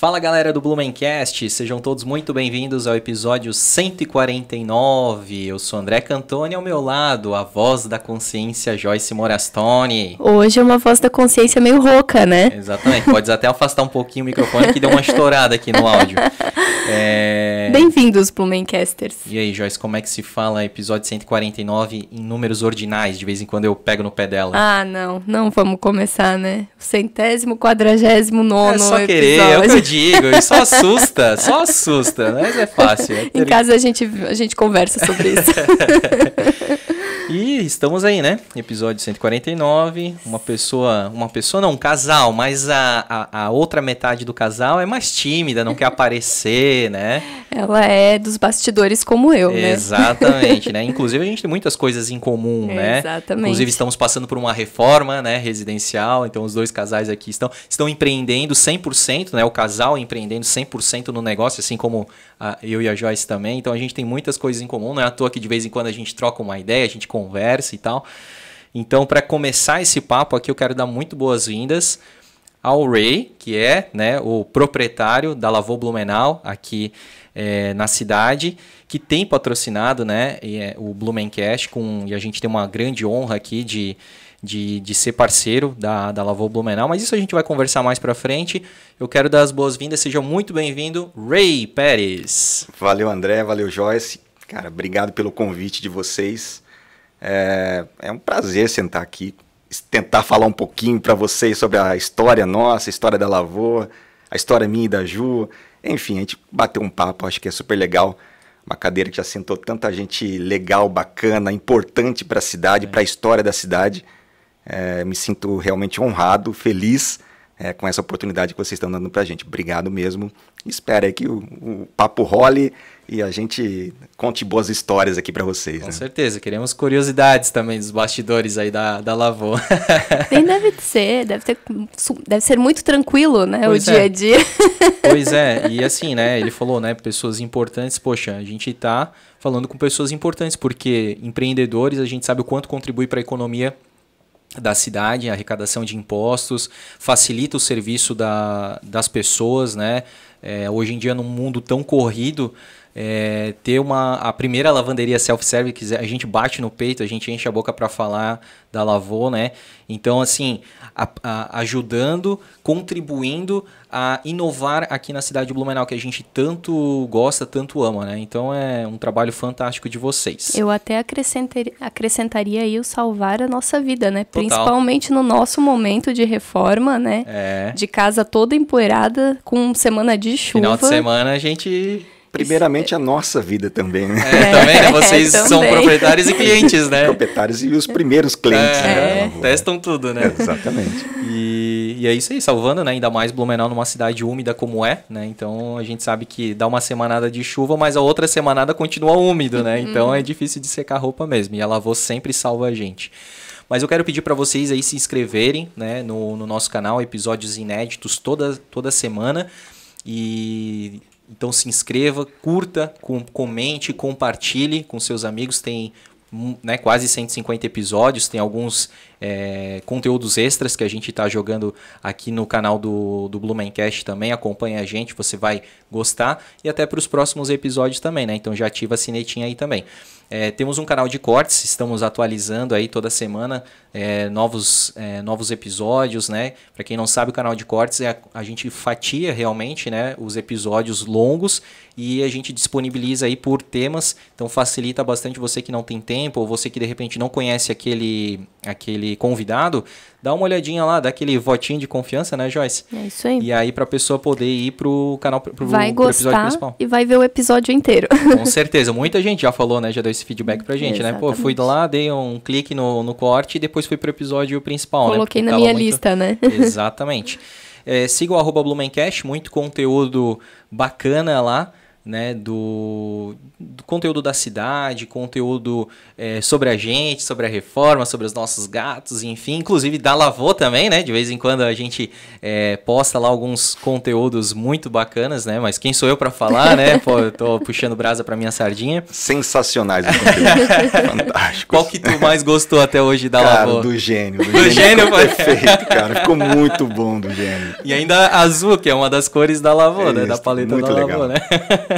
Fala galera do Blumencast, sejam todos muito bem-vindos ao episódio 149. Eu sou André Cantoni, ao meu lado, a voz da consciência Joyce Morastone. Hoje é uma voz da consciência meio rouca, né? Exatamente, pode até afastar um pouquinho o microfone que deu uma estourada aqui no áudio. É... Bem-vindos, Blumencasters. E aí, Joyce, como é que se fala episódio 149 em números ordinais? De vez em quando eu pego no pé dela. Ah, não, não vamos começar, né? O centésimo, quadragésimo, nono. É só querer, é episódio. eu Diego e só assusta, só assusta, mas é, é fácil. É ter... em casa a gente, a gente conversa sobre isso. e estamos aí, né? Episódio 149, uma pessoa, uma pessoa não, um casal, mas a, a, a outra metade do casal é mais tímida, não quer aparecer, né? Ela é dos bastidores como eu, né? Exatamente, né? Inclusive a gente tem muitas coisas em comum, é, né? Exatamente. Inclusive estamos passando por uma reforma, né, residencial, então os dois casais aqui estão, estão empreendendo 100%, né, o casal casal empreendendo 100% no negócio, assim como a, ah, eu e a Joyce também. Então a gente tem muitas coisas em comum, não é à toa que de vez em quando a gente troca uma ideia, a gente conversa e tal. Então, para começar esse papo aqui, eu quero dar muito boas-vindas ao Ray, que é né, o proprietário da Lavô Blumenau aqui é, na cidade, que tem patrocinado né, é o Blumencast, com, e a gente tem uma grande honra aqui de de, de ser parceiro da, da Lavô Blumenau, mas isso a gente vai conversar mais para frente. Eu quero dar as boas-vindas, seja muito bem-vindo, Ray Pérez. Valeu, André, valeu, Joyce. Cara, obrigado pelo convite de vocês. É, é um prazer sentar aqui, tentar falar um pouquinho para vocês sobre a história nossa, a história da Lavô, a história minha e da Ju. Enfim, a gente bateu um papo, acho que é super legal uma cadeira que já sentou tanta gente legal, bacana, importante para a cidade, é. para a história da cidade. É, me sinto realmente honrado, feliz é, com essa oportunidade que vocês estão dando para a gente. Obrigado mesmo. Espero aí que o, o, papo role e a gente conte boas histórias aqui para vocês. Com né? certeza, queremos curiosidades também dos bastidores aí da, da lavô. Nem deve ser, deve, ter, deve ser muito tranquilo, né, o é. dia a dia. Pois é, e assim, né, ele falou, né, pessoas importantes, poxa, a gente está falando com pessoas importantes, porque empreendedores, a gente sabe o quanto contribui para a economia da cidade, a arrecadação de impostos, facilita o serviço da, das pessoas, né? É, hoje em dia, num mundo tão corrido, é, ter uma a primeira lavanderia self-serve que a gente bate no peito, a gente enche a boca para falar da Lavô, né? Então, assim, a, a, ajudando, contribuindo a inovar aqui na cidade de Blumenau, que a gente tanto gosta, tanto ama, né? Então é um trabalho fantástico de vocês. Eu até acrescentaria aí o salvar a nossa vida, né? Total. Principalmente no nosso momento de reforma, né? É. De casa toda empoeirada, com semana de chuva. Final de semana a gente Primeiramente a nossa vida também, né? É, também, né? É, vocês também. são proprietários e clientes, né? Proprietários e os primeiros clientes, é, né? É. Testam tudo, né? Exatamente. E, e é isso aí, salvando, né? Ainda mais Blumenau numa cidade úmida como é, né? Então a gente sabe que dá uma semanada de chuva, mas a outra semanada continua úmido, né? Então uhum. é difícil de secar a roupa mesmo. E a lavou sempre salva a gente. Mas eu quero pedir para vocês aí se inscreverem né, no, no nosso canal, episódios inéditos toda, toda semana. E então se inscreva, curta, com, comente, compartilhe com seus amigos. Tem hum, né, quase 150 episódios, tem alguns é, conteúdos extras que a gente está jogando aqui no canal do, do Blumencast também. Acompanhe a gente, você vai gostar. E até para os próximos episódios também, né? Então já ativa a sinetinha aí também. É, temos um canal de cortes, estamos atualizando aí toda semana é, novos, é, novos episódios, né? Para quem não sabe, o canal de cortes é a, a, gente fatia realmente, né? Os episódios longos e a gente disponibiliza aí por temas, então facilita bastante você que não tem tempo ou você que de repente não conhece aquele aquele convidado dá uma olhadinha lá, dá aquele votinho de confiança, né, Joyce? É isso aí. E aí pra pessoa poder ir pro canal, pro, vai pro episódio principal. e vai ver o episódio inteiro. Com certeza. Muita gente já falou, né, já deu esse feedback pra gente, Exatamente. né? Pô, fui lá, dei um clique no, no corte e depois fui pro episódio principal, Coloquei né? Coloquei na minha muito... lista, né? Exatamente. É, siga o arroba Blumencast, muito conteúdo bacana lá né, do, do, conteúdo da cidade, conteúdo é, sobre a gente, sobre a reforma, sobre os nossos gatos, enfim, inclusive da Lavô também, né? De vez em quando a gente é, posta lá alguns conteúdos muito bacanas, né? Mas quem sou eu para falar, né? Pô, eu tô puxando brasa para minha sardinha. Sensacionais os conteúdos, fantásticos. Qual que tu mais gostou até hoje da cara, Lavô? do gênio. Do, do gênio, gênio foi perfeito, cara. Ficou muito bom do gênio. E ainda azul, que é uma das cores da Lavô, é né? Isso, da paleta da Lavô, né?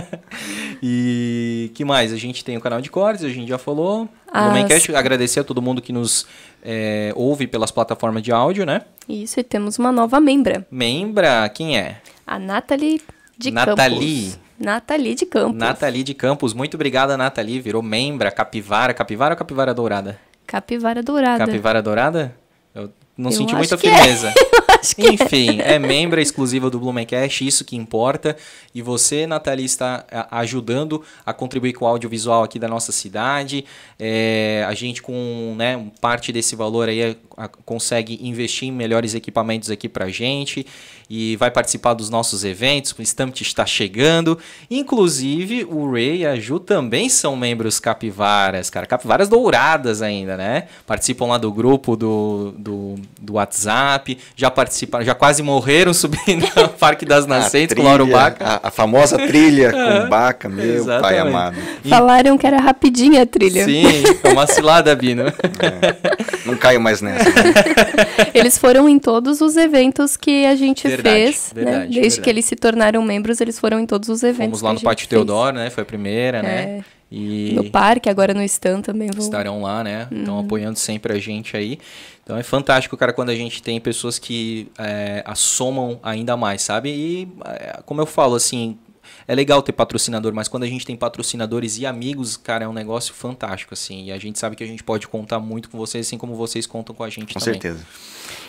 e que mais? A gente tem o canal de cortes, a gente já falou. As... agradecer a todo mundo que nos é, ouve pelas plataformas de áudio, né? Isso, e temos uma nova membra. Membra? Quem é? A Nathalie de Nathalie. Campos. Nathalie de Campos. Nathalie de Campos. Muito obrigada, Nathalie. Virou membra, capivara. Capivara ou capivara dourada? Capivara dourada. Capivara dourada? Eu não Eu senti muita é. firmeza. É. acho que é. Enfim, é. é membra exclusiva do Blumencast, isso que importa. E você, Nathalie, está é, ajudando a contribuir com o audiovisual aqui da nossa cidade. É, a gente, com né, parte desse valor aí, a, a, consegue investir em melhores equipamentos aqui pra gente. E vai participar dos nossos eventos. O Stampt está chegando. Inclusive, o Ray e a Ju também são membros capivaras, cara. Capivaras douradas ainda, né? Participam lá do grupo do, do, do WhatsApp, já participaram participaram, já quase morreram subindo no Parque das Nascentes trilha, com Lauro Baca. A, a famosa trilha com Baca, meu Exatamente. pai amado. Falaram que era rapidinha a trilha. Sim, é uma cilada, Bino. É. Não caio mais nessa. Né? Eles foram em todos os eventos que a gente verdade, fez, né? verdade, né? Desde verdade. que eles se tornaram membros, eles foram em todos os eventos. Fomos lá no Pátio Teodoro, né? Foi a primeira, né? é. né? E no parque, agora no Stan também vão. Estarão lá, né? Estão uhum. apoiando sempre a gente aí. Então é fantástico, cara, quando a gente tem pessoas que é, assomam ainda mais, sabe? E é, como eu falo, assim, é legal ter patrocinador, mas quando a gente tem patrocinadores e amigos, cara, é um negócio fantástico, assim. E a gente sabe que a gente pode contar muito com vocês, assim como vocês contam com a gente com também. Com certeza.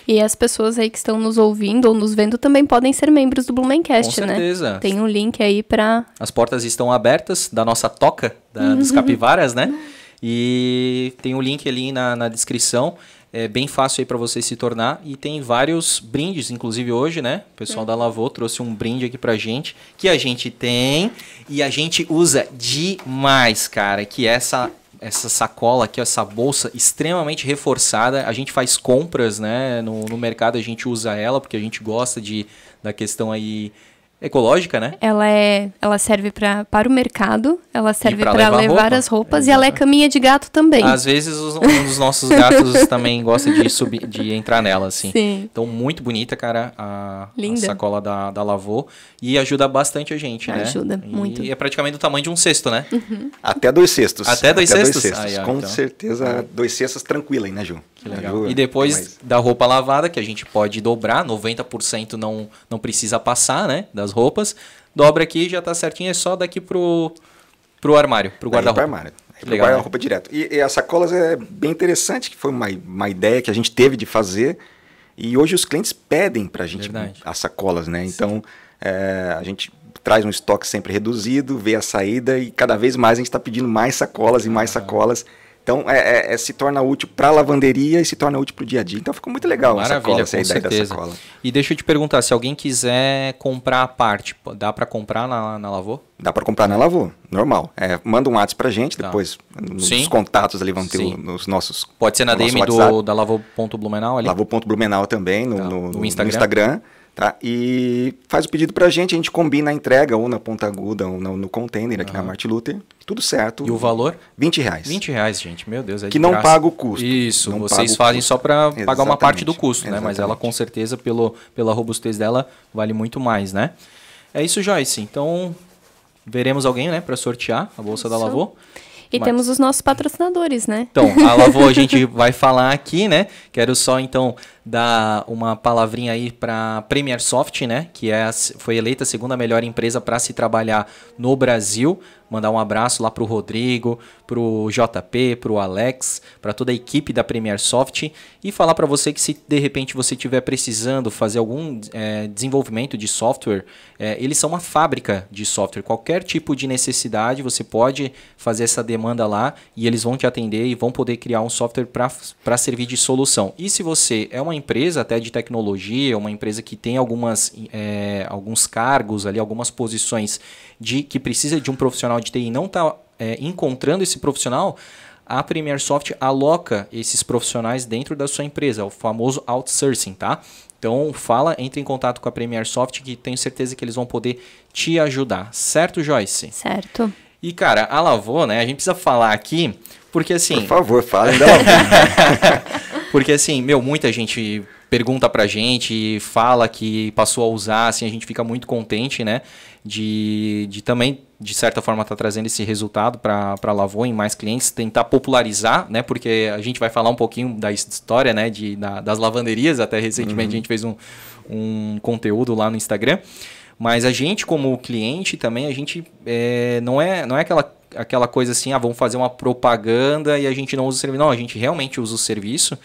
E as pessoas aí que estão nos ouvindo ou nos vendo também podem ser membros do Blumencast, né? Com certeza. Né? Tem um link aí para As portas estão abertas da nossa toca, da, uhum. dos capivaras, né? E tem um link ali na, na descrição. É bem fácil aí para você se tornar e tem vários brindes, inclusive hoje, né? O pessoal é. da Lavô trouxe um brinde aqui pra gente, que a gente tem e a gente usa demais, cara, que é essa essa sacola aqui, essa bolsa extremamente reforçada. A gente faz compras, né? No, no mercado a gente usa ela porque a gente gosta de da questão aí ecológica, né? Ela é, ela serve pra, para o mercado, ela serve para levar, levar as roupas Exato. e ela é caminha de gato também. Às vezes os, um dos nossos gatos também gosta de subir, de entrar nela, assim. Sim. Então muito bonita, cara, a, a sacola da, da Lavô e ajuda bastante a gente, né? Ajuda muito. E é praticamente do tamanho de um cesto, né? Uhum. Até dois cestos. Até dois Até cestos. Dois cestos. Ah, Com então. certeza, é. dois cestos tranquila, hein, né, Ju? legal. Ju, e depois mais... da roupa lavada que a gente pode dobrar, 90% não não precisa passar, né? Das as roupas, dobra aqui, já tá certinho, é só daqui pro, pro armário, pro guarda-roupa. armário. Aí guarda roupa né? direto. E, e as sacolas é bem interessante, que foi uma, uma ideia que a gente teve de fazer. E hoje os clientes pedem para a gente Verdade. as sacolas, né? Então é, a gente traz um estoque sempre reduzido, vê a saída e cada vez mais a gente está pedindo mais sacolas e mais ah. sacolas. Então é, é, é, se torna útil para a lavanderia e se torna útil para o dia a dia. Então ficou muito legal Maravilha, a essa com ideia certeza. da sacola. E deixa eu te perguntar, se alguém quiser comprar a parte, dá para comprar na, na Lavô? Dá para comprar na Lavô, normal. É, manda um WhatsApp para gente, tá. depois nos Sim. contatos ali vão ter o, os nossos Pode ser na DM do, da Lavô.blumenau ali? Lavô.blumenau também, no, tá. no, no, no Instagram. Instagram. Tá? E faz o pedido pra gente, a gente combina a entrega ou na Ponta Aguda ou no, no container aqui uhum. na Martin Luther. Tudo certo. E o valor? 20 reais. 20 reais, gente. Meu Deus, é Que de não graça. paga o custo. Isso, não vocês fazem só para pagar uma parte do custo, Exatamente. né? Mas ela com certeza, pelo, pela robustez dela, vale muito mais, né? É isso, Joyce. Então, veremos alguém, né, para sortear a Bolsa isso. da Lavô. E Mas... temos os nossos patrocinadores, né? Então, a Lavô a gente vai falar aqui, né? Quero só, então, dar uma palavrinha aí para Premier Soft, né? Que é, foi eleita a segunda melhor empresa para se trabalhar no Brasil. Mandar um abraço lá para o Rodrigo, para o JP, para o Alex, para toda a equipe da Premier Soft. E falar para você que se de repente você estiver precisando fazer algum é, desenvolvimento de software, é, eles são uma fábrica de software. Qualquer tipo de necessidade, você pode fazer essa demanda lá e eles vão te atender e vão poder criar um software para servir de solução. E se você é uma uma empresa até de tecnologia, uma empresa que tem algumas, é, alguns cargos ali, algumas posições de que precisa de um profissional de TI e não está é, encontrando esse profissional, a Premier Soft aloca esses profissionais dentro da sua empresa, o famoso outsourcing, tá? Então fala, entre em contato com a Premier Soft que tenho certeza que eles vão poder te ajudar, certo, Joyce? Certo. E cara, a Lavô, né? A gente precisa falar aqui, porque assim. Por favor, fala. Ainda Porque assim, meu, muita gente pergunta pra gente, fala que passou a usar, assim, a gente fica muito contente, né? De, de também, de certa forma, estar tá trazendo esse resultado para a Lavô em mais clientes, tentar popularizar, né? Porque a gente vai falar um pouquinho da história, né? De, da, das lavanderias, até recentemente uhum. a gente fez um, um conteúdo lá no Instagram. Mas a gente, como cliente, também, a gente é, não, é, não é aquela aquela coisa assim, ah, vamos fazer uma propaganda e a gente não usa o serviço. Não, a gente realmente usa o serviço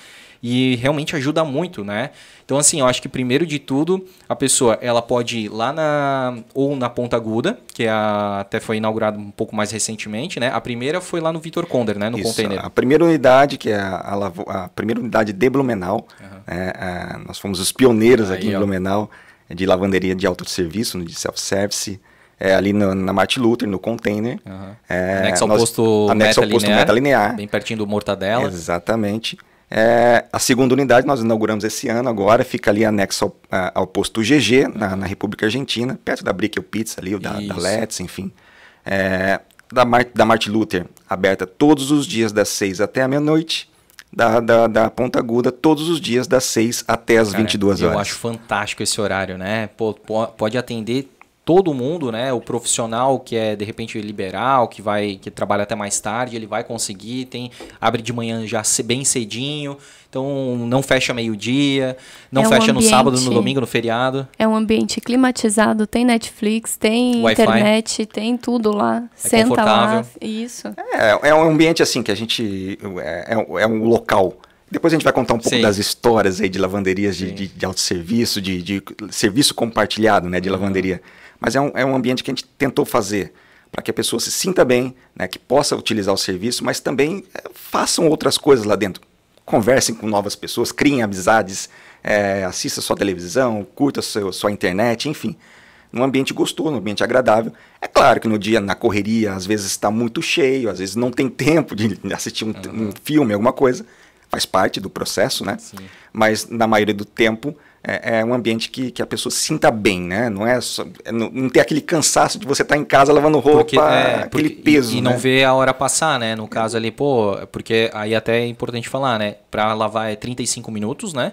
e realmente ajuda muito, né? Então, assim, eu acho que primeiro de tudo, a pessoa ela pode ir lá na. ou na Ponta Aguda, que é a, até foi inaugurado um pouco mais recentemente, né? A primeira foi lá no Vitor Conder, né? No Isso, container. A primeira unidade, que é a, a, a primeira unidade de Blumenau, uhum. é, nós fomos os pioneiros Aí, aqui em ó. Blumenau de lavanderia de serviço de self-service é, ali no, na Martin Luther, no container. Uhum. É, anexo ao nós, posto, anexo meta, ao posto linear, meta linear. Bem pertinho do Mortadela. Exatamente. É, a segunda unidade nós inauguramos esse ano agora, fica ali anexo ao, ao posto GG, na, na, República Argentina, perto da Brickell Pizza ali, ou da, da Let's, enfim. É, da, Mar, da Martin Luther, aberta todos os dias das 6 até a meia-noite. Da, da, da, Ponta Aguda todos os dias, das 6 até as Cara, 22 horas. Eu acho fantástico esse horário, né? Pô, pode atender todo mundo, né? O profissional que é de repente liberal, que vai que trabalha até mais tarde, ele vai conseguir, tem abre de manhã já bem cedinho. Então não fecha meio-dia, não é um fecha ambiente, no sábado, no domingo, no feriado. É um ambiente climatizado, tem Netflix, tem internet, tem tudo lá. É Senta confortável. lá, isso. É, é um ambiente assim que a gente é, é, é um local depois a gente vai contar um pouco Sim. das histórias aí de lavanderias de, de, de, autosserviço, de, de serviço compartilhado, né, de uhum. lavanderia. Mas é um, é um ambiente que a gente tentou fazer para que a pessoa se sinta bem, né, que possa utilizar o serviço, mas também é, façam outras coisas lá dentro. Conversem com novas pessoas, criem amizades, é, assista sua televisão, curta seu, sua internet, enfim. Num ambiente gostoso, num ambiente agradável. É claro que no dia, na correria, às vezes está muito cheio, às vezes não tem tempo de assistir um, uhum. um filme, alguma coisa. Faz parte do processo, né? Sim. Mas na maioria do tempo é, é, um ambiente que, que a pessoa se sinta bem, né? Não é só, é não, não ter aquele cansaço de você estar tá em casa lavando roupa, porque, é, aquele porque, peso. E, e né? não ver a hora passar, né? No caso ali, pô, porque aí até é importante falar, né? Para lavar é 35 minutos, né?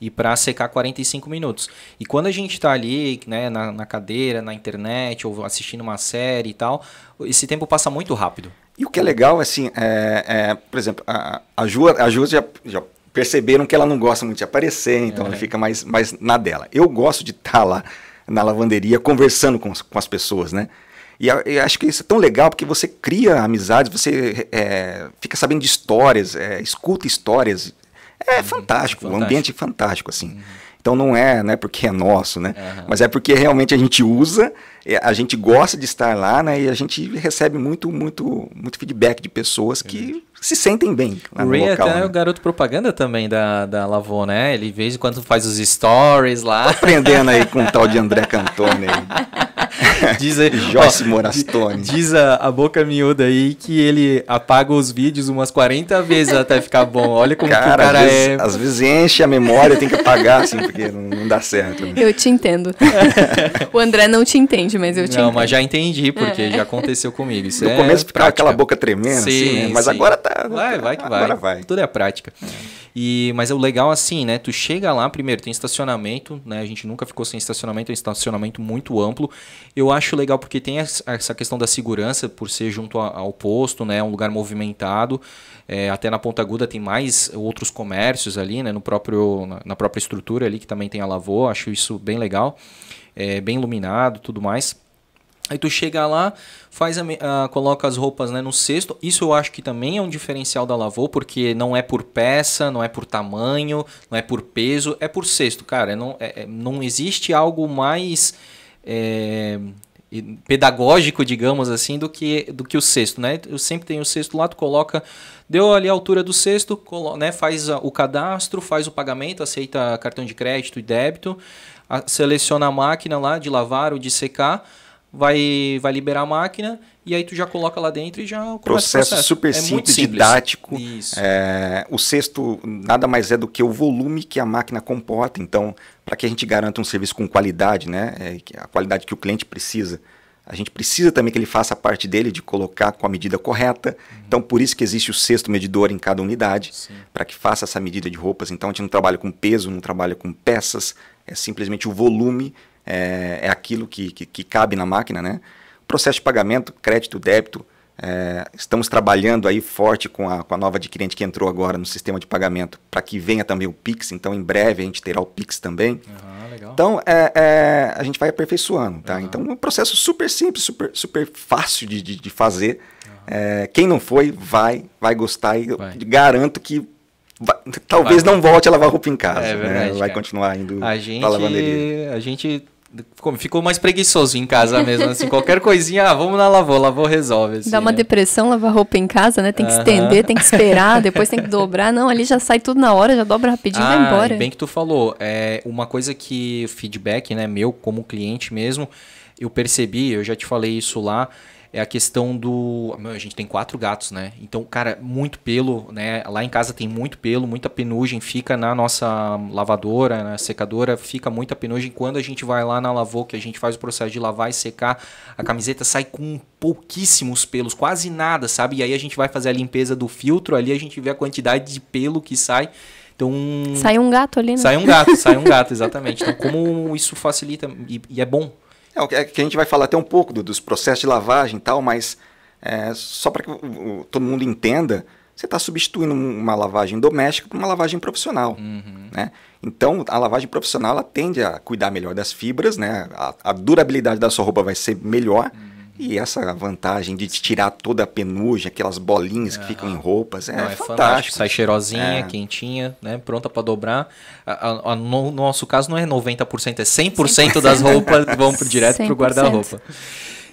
e para secar 45 minutos. E quando a gente está ali, né, na, na, cadeira, na internet, ou assistindo uma série e tal, esse tempo passa muito rápido. E o que é legal, assim, é, é por exemplo, a, a Ju, a Ju já, já perceberam que ela não gosta muito de aparecer, então é. ela fica mais, mais na dela. Eu gosto de estar tá lá na lavanderia conversando com, com as pessoas, né? E acho que isso é tão legal porque você cria amizades, você é, fica sabendo de histórias, é, escuta histórias. É uhum, fantástico, fantástico, um ambiente fantástico, assim. Uhum. Então não é, né, porque é nosso, né? Uhum. Mas é porque realmente a gente usa, a gente gosta de estar lá, né? E a gente recebe muito, muito, muito feedback de pessoas que se sentem bem. Lá o Ray é local, até né? é o garoto propaganda também da, da Lavô, né? Ele de vez em quando faz os stories lá. Tô aprendendo aí com o tal de André Cantone diz aí, Joyce Morastone. Diz a, a, boca miúda aí que ele apaga os vídeos umas 40 vezes até ficar bom. Olha como cara, que o cara às é. vezes, é. Às vezes enche a memória, tem que apagar, assim, porque não, não dá certo. Né? Eu te entendo. o André não te entende, mas eu te não, entendo. Não, mas já entendi, porque é. já aconteceu comigo. Isso no é começo ficava aquela boca tremendo, assim, sim, assim, né? mas sim. agora tá. Vai, tá- vai que vai. vai. Tudo é a prática. E, mas é o legal assim, né? Tu chega lá, primeiro, tem estacionamento, né? A gente nunca ficou sem estacionamento, é um estacionamento muito amplo. Eu acho legal porque tem essa questão da segurança, por ser junto ao posto, né? Um lugar movimentado. É, até na Ponta Aguda tem mais outros comércios ali, né? No próprio, na própria estrutura ali, que também tem a lavoura. Acho isso bem legal. É, bem iluminado tudo mais. Aí tu chega lá, faz a, a, coloca as roupas né, no cesto. Isso eu acho que também é um diferencial da Lavô, porque não é por peça, não é por tamanho, não é por peso, é por cesto, cara. É não, é, é, não existe algo mais é, pedagógico, digamos assim, do que, do que o sexto, né? Eu sempre tenho o sexto lá, tu coloca, deu ali a altura do sexto, colo, né? faz o cadastro, faz o pagamento, aceita cartão de crédito e débito, a, seleciona a máquina lá de lavar ou de secar, vai, vai liberar a máquina e aí tu já coloca lá dentro e já processo, processo. É super é simples, didático. É, o sexto nada mais é do que o volume que a máquina comporta. Então, para que a gente garanta um serviço com qualidade, né? É, a qualidade que o cliente precisa. A gente precisa também que ele faça a parte dele de colocar com a medida correta. Uhum. Então, por isso que existe o sexto medidor em cada unidade, para que faça essa medida de roupas. Então, a gente não trabalha com peso, não trabalha com peças, é simplesmente o volume, é, é aquilo que, que, que cabe na máquina, né? Processo de pagamento, crédito, débito, é, estamos trabalhando aí forte com a, com a nova adquirente que entrou agora no sistema de pagamento para que venha também o Pix. Então, em breve a gente terá o Pix também. Uhum, então, é, é, a gente vai aperfeiçoando. Tá? Uhum. Então, é um processo super simples, super, super fácil de, de, de fazer. Uhum. quem não foi, vai, vai gostar e vai. garanto que vai, talvez vai. não volte a lavar roupa em casa. É né? Verdade, né? Vai cara. continuar indo a gente, lavanderia. A gente Ficou mais preguiçoso em casa mesmo, assim, qualquer coisinha, ah, vamos na lavou, lavou resolve. Assim, Dá uma né? depressão lavar roupa em casa, né? Tem que uh -huh. estender, tem que esperar, depois tem que dobrar. Não, ali já sai tudo na hora, já dobra rapidinho ah, e vai ah, embora. bem que tu falou, é uma coisa que feedback, né, meu como cliente mesmo, eu percebi, eu já te falei isso lá, é a questão do. a gente tem quatro gatos, né? Então, cara, muito pelo, né? Lá em casa tem muito pelo, muita penugem, fica na nossa lavadora, na secadora, fica muita penugem. Quando a gente vai lá na lavoura, que a gente faz o processo de lavar e secar, a camiseta sai com pouquíssimos pelos, quase nada, sabe? E aí a gente vai fazer a limpeza do filtro ali, a gente vê a quantidade de pelo que sai. Então, sai um gato ali, né? Sai um gato, sai um gato, exatamente. Então, como isso facilita e, e é bom, é o é que a gente vai falar até um pouco do, dos processos de lavagem e tal, mas é, só para que todo mundo entenda, você está substituindo uma lavagem doméstica por uma lavagem profissional. Uhum. Né? Então, a lavagem profissional ela tende a cuidar melhor das fibras, né? a, a durabilidade da sua roupa vai ser melhor. Uhum. E essa vantagem de tirar toda a penugem, aquelas bolinhas que ficam em ah. roupas, é, não, é fantástico. fantástico. Sai cheirosinha, é. quentinha, né? pronta para dobrar. A, a, a, no nosso caso não é 90%, é 100%, 100%. das roupas vão direto para o guarda-roupa.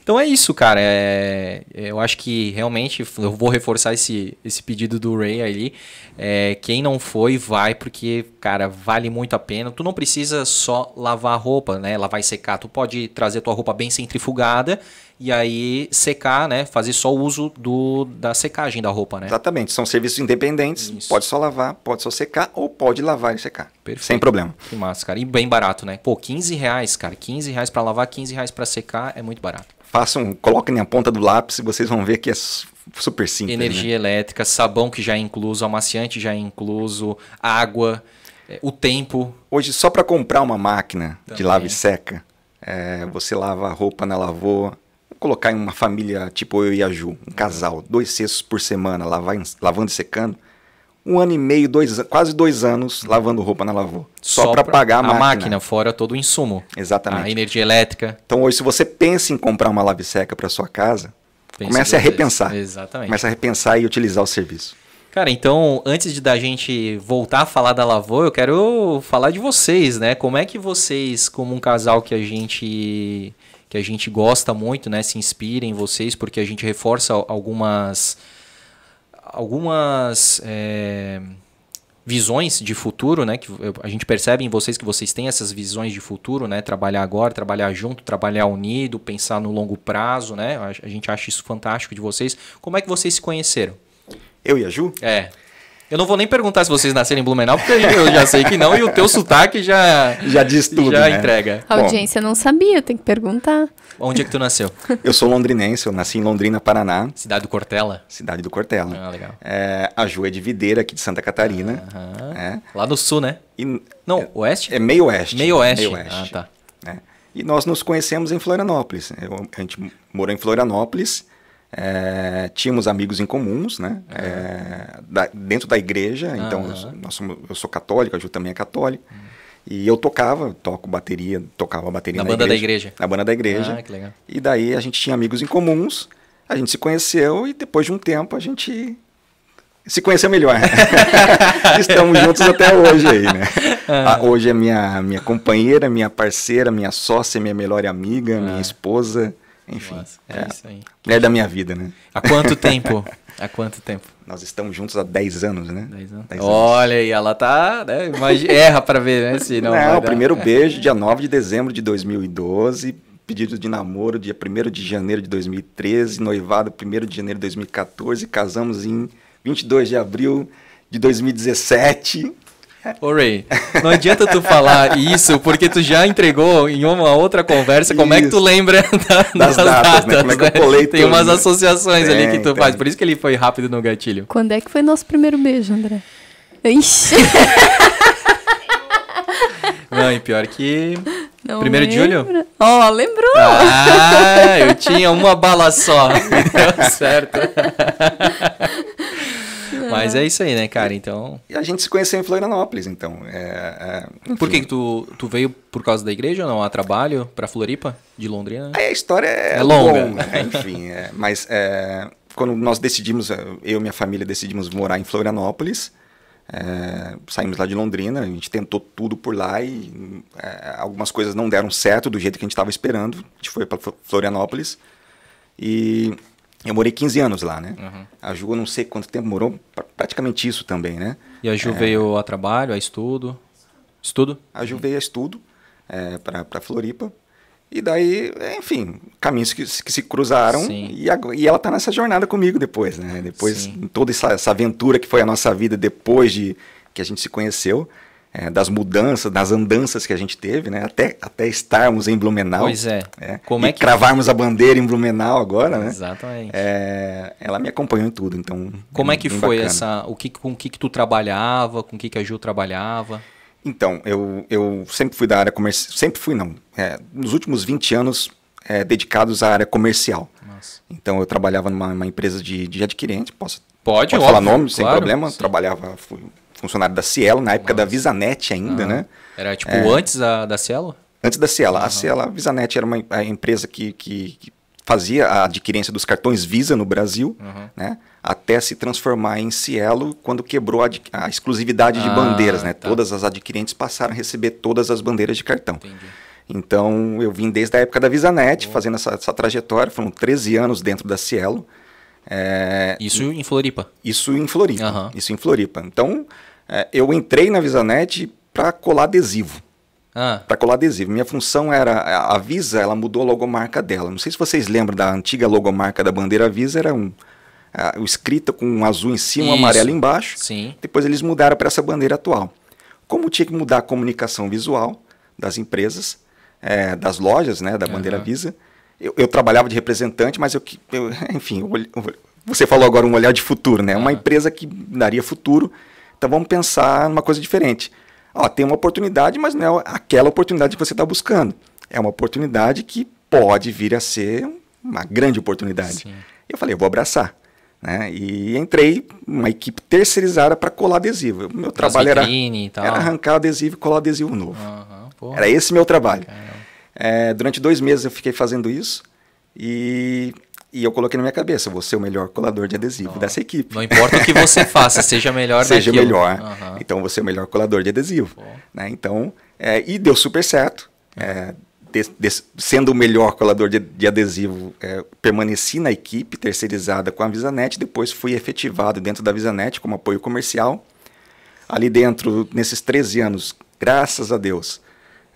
Então é isso, cara. É, é, eu acho que realmente eu vou reforçar esse, esse pedido do Ray ali. É, quem não foi, vai, porque, cara, vale muito a pena. Tu não precisa só lavar a roupa, né? Lavar e secar. Tu pode trazer tua roupa bem centrifugada e aí secar, né? Fazer só o uso do, da secagem da roupa, né? Exatamente. São serviços independentes. Isso. Pode só lavar, pode só secar ou pode lavar e secar. Perfeito. Sem problema. Que massa, cara. E bem barato, né? Pô, 15 reais, cara. 15 reais para lavar, 15 reais para secar é muito barato façam, coloquem na ponta do lápis e vocês vão ver que é super simples. Energia né? elétrica, sabão que já é incluso, amaciante já é incluso, água, eh, o tempo. Hoje, só para comprar uma máquina Também. de lava e seca, é, você lava a roupa na lavoura. colocar em uma família tipo eu e a Ju, um casal, dois cestos por semana, lavar, lavando e secando um ano e meio, dois, quase dois anos lavando roupa na lavoura. Só, só para pagar a máquina. A máquina, fora todo o insumo. Exatamente. A energia elétrica. Então hoje, se você pensa em comprar uma lave-seca para sua casa, Pense comece a repensar. Vezes. Exatamente. Comece a repensar e utilizar o serviço. Cara, então, antes de da gente voltar a falar da lavoura, eu quero falar de vocês, né? Como é que vocês, como um casal que a gente que a gente gosta muito, né, se inspirem em vocês, porque a gente reforça algumas algumas é, visões de futuro, né? Que a gente percebe em vocês que vocês têm essas visões de futuro, né? Trabalhar agora, trabalhar junto, trabalhar unido, pensar no longo prazo, né? A gente acha isso fantástico de vocês. Como é que vocês se conheceram? Eu e a Ju? É. Eu não vou nem perguntar se vocês nasceram em Blumenau, porque eu já sei que não, e o teu sotaque já... Já diz tudo, Já né? entrega. A Bom. audiência não sabia, tem que perguntar. Onde é que tu nasceu? Eu sou londrinense, eu nasci em Londrina, Paraná. Cidade do Cortela? Cidade do Cortela. Ah, legal. É, a Ju é de Videira, aqui de Santa Catarina. Aham. É. Lá no sul, né? E, não, é, oeste? É meio oeste. Meio oeste. Meio oeste. Ah, tá. É. E nós nos conhecemos em Florianópolis. Eu, a gente morou em Florianópolis é, tínhamos amigos em comuns, né? Uhum. É, da, dentro da igreja, então nós somos, eu sou católico, a Ju também é católica. Uhum. E eu tocava, toco bateria, tocava bateria na, na banda igreja, da igreja. Na banda da igreja. Ah, que legal. E daí a gente tinha amigos em comuns, a gente se conheceu e depois de um tempo a gente se conheceu melhor. Estamos juntos até hoje aí, né? Ah. ah. hoje é minha minha companheira, minha parceira, minha sócia, minha melhor amiga, ah. minha esposa. Enfim. Nossa, é, é isso aí. Mulher da minha vida, né? Há quanto tempo? Há quanto tempo? Nós estamos juntos há 10 anos, né? 10 anos. 10 anos. Olha aí, ela tá. Né, imagina, erra para ver, né? Se não, não o primeiro beijo, dia 9 de dezembro de 2012. Pedido de namoro, dia 1 de janeiro de 2013. Noivado, 1 de janeiro de 2014. Casamos em 22 de abril de 2017. Ô Ray, não adianta tu falar isso, porque tu já entregou em uma outra conversa. Como isso. é que tu lembra da, das, das, datas? datas né? Como é né? tem umas né? associações tem, ali que tu tem. faz. Por isso que ele foi rápido no gatilho. Quando é que foi nosso primeiro beijo, André? Ixi! não, e pior que. Não primeiro lembra. de julho? Ó, oh, lembrou! Ah, eu tinha uma bala só. Deu certo. Mas é isso aí, né, cara? Então. E a gente se conheceu em Florianópolis, então. É, é, por que, que, tu, tu veio por causa da igreja ou não? A trabalho para Floripa, de Londrina? Aí a história é, é longa. longa. Né? enfim, é, mas é, quando nós decidimos, é, eu e minha família decidimos morar em Florianópolis, é, saímos lá de Londrina, a gente tentou tudo por lá e é, algumas coisas não deram certo do jeito que a gente estava esperando. A gente foi para Florianópolis e eu morei 15 anos lá, né? Uhum. A Ju, eu não sei quanto tempo morou, praticamente isso também, né? E a Ju é... veio a trabalho, a estudo? Estudo? A Ju veio a estudo é, para Floripa. E daí, enfim, caminhos que, que se cruzaram e, a, e, ela tá nessa jornada comigo depois, né? Depois, Sim. toda essa, essa aventura que foi a nossa vida depois de que a gente se conheceu, é, das mudanças, das andanças que a gente teve, né? Até, até estarmos em Blumenau. Pois é. é Como é que... cravarmos a bandeira em Blumenau agora, né? Exatamente. É, ela me acompanhou em tudo, então. Como é, é que foi bacana. essa? O que, com o que, que tu trabalhava? Com o que, que a Ju trabalhava? Então, eu, eu sempre fui da área comercial. Sempre fui, não. É, nos últimos 20 anos, é, dedicados à área comercial. Nossa. Então, eu trabalhava numa empresa de, de adquirente, posso Pode, Pode óbvio, falar nome, claro, sem problema. Sim. Trabalhava, fui funcionário da Cielo, na época Nossa. da Visanet ainda, uhum. né? Era tipo é, antes da, da Cielo? Antes da Cielo. Uhum. A Cielo, a Visanet era uma a empresa que, que, que, fazia a adquirência dos cartões Visa no Brasil, uhum. né? Até se transformar em Cielo quando quebrou a, a exclusividade ah, de bandeiras, né? Tá. Todas as adquirentes passaram a receber todas as bandeiras de cartão. Entendi. Então, eu vim desde a época da VisaNet, fazendo essa, essa, trajetória. Foram 13 anos dentro da Cielo. É, isso em Floripa? Isso em Floripa. Uhum. Isso em Floripa. Então, é, eu entrei na VisaNet para colar adesivo. Ah. Para colar adesivo. Minha função era. A Visa, ela mudou a logomarca dela. Não sei se vocês lembram da antiga logomarca da bandeira Visa, era um. Uh, escrita com um azul em cima, Isso. Um amarelo embaixo. Sim. Depois eles mudaram para essa bandeira atual. Como tinha que mudar a comunicação visual das empresas, é, das lojas, né, da bandeira uhum. Visa, eu, eu, trabalhava de representante, mas eu, eu enfim, eu, você falou agora um olhar de futuro, né? Uhum. Uma empresa que daria futuro então vamos pensar numa coisa diferente. Ó, tem uma oportunidade, mas não é aquela oportunidade que você está buscando. É uma oportunidade que pode vir a ser uma grande oportunidade. Sim. Eu falei, eu vou abraçar. Né? E entrei numa equipe terceirizada para colar adesivo. O meu trabalho era, era, arrancar adesivo e colar adesivo novo. Uhum, era esse meu trabalho. É, durante dois meses eu fiquei fazendo isso. E e eu coloquei na minha cabeça, vou ser o melhor colador de adesivo dessa equipe. Não importa o que você faça, seja melhor né, Seja daquilo. melhor. Uhum. Então, você é o melhor colador de adesivo. Né? Então, é, e deu super certo. É, de, de, sendo o melhor colador de, de adesivo, é, permaneci na equipe terceirizada com a Visanet, depois fui efetivado dentro da Visanet como apoio comercial. Ali dentro, nesses 13 anos, graças a Deus,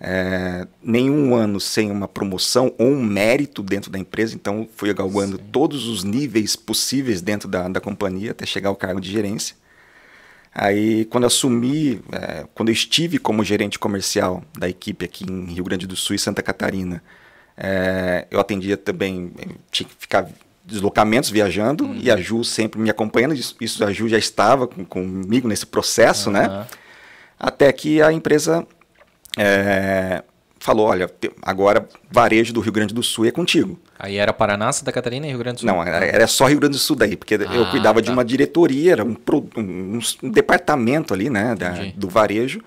é, nenhum ano sem uma promoção ou um mérito dentro da empresa, então fui galgando Sim. todos os níveis possíveis dentro da, da companhia até chegar ao cargo de gerência. Aí, quando assumi, é, quando estive como gerente comercial da equipe aqui em Rio Grande do Sul e Santa Catarina, é, eu atendia também, tinha que ficar deslocamentos viajando uhum. e a Ju sempre me acompanhando. Isso, isso a Ju já estava com, comigo nesse processo, uhum. né? Até que a empresa é, falou: olha, agora varejo do Rio Grande do Sul é contigo. Aí era Paraná, Santa Catarina e Rio Grande do Sul? Não, era só Rio Grande do Sul daí, porque ah, eu cuidava tá. de uma diretoria, era um, um, um departamento ali, né, da, do varejo,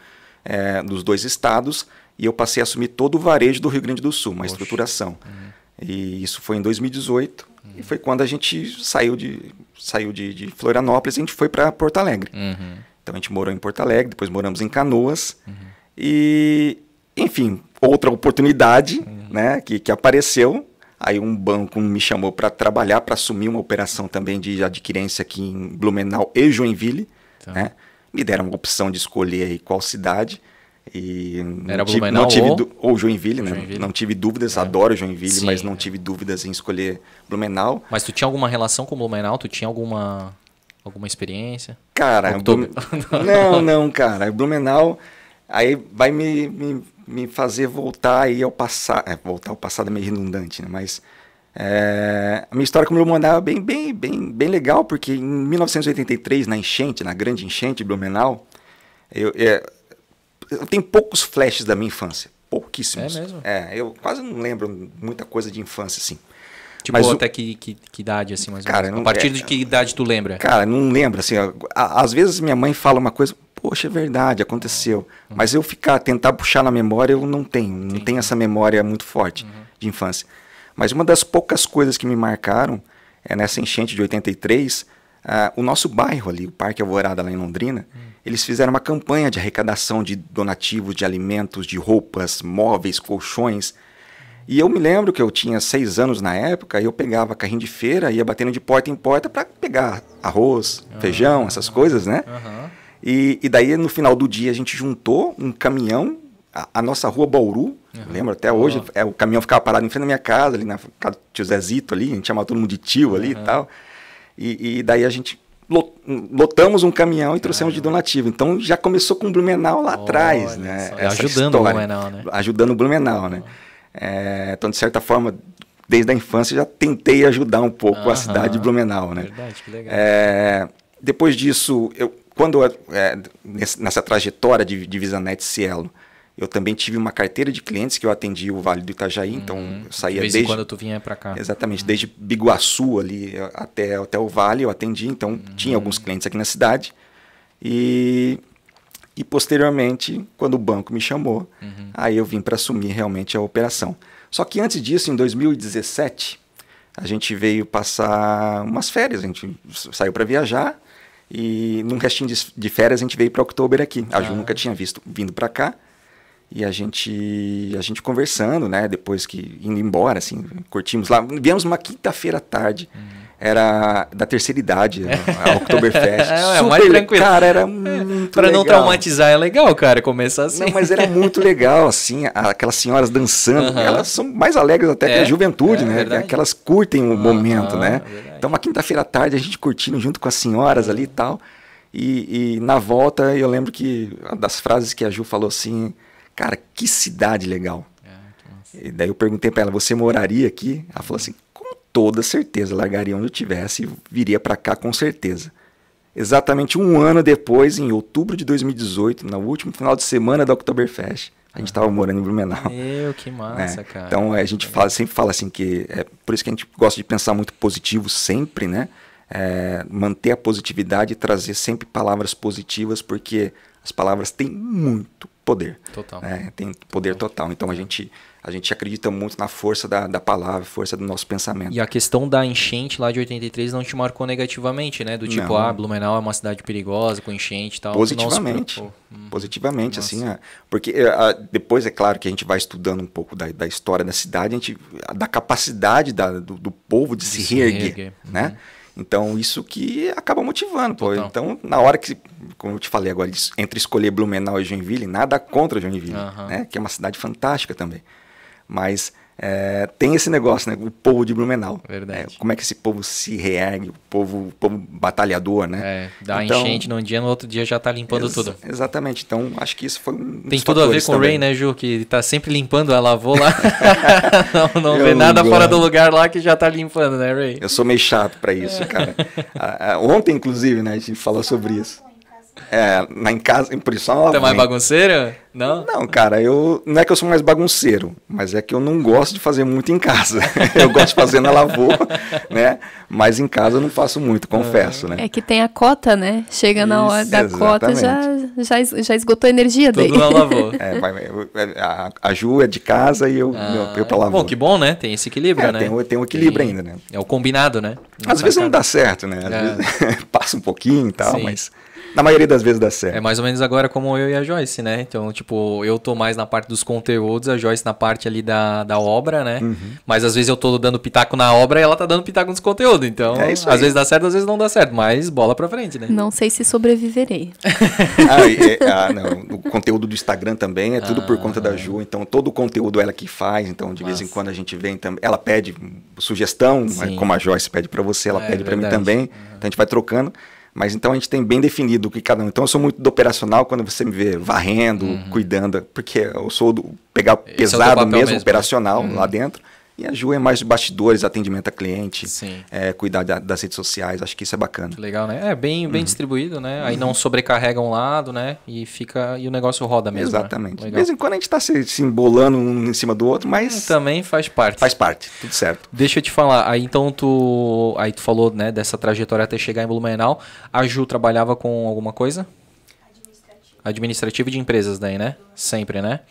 é, dos dois estados, e eu passei a assumir todo o varejo do Rio Grande do Sul, uma Poxa. estruturação. Uhum. E isso foi em 2018, uhum. e foi quando a gente saiu de, saiu de, de Florianópolis, a gente foi para Porto Alegre. Uhum. Então a gente morou em Porto Alegre, depois moramos em Canoas. Uhum. E, enfim, outra oportunidade uhum. né, que, que apareceu. Aí um banco me chamou para trabalhar, para assumir uma operação também de adquirência aqui em Blumenau e Joinville. Então. Né? Me deram a opção de escolher aí qual cidade. E Era tive, Blumenau não tive, ou, ou Joinville, né? Joinville. Não tive dúvidas, é. adoro Joinville, Sim, mas não é. tive dúvidas em escolher Blumenau. Mas tu tinha alguma relação com Blumenau? Tu tinha alguma alguma experiência? Cara, Blum... não, não, cara. Blumenau aí vai me, me, me fazer voltar aí ao passado. É, voltar ao passado é meio redundante, né? Mas é, a minha história com Blumenau é bem, bem, bem, bem legal, porque em 1983, na enchente, na grande enchente de Blumenau, eu, é, eu tenho poucos flashes da minha infância. Pouquíssimos. É mesmo? É, eu quase não lembro muita coisa de infância, assim. Tipo, Mas até o... que, que, que, idade, assim, mais cara, ou menos? Não, a partir é, de que idade tu lembra? Cara, não lembro, assim. às vezes minha mãe fala uma coisa, poxa, é verdade, aconteceu. Uhum. Mas eu ficar, tentar puxar na memória, eu não tenho, não tenho essa memória muito forte uhum. de infância. Mas uma das poucas coisas que me marcaram é nessa enchente de 83, uh, ah, o nosso bairro ali, o Parque Alvorada lá em Londrina, uhum. eles fizeram uma campanha de arrecadação de donativos de alimentos, de roupas, móveis, colchões. E eu me lembro que eu tinha seis anos na época, e eu pegava carrinho de feira, ia batendo de porta em porta para pegar arroz, uhum. feijão, essas coisas, né? Uhum. E, e daí, no final do dia, a gente juntou um caminhão, a, a nossa rua Bauru, uhum. lembro até hoje, é, o caminhão ficava parado em frente da minha casa, ali na casa do tio Zezito ali, a gente chamava todo mundo de tio ali uhum. e tal. E, e, daí a gente lotamos um caminhão e trouxemos de donativo. Então já começou com o Blumenau lá atrás, né? Ajudando história, o Blumenau, né? Ajudando o Blumenau, né? É, então, de certa forma, desde a infância já tentei ajudar um pouco a cidade de Blumenau, né? Verdade, que legal. É, depois disso, eu quando é, nessa trajetória de, de Visanete Cielo, eu também tive uma carteira de clientes que eu atendi o Vale do Itajaí, então uhum. então eu saía desde quando tu vinha para cá. Exatamente, uhum. desde Biguaçu ali até até o Vale eu atendi, então uhum. tinha alguns clientes aqui na cidade. E e posteriormente, quando o banco me chamou, uhum. aí eu vim para assumir realmente a operação. Só que antes disso, em 2017, a gente veio passar umas férias, a gente saiu para viajar e num restinho de, férias a gente veio para October aqui. A ah. Ju tá. nunca tinha visto vindo para cá. E a gente, a gente conversando, né? Depois que indo embora, assim, curtimos lá. Viemos uma quinta-feira à tarde. Hum era da terceira idade, né? a Oktoberfest. é, é Super, mais tranquilo. Cara, era é, muito Pra legal. não traumatizar é legal, cara, começar assim. Não, mas era muito legal, assim, aquelas senhoras dançando. Uhum. Elas são mais alegres até é, que a é, juventude, é, né? Aquelas Que elas curtem o uhum, momento, né? Verdade. Então, uma quinta-feira à tarde, a gente curtindo junto com as senhoras ali e tal. E, e na volta, eu lembro que das frases que a Ju falou assim, cara, que cidade legal. É, que e daí eu perguntei para ela, você moraria aqui? Ela falou assim, toda certeza, largaria onde eu tivesse e viria para cá com certeza. Exatamente um ano depois, em outubro de 2018, no último final de semana da Oktoberfest, a gente estava ah. morando em Blumenau. Meu, que né? massa, né? cara. Então é, a gente fala, sempre fala assim que é por isso que a gente gosta de pensar muito positivo sempre, né? É, manter a positividade e trazer sempre palavras positivas, porque as palavras têm muito poder. Total. Né? Tem poder total. total. Então a gente a gente acredita muito na força da, da palavra, força do nosso pensamento. E a questão da enchente lá de 83 não te marcou negativamente, né? Do tipo, não. ah, Blumenau é uma cidade perigosa, com enchente e tal. Positivamente. Hum. positivamente, assim. É. Porque é, a, depois, é claro, que a gente vai estudando um pouco da, da história da cidade, a gente, a, da capacidade da, do, do, povo de, de se, se reerguer, reerguer. né? Uhum. Então, isso que acaba motivando, pô. Então, na hora que, como eu te falei agora, entre escolher Blumenau e Joinville, nada contra Joinville, uhum. né? Que é uma cidade fantástica também. Mas é, tem esse negócio, né? O povo de Blumenau. Verdade. É, como é que esse povo se reergue, o povo, o povo batalhador, né? É, dá então, enchente num dia, no outro dia já tá limpando ex tudo. Exatamente. Então, acho que isso foi um. Tem tudo a ver com também. o Ray, né, Ju? Que tá sempre limpando, a lavou lá. não não vê nada gosto. fora do lugar lá que já tá limpando, né, Ray? Eu sou meio chato pra isso, é. cara. ah, ontem, inclusive, né, a gente falou sobre isso. É, na em casa, em prisão. Você é mais bagunceiro? Não? Não, cara, eu. Não é que eu sou mais bagunceiro, mas é que eu não gosto de fazer muito em casa. eu gosto de fazer na lavoura, né? Mas em casa eu não faço muito, confesso, ah. né? É que tem a cota, né? Chega na hora da exatamente. cota, já, já, já esgotou a energia Tudo dele. na lavoura. É, é, a, a Ju é de casa e eu, ah, eu, eu pra lavoura. Bom, que bom, né? Tem esse equilíbrio, é, né? Tem, tem um equilíbrio ainda, né? É o combinado, né? Não Às vezes não dá certo, né? Às é. vezes passa um pouquinho e tal, Sim. mas. Na maioria das vezes dá certo. É mais ou menos agora como eu e a Joyce, né? Então, tipo, eu tô mais na parte dos conteúdos, a Joyce na parte ali da, da obra, né? Uhum. Mas às vezes eu tô dando pitaco na obra e ela tá dando pitaco nos conteúdos. Então, é às vezes dá certo, às vezes não dá certo, mas bola pra frente, né? Não sei se sobreviverei. ah, é, ah, não. O conteúdo do Instagram também é tudo ah, por conta da Ju, então todo o conteúdo ela que faz, então de Nossa. vez em quando a gente vem também. Ela pede sugestão, Sim. como a Joyce pede para você, ela é, pede para mim também. Então a gente vai trocando. Mas então a gente tem bem definido o que cada um. Então eu sou muito do operacional quando você me vê varrendo, uhum. cuidando, porque eu sou do pegar é pesado é mesmo, mesmo, né? operacional uhum. lá dentro. E a Ju é mais bastidores, atendimento a cliente, é, cuidar da, das redes sociais, acho que isso é bacana. Legal, né? É bem, bem uhum. distribuído, né? Aí uhum. não sobrecarrega um lado, né? E fica. E o negócio roda mesmo. Né? Exatamente. Né? De vez em quando a gente está se, se embolando um em cima do outro, mas. É, também faz parte. Faz parte, tudo certo. Deixa eu te falar, aí então tu. Aí tu falou, né, dessa trajetória até chegar em Blumenau. A Ju trabalhava com alguma coisa? administrativo Administrativo de empresas daí, né? Sempre, né?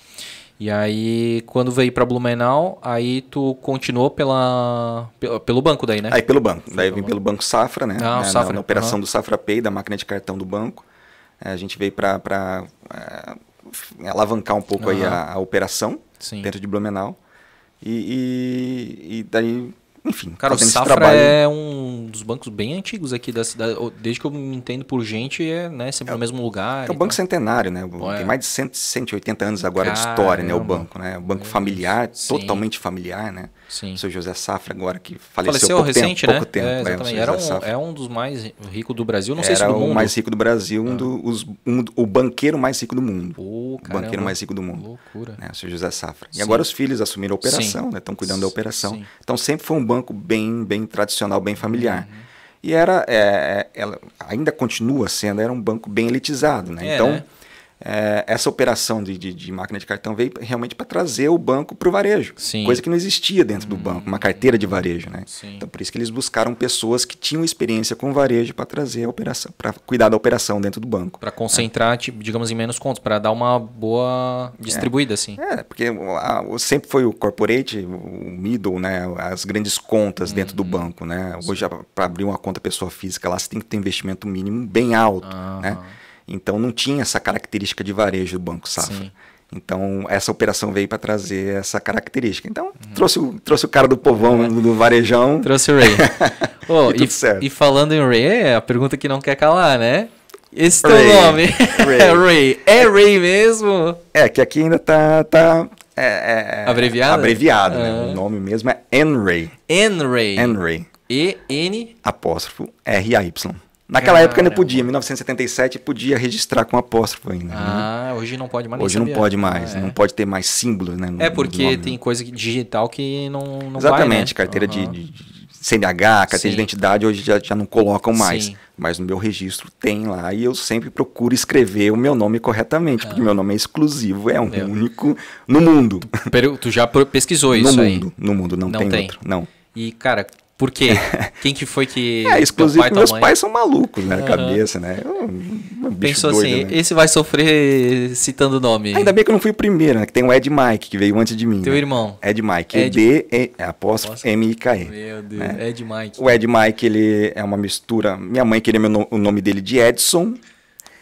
E aí, quando veio para Blumenau, aí tu continuou pela, pelo banco daí, né? Aí pelo banco. Daí vim pelo Banco Safra, né? Ah, é, Safra. Na, na operação uhum. do Safra Pay, da máquina de cartão do banco. É, a gente veio para é, alavancar um pouco uhum. aí a, a operação Sim. dentro de Blumenau. E, e, e daí enfim, cara, o Safra trabalho... é um dos bancos bem antigos aqui da cidade. Desde que eu me entendo por gente, é né, sempre é, no mesmo lugar. É o Banco tal. Centenário, né? Ué. Tem é. mais de 100, 180 anos agora Caramba. de história, né? O banco, né? O banco familiar, Sim. totalmente familiar, né? Sim. O seu José Safra, agora que faleceu, faleceu pouco recente, tempo, né? pouco tempo. É, né, exatamente. É, Era um, é um dos mais ricos do Brasil, não Era sei se do mundo. o mais rico do Brasil, um ah. do, um, o banqueiro mais rico do mundo. Oh, o banqueiro mais rico do mundo. Loucura. Né? O seu José Safra. Sim. E agora os filhos assumiram a operação, né? Estão cuidando da operação. Sim. Então sempre foi um banco bem, bem tradicional, bem familiar. Uhum. E era, é, é ela ainda continua sendo, era um banco bem elitizado, né? É, então, né? é, essa operação de, de, de, máquina de cartão veio realmente para trazer o banco para o varejo, Sim. coisa que não existia dentro do uhum. banco, uma carteira de varejo, né? Sim. Então por isso que eles buscaram pessoas que tinham experiência com varejo para trazer a operação, para cuidar da operação dentro do banco. Para concentrar, é. tipo, digamos, em menos contos, para dar uma boa é. distribuída, é. assim. É, porque a, a, sempre foi o corporate, o middle, né? As grandes contas hum. dentro do uhum. banco, né? Hoje para abrir uma conta pessoa física lá você tem que ter investimento mínimo bem alto, ah. né? Então não tinha essa característica de varejo do Banco Safra. Sim. Então, essa operação veio para trazer essa característica. Então, uhum. trouxe, trouxe o cara do povão, uhum. do varejão. Trouxe o Ray. oh, e, e, e, falando em Ray, é a pergunta que não quer calar, né? Esse Ray. teu nome Ray. é Ray. É Ray mesmo? É, que aqui ainda tá, tá é, é, é abreviado. Abreviado, né? O nome mesmo é Henry. Henry. Henry. E-N... Apóstrofo R-A-Y. Naquela época não podia, em 1977 podia registrar com apóstrofo ainda. Né? Ah, né? hoje não pode mais. Hoje não pode mais, ah, é. não pode ter mais símbolos, né? No, é porque né? tem coisa digital que não, não Exatamente, vai, né? carteira uhum. de, de CNH, carteira Sim. de identidade, hoje já, já não colocam mais. Sim. Mas no meu registro tem lá e eu sempre procuro escrever o meu nome corretamente, ah. porque meu nome é exclusivo, é um meu. único no mundo. Tu já pesquisou no isso mundo, aí? No mundo, no mundo, não, não tem, tem outro. Não. E, cara, por quê? Quem que foi que. É, exclusivo pai, meus mãe? pais são malucos, né? Na uhum. cabeça, né? Um Pensou assim, né? esse vai sofrer citando o nome. Ainda bem que eu não fui o primeiro, né? Que tem o Ed Mike, que veio antes de mim. Teu né? irmão. Ed Mike. Ed... E D, é, M-I-K-E. Meu né? Deus, né? Ed Mike. O Ed Mike, ele é uma mistura. Minha mãe queria meu, o nome dele de Edson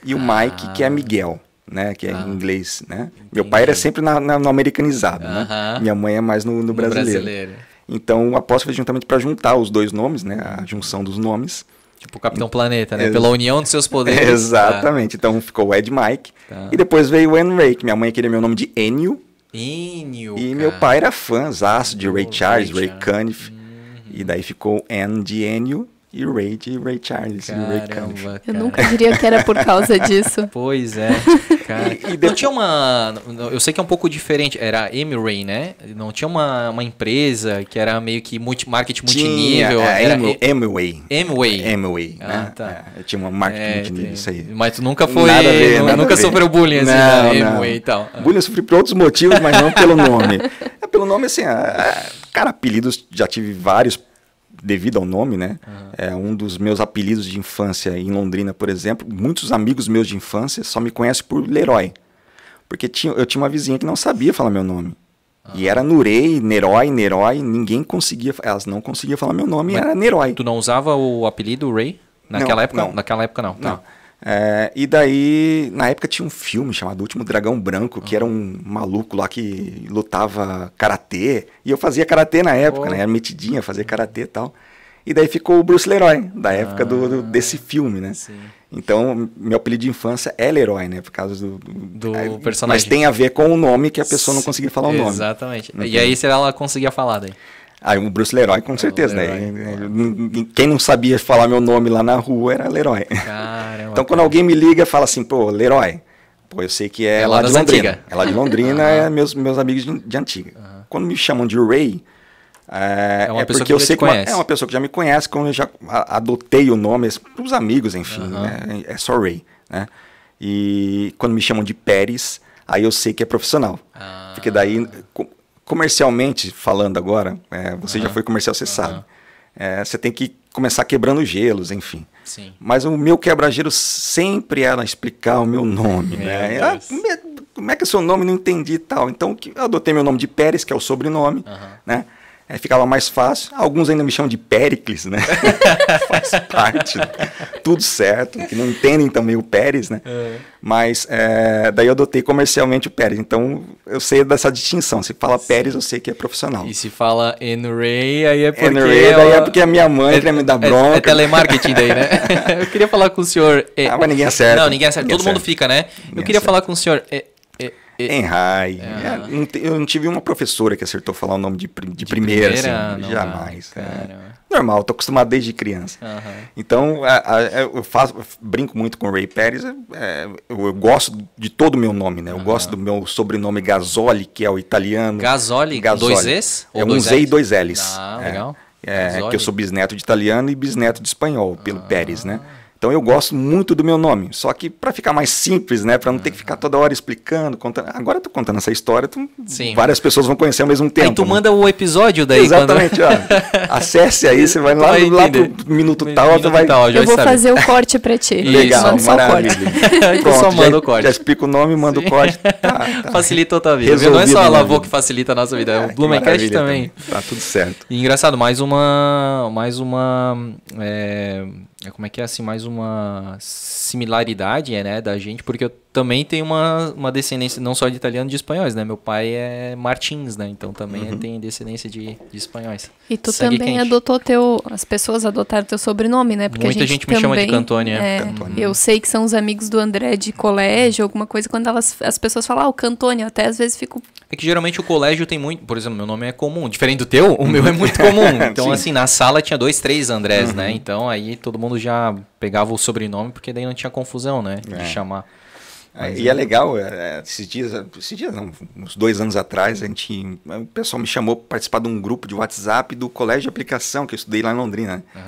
e o ah. Mike, que é ah. Miguel né? Que é ah, em inglês, né? Entendi. Meu pai era sempre na, na no americanizado, uh -huh. né? Minha mãe é mais no, no, no brasileiro. brasileiro. Então, após foi juntamente para juntar os dois nomes, né? A junção dos nomes. Tipo o Capitão Planeta, né? Pela união dos seus poderes. Exatamente. Tá. Então ficou Ed Mike. Tá. E depois veio o Ray, que minha mãe queria meu nome de Enio. Enio. E cara. meu pai era fã, zaço de Ray Charles, Ray, Ray Cunningham. Uhum. E daí ficou N de Enio e Ray de Ray Charles Caramba, e Ray Cunningham. Eu nunca diria que era por causa disso. Pois é, cara. E, e depois... Não tinha uma... Eu sei que é um pouco diferente, era Emiray, né? Não tinha uma, uma empresa que era meio que multi, marketing tinha, multinível. É, era Emway. Emway. Emway, ah, né? tá. É, tinha uma marketing é, multinível, tem... isso aí. Mas tu nunca foi... Nada ver, nunca, nunca sofreu bullying assim, não, da Emway e então. tal. Ah. Bullying eu sofri por outros motivos, mas não pelo nome. é pelo nome, assim, é, é, cara, apelidos, já tive vários devido ao nome, né? Uhum. É um dos meus apelidos de infância em Londrina, por exemplo. Muitos amigos meus de infância só me conhecem por Leroy. Porque tinha, eu tinha uma vizinha que não sabia falar meu nome. E era Nurei, Nerói, Nerói, ninguém conseguia, elas não conseguiam falar meu nome, Mas era Nerói. Tu não usava o apelido Ray? Naquela não, época não. Naquela época não. Tá. não. É, e daí, na época tinha um filme chamado Último Dragão Branco, que uhum. era um maluco lá que lutava karatê. E eu fazia karatê na época, né? Era metidinha, fazia karatê e tal. E daí ficou o Bruce Leroy, da época ah, do, do, ah, desse filme, né? Sim. Então, meu apelido de infância é Leroy, né? Por causa do, do, do é, personagem. Mas tem a ver com o nome que a pessoa não conseguia falar o nome. Exatamente. e uhum. aí, será ela conseguia falar daí? Aí ah, o Bruce Leroy, com é, certeza, né? Leroy. né? Quem não sabia falar meu nome lá na rua era Leroy. Caramba, é então quando alguém me liga fala assim, pô, Leroy, pô, eu sei que é, é lá, de Londrina. Antiga. É lá de Londrina, é meus, meus amigos de, de antiga. Uhum. Quando me chamam de Ray, é, é, uma é pessoa que eu sei que uma, é uma pessoa que já me conhece, quando eu já adotei o nome assim, para os amigos, enfim, uhum. né? é só Ray, né? E quando me chamam de Pérez, aí eu sei que é profissional. Ah. Porque daí comercialmente falando agora, é, você uhum. já foi comercial, você uhum. sabe. É, você tem que começar quebrando gelos, enfim. Sim. Mas o meu quebra-gelo sempre era explicar o meu nome, meu né? Ah, é, como é que é seu nome? Não entendi e tal. Então, eu adotei meu nome de Pérez, que é o sobrenome, uhum. né? É, ficava mais fácil. Alguns ainda me chamam de Péricles, né? Faz parte. Né? Tudo certo, que não entendem também o Pérez, né? É. Mas é, daí eu adotei comercialmente o Pérez. Então eu sei dessa distinção. Se fala Sim. Pérez, eu sei que é profissional. E se fala Enray, aí é porque. Enray, daí é porque a minha mãe é- quer me dar é- bronca. É, telemarketing daí, né? eu queria falar com o senhor. É- ah, mas ninguém acerta. Não, ninguém acerta. Ninguém Todo acerta. mundo fica, né? Ninguém eu queria acerta. falar com o senhor. Enrai. É. é. é eu não tive uma professora que acertou falar o nome de, de, de primeira, assim, primeira, assim, não, jamais. Né? Cara. É. Normal, tô acostumado desde criança. Uhum. Então, a, a, é, eu faço, eu brinco muito com o Ray Pérez. eu, eu, gosto de todo o meu nome, né? Eu uhum. gosto do meu sobrenome Gasoli, que é o italiano. Gasoli? Gasoli. Dois S? É um Z e dois L's. Ah, legal. É, que eu sou bisneto de italiano e bisneto de espanhol, pelo uhum. Pérez, né? Então eu gosto muito do meu nome, só que para ficar mais simples, né, para não ter que uhum. ficar toda hora explicando, contando. Agora eu tô contando essa história, tu... várias pessoas vão conhecer ao mesmo tempo. Aí tu né? manda o episódio daí Exatamente, quando... ó. Acesse aí, você vai lá, vai lá pro minuto tal, minuto vai tal, Eu vou sabe. fazer o corte para ti. Legal, Isso, maravilha. Pronto, só manda o corte. Já explica o nome, manda o corte. Tá, tá. Facilita a tua vida. Resolvido, não é só a né? Lavô que facilita a nossa vida, é, é o ah, Blumencast também. também. Tá tudo certo. E engraçado, mais uma mais uma é é como é que é assim mais uma similaridade, né, da gente, porque eu também tem uma, uma descendência não só de italiano, de espanhóis, né? Meu pai é Martins, né? Então também uhum. tem descendência de, de espanhóis. E tu também quente. adotou teu. As pessoas adotaram teu sobrenome, né? Porque Muita gente, gente me chama de Cantônia. É, Eu sei que são os amigos do André de colégio, alguma coisa, quando elas, as pessoas falam, ah, o Cantônia, até às vezes fico. É que geralmente o colégio tem muito. Por exemplo, meu nome é comum. Diferente do teu, o meu é muito comum. Então, assim, na sala tinha dois, três Andrés, né? uhum. né? Então aí todo mundo já pegava o sobrenome, porque daí não tinha confusão, né? É. De chamar. Mas, e é, é legal, é, é, esses dias, esses dias não, uns dois anos atrás, a gente, o pessoal me chamou para participar de um grupo de WhatsApp do colégio de aplicação que eu estudei lá em Londrina. Uhum.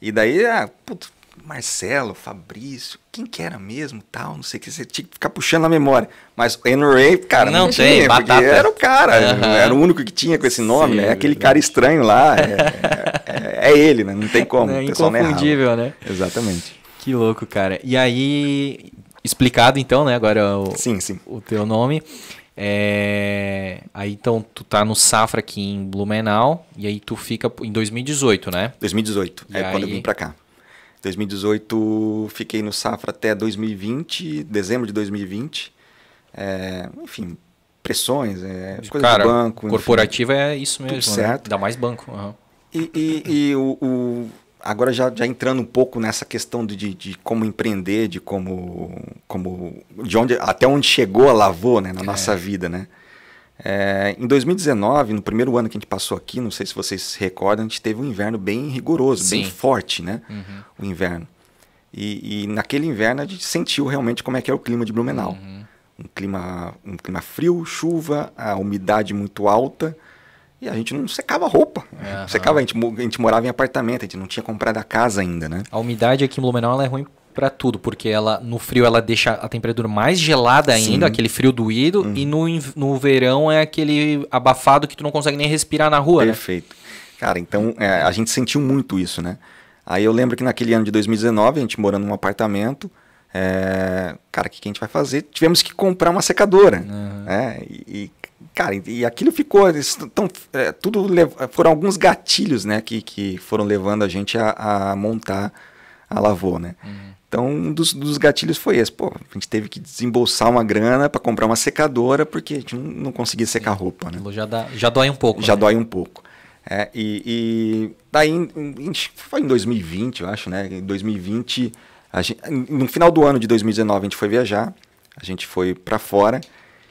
E daí, ah, puto, Marcelo, Fabrício, quem que era mesmo, tal, não sei o que, você tinha que ficar puxando a memória. Mas Henry, cara, não, não tem, batata. era o cara, uhum. era o único que tinha com esse nome, Sim, né? É aquele verdade. cara estranho lá, é, é, é, é ele, né? Não tem como. É inconfundível, né? Exatamente. Que louco, cara. E aí, explicado então, né? Agora é o, sim, sim. o teu nome. É... Aí então tu tá no Safra aqui em Blumenau e aí tu fica em 2018, né? 2018, e é aí... quando eu vim para cá. 2018 fiquei no Safra até 2020, dezembro de 2020. É... enfim, pressões, é, coisas Cara, do banco. Corporativa enfim, é isso mesmo, tudo né? certo. Dá mais banco. Uhum. E, e, e o agora já, já entrando um pouco nessa questão de, de, como empreender, de como, como de onde até onde chegou a Lavô né, na é. nossa vida, né? É, em 2019, no primeiro ano que a gente passou aqui, não sei se vocês se recordam, a gente teve um inverno bem rigoroso, Sim. bem forte, né? Uhum. O inverno. E, e, naquele inverno a gente sentiu realmente como é que é o clima de Blumenau. Uhum. Um, clima, um clima frio, chuva, a umidade muito alta e a gente não secava roupa. Uhum. Secava, a gente, a gente morava em apartamento, a gente não tinha comprado a casa ainda, né? A umidade aqui em Blumenau é ruim para tudo, porque ela no frio ela deixa a temperatura mais gelada ainda, Sim. aquele frio doído, uhum. e no, no verão é aquele abafado que tu não consegue nem respirar na rua, né? Perfeito. Né? Cara, então é, a gente sentiu muito isso, né? Aí eu lembro que naquele ano de 2019, a gente morando num apartamento, é, cara, o que, que, a gente vai fazer? Tivemos que comprar uma secadora. Uhum. Né? E, e, Cara, e aquilo ficou. Tão, é, tudo foram alguns gatilhos, né? Que, que foram levando a gente a, a montar a Lavô, né? Uhum. Então, um dos, dos, gatilhos foi esse. Pô, a gente teve que desembolsar uma grana para comprar uma secadora, porque a gente não, não conseguia secar roupa, né? Já, dá, já dói um pouco. Já né? dói um pouco. É, e, e, daí, em, foi em 2020, eu acho, né? Em 2020, gente, no final do ano de 2019, a gente foi viajar, a gente foi para fora.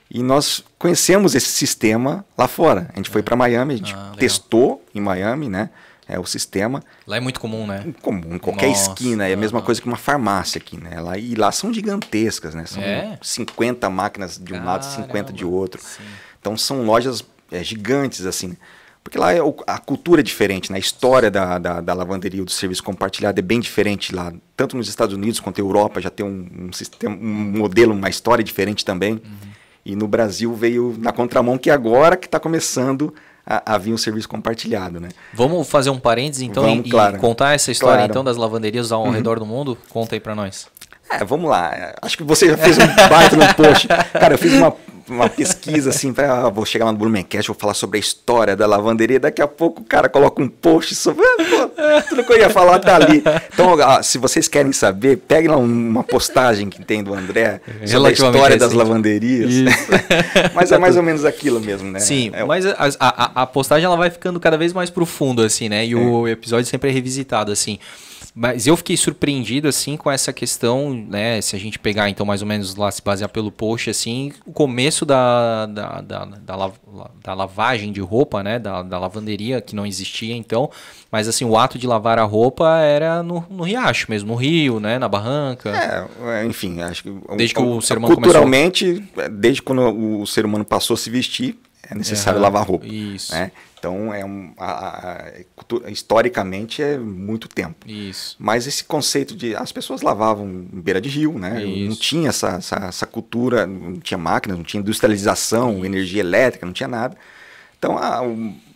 E nós conhecemos esse sistema lá fora. A gente foi para Miami, a gente ah, testou em Miami, né? É o sistema. Lá é muito comum, né? Comum, em qualquer Nossa, esquina. É a mesma coisa que uma farmácia aqui, né? Lá, e lá são gigantescas, né? São é? 50 máquinas de um Caramba, lado e 50 de outro. Sim. Então são lojas é, gigantes, assim. Porque lá é, a cultura é diferente, né? A história da, da, da, lavanderia ou do serviço compartilhado é bem diferente lá. Tanto nos Estados Unidos quanto na Europa já tem um, um sistema, um modelo, uma história diferente também. Uhum. E no Brasil veio na contramão que agora que está começando a, a, vir um serviço compartilhado, né? Vamos fazer um parênteses então vamos, e, claro. e, contar essa história claro. então das lavanderias ao uhum. redor do mundo? Conta aí para nós. É, vamos lá. Acho que você já fez um baita no post. Cara, eu fiz uma, uma pesquisa assim, pra, ah, vou chegar lá no Blumencast, vou falar sobre a história da lavanderia, daqui a pouco o cara coloca um post sobre ah, pô, tudo que eu ia falar tá ali. Então, ah, se vocês querem saber, peguem lá uma postagem que tem do André sobre a história das lavanderias. mas é mais ou menos aquilo mesmo, né? Sim, é, mas a, a, a, postagem ela vai ficando cada vez mais profundo assim, né? E é. o episódio sempre é revisitado, assim. Mas eu fiquei surpreendido, assim, com essa questão, né? Se a gente pegar, então, mais ou menos lá, se basear pelo post, assim, o começo da, da, da, da, la, da lavagem de roupa, né? Da, da, lavanderia, que não existia, então. Mas, assim, o ato de lavar a roupa era no, no riacho mesmo, no rio, né? Na barranca. É, é enfim, acho que... Desde o, que o ser humano Culturalmente, começou... desde quando o ser humano passou a se vestir, é necessário uhum, lavar roupa. Isso. Né? Então, é um, a, a, historicamente é muito tempo. Isso. Mas esse conceito de. As pessoas lavavam em beira de rio, né? Isso. Não tinha essa, essa, essa, cultura, não tinha máquinas, não tinha industrialização, Isso. energia elétrica, não tinha nada. Então, a,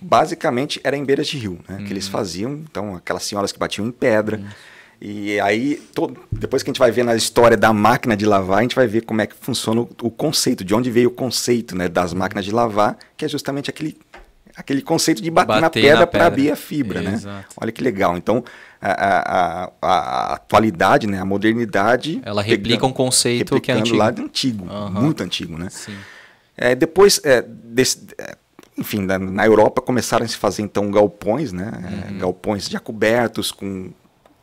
basicamente era em beiras de rio né? Uhum. que eles uhum. faziam. Então, aquelas senhoras que batiam em pedra. E aí, depois que a gente vai ver na história da máquina de lavar, a gente vai ver como é que funciona o, o conceito, de onde veio o conceito né, das máquinas de lavar, que é justamente aquele, aquele conceito de bater, bater na pedra para abrir a fibra. Né? Olha que legal. Então, a, a, a, atualidade, né, a modernidade... Ela replica um conceito que é antigo. lá de antigo, uhum. muito antigo. Né? É, depois, é, desse, é, enfim, na, na, Europa começaram a se fazer então galpões, né? É, uhum. galpões já cobertos com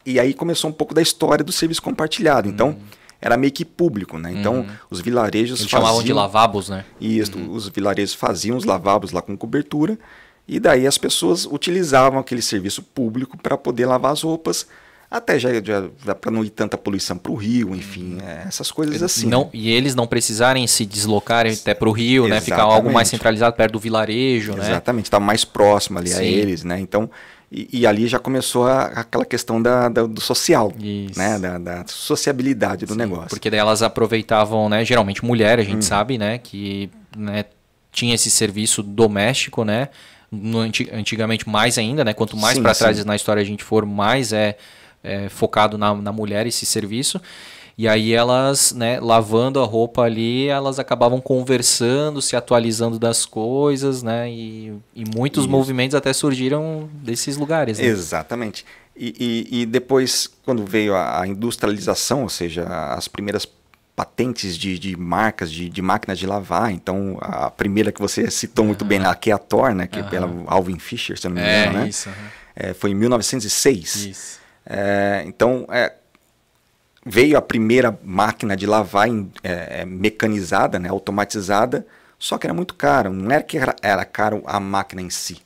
e aí começou um pouco da história do serviço compartilhado. Então, hum. era meio que público, né? Então, hum. os vilarejos Eles faziam... chamavam de lavabos, né? Isso, uhum. os vilarejos faziam os lavabos lá com cobertura. E daí as pessoas utilizavam aquele serviço público para poder lavar as roupas, até já, já, já para não ir tanta poluição para o rio, enfim, uhum. é, essas coisas assim. Não, E eles não precisarem se deslocarem até para o rio, né? Ficar algo mais centralizado perto do vilarejo, Exatamente, né? Exatamente, estava tá mais próximo ali Sim. a eles, né? Então e, e, ali já começou a, aquela questão da, da, do social, Isso. né? Da, da, sociabilidade do Sim, negócio. Porque daí elas aproveitavam, né? Geralmente mulher, a gente hum. sabe, né? Que né, tinha esse serviço doméstico, né? No, antigamente mais ainda, né? Quanto mais para trás na história a gente for, mais é, é focado na, na mulher esse serviço. E aí elas, né, lavando a roupa ali, elas acabavam conversando, se atualizando das coisas, né? E, e muitos Isso. movimentos até surgiram desses lugares. Né? Exatamente. E, e, e, depois, quando veio a, a, industrialização, ou seja, as primeiras patentes de, de marcas, de, de, máquinas de lavar. Então, a primeira que você citou uhum. muito bem lá, que é a Thor, né? Que uhum. é pela Alvin Fisher, se não me engano, é, né? Isso, uhum. é, foi em 1906. Isso. É, então, é, veio a primeira máquina de lavar é, é, mecanizada, né, automatizada, só que era muito caro. Não era que era, era caro a máquina em si.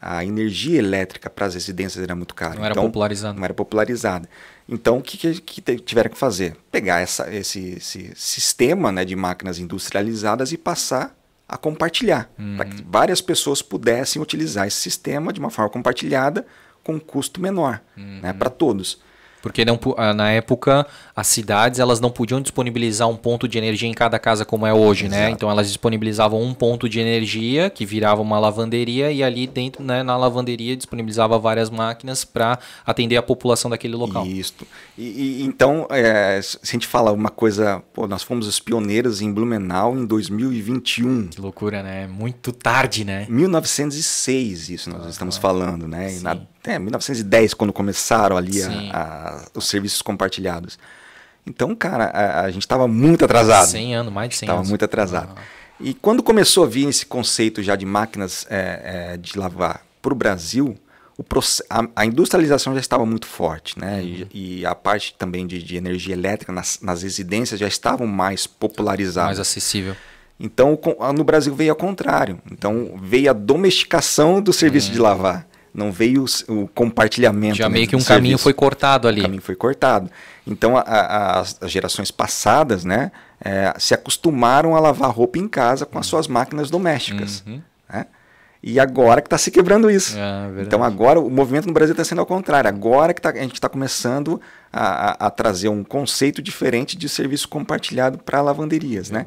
A energia elétrica para as residências era muito cara. Não então, era popularizada. Não era popularizada. Então, o que, que, que, tiveram que fazer? Pegar essa, esse, esse, sistema né, de máquinas industrializadas e passar a compartilhar, uhum. para que várias pessoas pudessem utilizar esse sistema de uma forma compartilhada, com um custo menor né, uhum. né, para todos. Porque não, ah, na época as cidades elas não podiam disponibilizar um ponto de energia em cada casa como é hoje, né? Exato. né? Então elas disponibilizavam um ponto de energia que virava uma lavanderia e ali dentro, né, na lavanderia disponibilizava várias máquinas para atender a população daquele local. Isso. E, e então é, se a gente fala uma coisa, pô, nós fomos os pioneiros em Blumenau em 2021. Que loucura, né? Muito tarde, né? 1906 isso nós ah, estamos falando, né? Sim. E na até 1910, quando começaram ali a, a, os serviços compartilhados. Então, cara, a, a gente estava muito atrasado. 100 anos, mais de 100 Estava muito atrasado. E quando começou a vir esse conceito já de máquinas é, é, de lavar para o Brasil, a, industrialização já estava muito forte, né? Uhum. E, e, a parte também de, de energia elétrica nas, nas, residências já estavam mais popularizadas. Mais acessível. Então, no Brasil veio ao contrário. Então, veio a domesticação do serviço uhum. de lavar não veio o compartilhamento. Já né, meio que um caminho foi cortado ali. O caminho foi cortado. Então, a, a, as gerações passadas né, é, se acostumaram a lavar roupa em casa com as suas máquinas domésticas. Uhum. Né? E agora que está se quebrando isso. É, é então, agora o movimento no Brasil está sendo ao contrário. Agora que tá, a gente está começando a, a, trazer um conceito diferente de serviço compartilhado para lavanderias. É, né?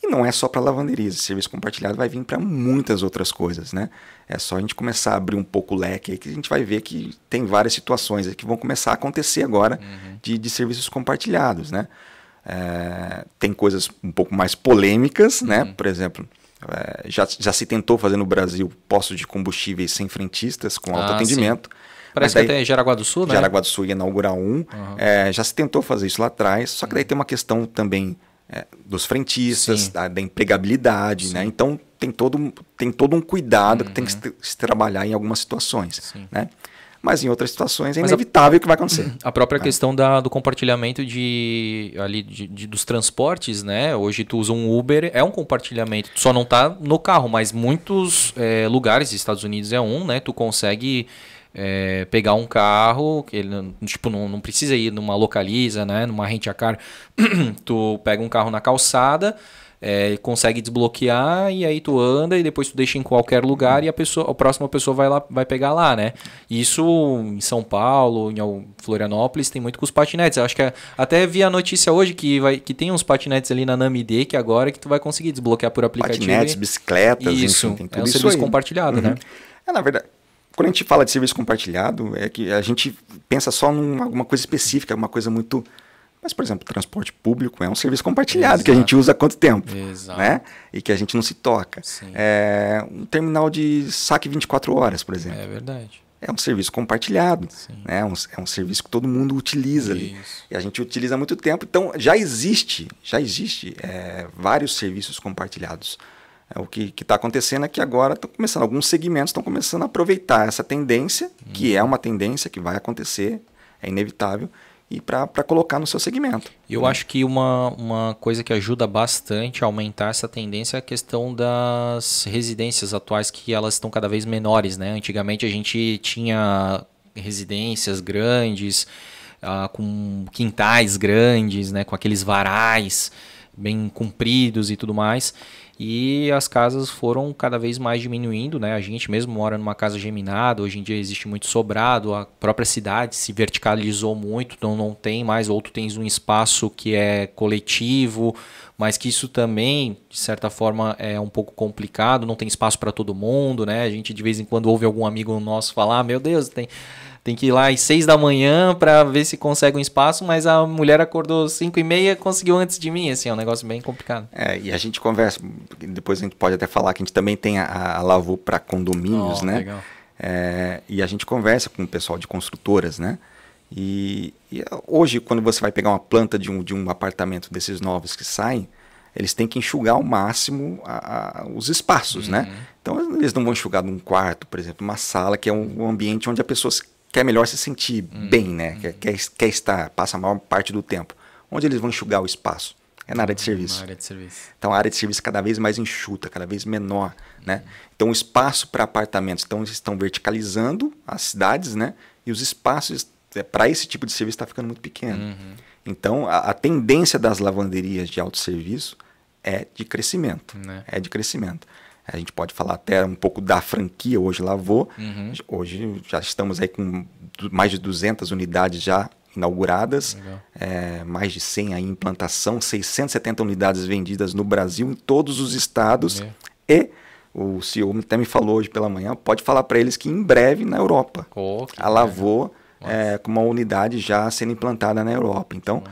E não é só para lavanderias. Esse serviço compartilhado vai vir para muitas outras coisas. Né? É só a gente começar a abrir um pouco o leque aí que a gente vai ver que tem várias situações que vão começar a acontecer agora uhum. de, de serviços compartilhados, né? É, tem coisas um pouco mais polêmicas, né? uhum. né? Por exemplo, é, já, já se tentou fazer no Brasil postos de combustíveis sem frentistas com ah, atendimento. Sim. Parece daí, que até é Jaraguá do Sul, né? Jaraguá do Sul ia inaugurar um. Uhum. É, já se tentou fazer isso lá atrás, só que uhum. daí tem uma questão também é, dos frentistas, da, da, empregabilidade, né? Sim. né? Então tem todo, tem todo um cuidado uhum. que tem que uhum. se, se, trabalhar em algumas situações, Sim. né? Mas em outras situações é Mas inevitável a, que vai acontecer. A própria né? questão da, do compartilhamento de, ali, de, de, dos transportes, né? Hoje tu usa um Uber, é um compartilhamento. só não tá no carro, mas muitos é, lugares, Estados Unidos é um, né? Tu consegue é, pegar um carro, que ele tipo, não, não precisa ir numa localiza, né? Numa rente a car. tu pega um carro na calçada. É, consegue desbloquear e aí tu anda e depois tu deixa em qualquer lugar e a pessoa, a próxima pessoa vai lá, vai pegar lá, né? Isso em São Paulo, em Florianópolis tem muito com os patinetes. Eu acho que é, até vi a notícia hoje que vai, que tem uns patinetes ali na NAMID, que agora é que tu vai conseguir desbloquear por aplicativo. Patinetes, bicicletas, isso, enfim, tem é tudo é um isso serviço compartilhado, né. uhum. né? É, na verdade, quando a gente fala de serviço compartilhado, é que a gente pensa só em alguma coisa específica, alguma coisa muito. Mas, por exemplo, transporte público é um serviço compartilhado Exato. que a gente usa há quanto tempo? Né? Exato. Né? E que a gente não se toca. É um terminal de saque 24 horas, por exemplo. É verdade. É um serviço compartilhado. Sim. Né? Um, é um serviço que todo mundo utiliza Isso. ali. E a gente utiliza há muito tempo. Então, já existe, já existe é, vários serviços compartilhados é o que está acontecendo é que agora estão começando, alguns segmentos estão começando a aproveitar essa tendência, hum. que é uma tendência que vai acontecer, é inevitável, e para colocar no seu segmento. Eu acho que uma, uma coisa que ajuda bastante a aumentar essa tendência é a questão das residências atuais, que elas estão cada vez menores, né? Antigamente a gente tinha residências grandes, ah, com quintais grandes, né? Com aqueles varais bem compridos e tudo mais e as casas foram cada vez mais diminuindo, né? A gente mesmo mora numa casa geminada, hoje em dia existe muito sobrado, a própria cidade se verticalizou muito, então não tem mais, ou tu tens um espaço que é coletivo, mas que isso também, de certa forma, é um pouco complicado, não tem espaço para todo mundo, né? A gente de vez em quando ouve algum amigo nosso falar, ah, meu Deus, tem tem que ir lá às seis da manhã para ver se consegue um espaço, mas a mulher acordou cinco e meia, conseguiu antes de mim, assim, é um negócio bem complicado. É, e a gente conversa, depois a gente pode até falar que a gente também tem a, a para condomínios, oh, né? Legal. É, e a gente conversa com o pessoal de construtoras, né? E, e, é, hoje, quando você vai pegar uma planta de um, de um apartamento desses novos que saem, eles têm que enxugar ao máximo a, a, os espaços, né? uhum. né? Então, eles não vão enxugar num quarto, por exemplo, uma sala, que é um, um ambiente onde a pessoa quer é melhor se sentir hum, bem, né? Hum. Quer, quer, quer, estar, passa a maior parte do tempo. Onde eles vão enxugar o espaço? É na área de hum, serviço. Na área de serviço. Então, a área de serviço é cada vez mais enxuta, cada vez menor, hum. né? Então, o espaço para apartamentos, então, eles estão verticalizando as cidades, né? E os espaços é, para esse tipo de serviço está ficando muito pequeno. Uhum. Então, a, a, tendência das lavanderias de autosserviço é de crescimento. Né? É de crescimento. A gente pode falar até um pouco da franquia hoje Lavô. Uhum. Hoje já estamos aí com mais de 200 unidades já inauguradas, é, mais de 100 em implantação, 670 unidades vendidas no Brasil, em todos os estados. Uhum. E o CEO até me falou hoje pela manhã, pode falar para eles que em breve na Europa. Oh, a Lavô é, com uma unidade já sendo implantada na Europa. Então,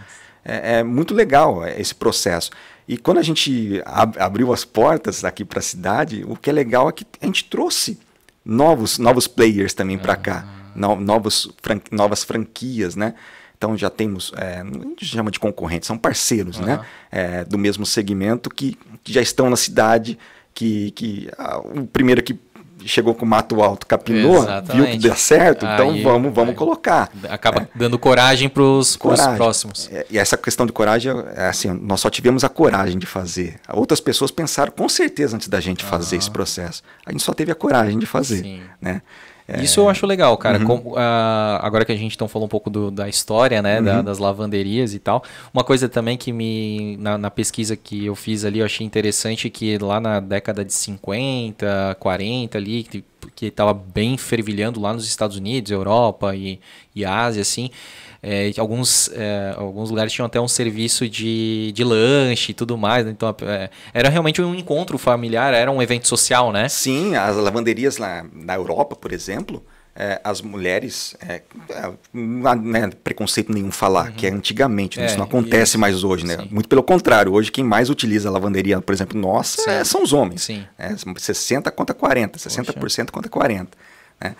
é, é muito legal é, esse processo. E quando a gente ab abriu as portas aqui para a cidade, o que é legal é que a gente trouxe novos, novos players também para uhum. cá, ah. no, novos fran novas franquias, né? Então já temos, é, eh, não a gente chama de concorrentes, são parceiros, uhum. né? É, do mesmo segmento que, que já estão na cidade, que, que a, ah, o primeiro que chegou com o mato alto, capinou, Exatamente. viu que deu certo, então vamos, vamos aí, colocar. Acaba é. dando coragem para os próximos. É, e essa questão de coragem, é assim, nós só tivemos a coragem de fazer. Outras pessoas pensaram com certeza antes da gente fazer esse processo. A gente só teve a coragem de fazer, Sim. né? É... Isso eu acho legal, cara. Uhum. Como, uh, ah, agora que a gente então falou um pouco do, da história, né, uhum. da, das lavanderias e tal. Uma coisa também que me na, na, pesquisa que eu fiz ali eu achei interessante que lá na década de 50, 40 ali que estava bem fervilhando lá nos Estados Unidos, Europa e, e Ásia, assim. É, alguns, é, alguns lugares tinham até um serviço de, de lanche e tudo mais. Né? Então, é, era realmente um encontro familiar, era um evento social, né? Sim, as lavanderias na, na Europa, por exemplo, é, as mulheres. É, é, não há né, preconceito nenhum falar, uhum. que é uhum. antigamente, né? isso não acontece mais hoje, né? Sim. Muito pelo contrário, hoje quem mais utiliza a lavanderia, por exemplo, nossa, são os homens. Sim. 60 contra 40, 60% Poxa. contra 40%. Né?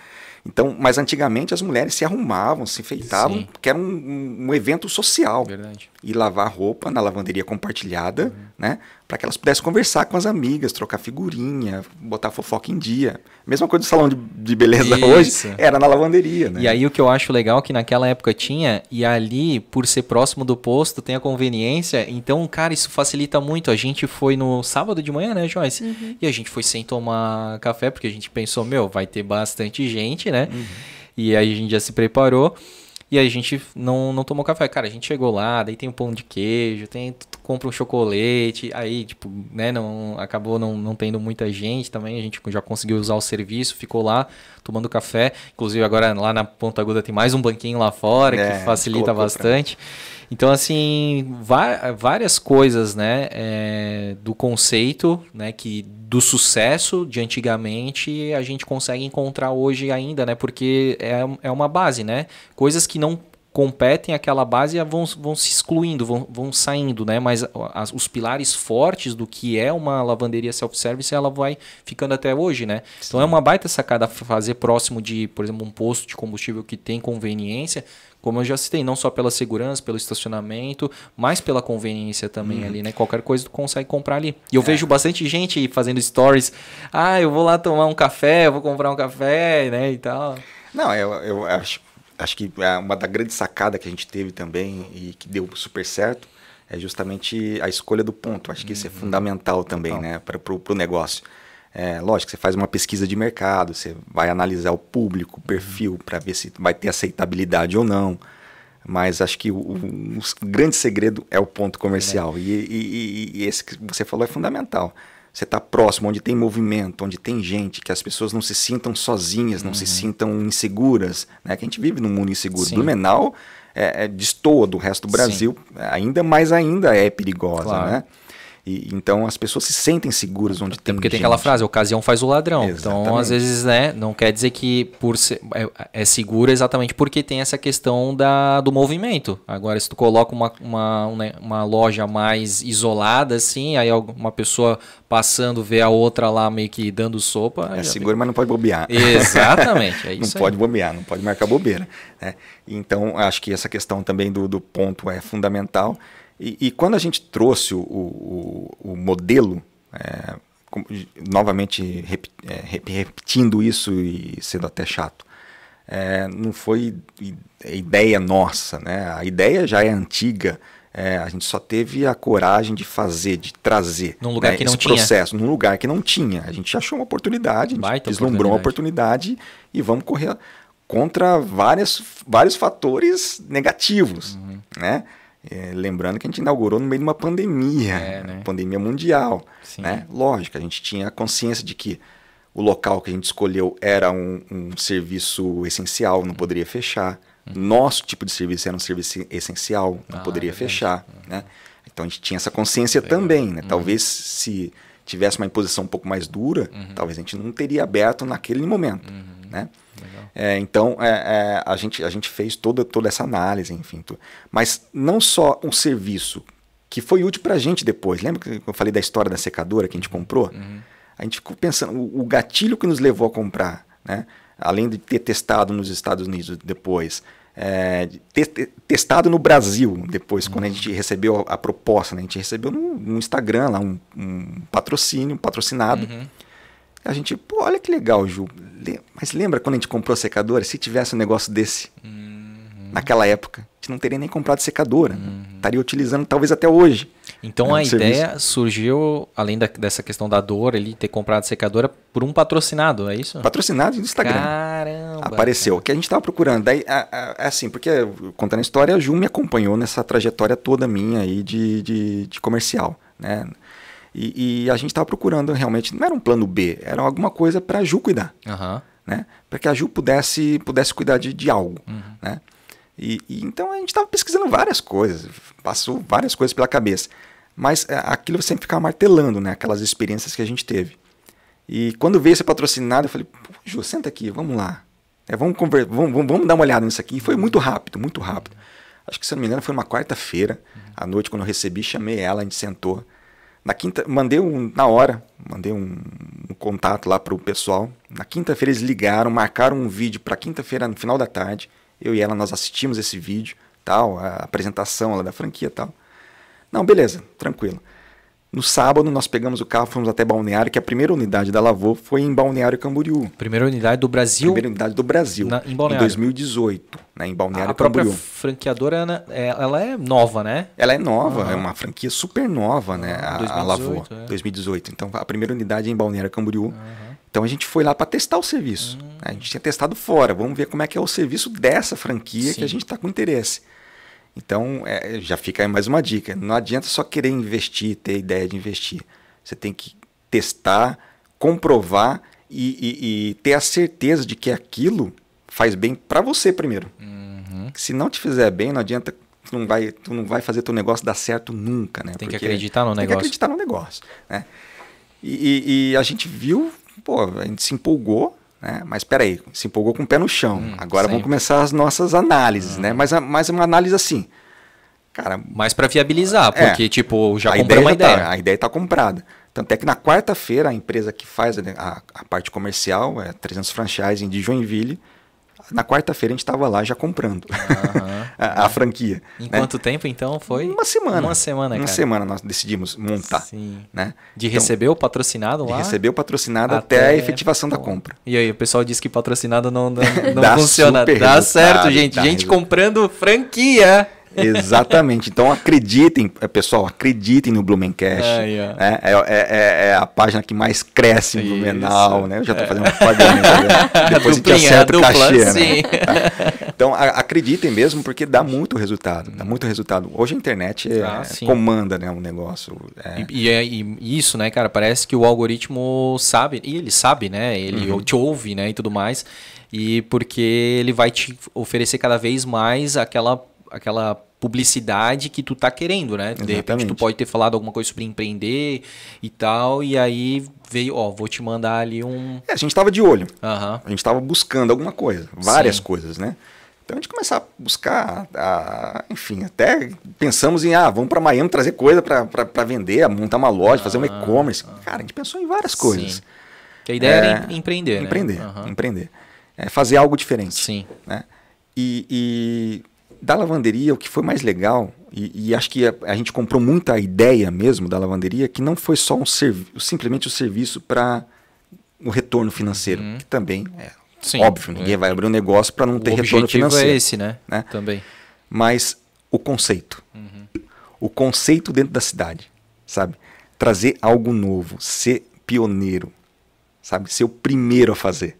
Então, mas antigamente as mulheres se arrumavam, se enfeitavam, Sim. porque era um, um, evento social. Verdade. E lavar roupa na lavanderia compartilhada, uhum. né? para que elas pudessem conversar com as amigas, trocar figurinha, botar fofoca em dia. Mesma coisa do salão de, de beleza Isso. hoje, era na lavanderia, né? E aí o que eu acho legal é que naquela época tinha, e ali, por ser próximo do posto, tem a conveniência. Então, cara, isso facilita muito. A gente foi no sábado de manhã, né, Joyce? Uhum. E a gente foi sem tomar café, porque a gente pensou, meu, vai ter bastante gente, né? Uhum. E aí a gente já se preparou. E a gente não, não tomou café. Cara, a gente chegou lá, daí tem um pão de queijo, tem, tu compra um chocolate, aí, tipo, né, não, acabou não, não tendo muita gente também, a gente já conseguiu usar o serviço, ficou lá tomando café. Inclusive, agora lá na Ponta Aguda tem mais um banquinho lá fora, é, que facilita bastante. Pra... Então, assim, várias coisas, né, é, do conceito, né, que do sucesso de antigamente a gente consegue encontrar hoje ainda, né, porque é, é uma base, né, coisas que não competem aquela base vão, vão se excluindo, vão, vão saindo, né? Mas as, os pilares fortes do que é uma lavanderia self-service, ela vai ficando até hoje, né? Sim. Então é uma baita sacada fazer próximo de, por exemplo, um posto de combustível que tem conveniência, como eu já citei, não só pela segurança, pelo estacionamento, mas pela conveniência também hum. ali, né? Qualquer coisa tu consegue comprar ali. E eu é. vejo bastante gente fazendo stories. Ah, eu vou lá tomar um café, eu vou comprar um café, né? E tal. Não, eu, eu acho, acho que é uma da grande sacada que a gente teve também e que deu super certo é justamente a escolha do ponto. Acho que uhum. isso é uhum. fundamental também, então. né? Para o negócio. É, lógico, você faz uma pesquisa de mercado, você vai analisar o público, o perfil, uhum. para ver se vai ter aceitabilidade ou não. Mas acho que o, o, o grande segredo é o ponto comercial. É. E, e, e, esse que você falou é fundamental. Você está próximo, onde tem movimento, onde tem gente, que as pessoas não se sintam sozinhas, não uhum. se sintam inseguras. Né? Que a gente vive num mundo inseguro. Sim. Blumenau é, é, destoa do resto do Brasil, Sim. ainda mais ainda é perigosa, claro. né? E, então as pessoas se sentem seguras onde Até tem. Porque gente. tem aquela frase, ocasião faz o ladrão. Exatamente. Então, às vezes, né, não quer dizer que por ser, é, é segura exatamente porque tem essa questão da, do movimento. Agora, se tu coloca uma, uma, uma loja mais isolada, assim, aí uma pessoa passando vê a outra lá meio que dando sopa. É seguro vi. mas não pode bobear. Exatamente, é isso. não aí. pode bobear, não pode marcar bobeira. Né? Então, acho que essa questão também do, do ponto é fundamental. E, e quando a gente trouxe o, o, o modelo, é, novamente é, repetindo isso e sendo até chato, é, não foi é ideia nossa, né? A ideia já é antiga. É, a gente só teve a coragem de fazer, de trazer num lugar né, que não esse tinha. processo, num lugar que não tinha. A gente achou uma oportunidade, a gente vislumbrou oportunidade. uma oportunidade e vamos correr contra várias, vários fatores negativos, uhum. né? É, lembrando que a gente inaugurou no meio de uma pandemia, é, né? pandemia mundial. Né? Lógico, a gente tinha a consciência de que o local que a gente escolheu era um, um serviço essencial, não uhum. poderia fechar. Uhum. Nosso tipo de serviço era um serviço essencial, não ah, poderia é fechar. Uhum. Né? Então a gente tinha essa consciência Legal. também. Né? Uhum. Talvez se tivesse uma imposição um pouco mais dura, uhum. talvez a gente não teria aberto naquele momento. Uhum. Né? É, então, é, é, a, gente, a gente fez toda, toda essa análise, enfim. Mas não só um serviço que foi útil para a gente depois. Lembra que eu falei da história da secadora que a gente comprou? Uhum. A gente ficou pensando, o, o, gatilho que nos levou a comprar, né? além de ter testado nos Estados Unidos depois, é, ter, ter, testado no Brasil depois, uhum. quando a gente uhum. recebeu a, a proposta, né? a gente recebeu no, no Instagram lá um, um patrocínio, um patrocinado. Uhum. A gente, pô, olha que legal, Ju. Mas lembra quando a gente comprou a secadora? Se tivesse um negócio desse uhum. naquela época, a gente não teria nem comprado secadora. Né? Uhum. Né? Estaria utilizando talvez até hoje. Então né, a ideia serviço. surgiu, além da, dessa questão da dor, ele ter comprado secadora por um patrocinado, é isso? Patrocinado do Instagram. Caramba! Apareceu. O que a gente estava procurando. Daí, a, a, é assim, porque contando a história, a Ju me acompanhou nessa trajetória toda minha aí de, de, de comercial, né? E, e a gente estava procurando realmente, não era um plano B, era alguma coisa para a Ju cuidar. Uhum. Né? Para que a Ju pudesse, pudesse cuidar de, de algo. Uhum. Né? E, e, então a gente estava pesquisando várias coisas, passou várias coisas pela cabeça. Mas é, aquilo sempre ficava martelando, né? Aquelas experiências que a gente teve. E quando veio esse patrocinado, eu falei, Ju, senta aqui, vamos lá. É, vamos, conver... vamos, vamos, vamos, dar uma olhada nisso aqui. E foi muito rápido, muito rápido. Acho que, se não me engano, foi uma quarta-feira uhum. à noite, quando eu recebi, chamei ela, a gente sentou. Na quinta, mandei um na hora, mandei um, um contato lá pro pessoal. Na quinta-feira eles ligaram, marcaram um vídeo para quinta-feira no final da tarde. Eu e ela nós assistimos esse vídeo, tal, a apresentação lá da franquia, tal. Não, beleza, tranquilo. No sábado, nós pegamos o carro, fomos até Balneário, que a primeira unidade da Lavô foi em Balneário Camboriú. Primeira unidade do Brasil? Primeira unidade do Brasil. Na, em Balneário. Em 2018, né, em Balneário a Camboriú. A própria franqueadora, né, é, ela é nova, né? Ela é nova, ah. é uma franquia super nova, né? Ah, a, 2018, a Lavô, é. 2018. Então, a primeira unidade é em Balneário Camboriú. Então a gente foi lá para testar o serviço. Hum. A gente tinha testado fora. Vamos ver como é que é o serviço dessa franquia Sim. que a gente está com interesse. Então, é, já fica mais uma dica. Não adianta só querer investir, ter ideia de investir. Você tem que testar, comprovar e, e, e ter a certeza de que aquilo faz bem para você primeiro. Uhum. Se não te fizer bem, não adianta tu não vai, tu não vai fazer teu negócio dar certo nunca, né? Tem Porque que acreditar no tem negócio. Tem que acreditar no negócio, né? E, e, e, a gente viu, pô, a gente se empolgou né? Mas peraí, se empolgou com o pé no chão. Hum, Agora sempre. vamos começar as nossas análises, né? hum. né? Mas, mais uma análise assim, cara... Mais para viabilizar, é. porque é, tipo, já comprei uma é ideia. Tá, a ideia está comprada. Tanto é que na quarta-feira a empresa que faz a, a, parte comercial, é 300 Franchising de Joinville, na quarta-feira a gente estava lá já comprando. Uhum a, a franquia. Em né? quanto tempo, então, foi? Uma semana. Uma semana, Uma semana nós decidimos montar. Sim. Né? De então, receber o patrocinado lá? De receber o patrocinado até, até a efetivação da compra. E aí, o pessoal disse que patrocinado não, não, não funciona. Dá certo, gente. Dá gente resultado. comprando franquia. Exatamente. Então acreditem, é, pessoal, acreditem no Blumencast. Né? É, é, é, é, a página que mais cresce no Blumenau, né? Eu já estou é. fazendo propaganda. Depois Duplinha, a gente acerta dupla, o cachê. Né? Sim. Né? Então a, acreditem mesmo, porque dá muito resultado. Dá muito resultado. Hoje a internet é, ah, comanda né, um negócio. E, e, e, isso, né, cara? Parece que o algoritmo sabe, e ele sabe, né? Ele uhum. te ouve, né? E tudo mais. E porque ele vai te oferecer cada vez mais aquela aquela publicidade que tu tá querendo, né? Exatamente. De repente tu pode ter falado alguma coisa sobre empreender e tal, e aí veio, ó, vou te mandar ali um. É, a gente tava de olho. Uhum. A gente tava buscando alguma coisa, várias Sim. coisas, né? Então a gente começou a buscar, a, enfim, até pensamos em, ah, vamos para Miami trazer coisa para vender, montar uma loja, ah, fazer um ah, e-commerce. Ah, Cara, a gente pensou em várias coisas. Sim. Que a ideia é, era empreender, Empreender, né? empreender. Uhum. É fazer algo diferente. Sim. Né? E, e da lavanderia, o que foi mais legal, e, e acho que a, a, gente comprou muita ideia mesmo da lavanderia, que não foi só um simplesmente o um serviço para o retorno financeiro, uhum. que também é Sim, óbvio, ninguém é, vai abrir um negócio para não ter retorno é financeiro. é esse, né? né? Também. Mas o conceito. Uhum. O conceito dentro da cidade, sabe? Trazer algo novo, ser pioneiro, sabe? Ser o primeiro a fazer.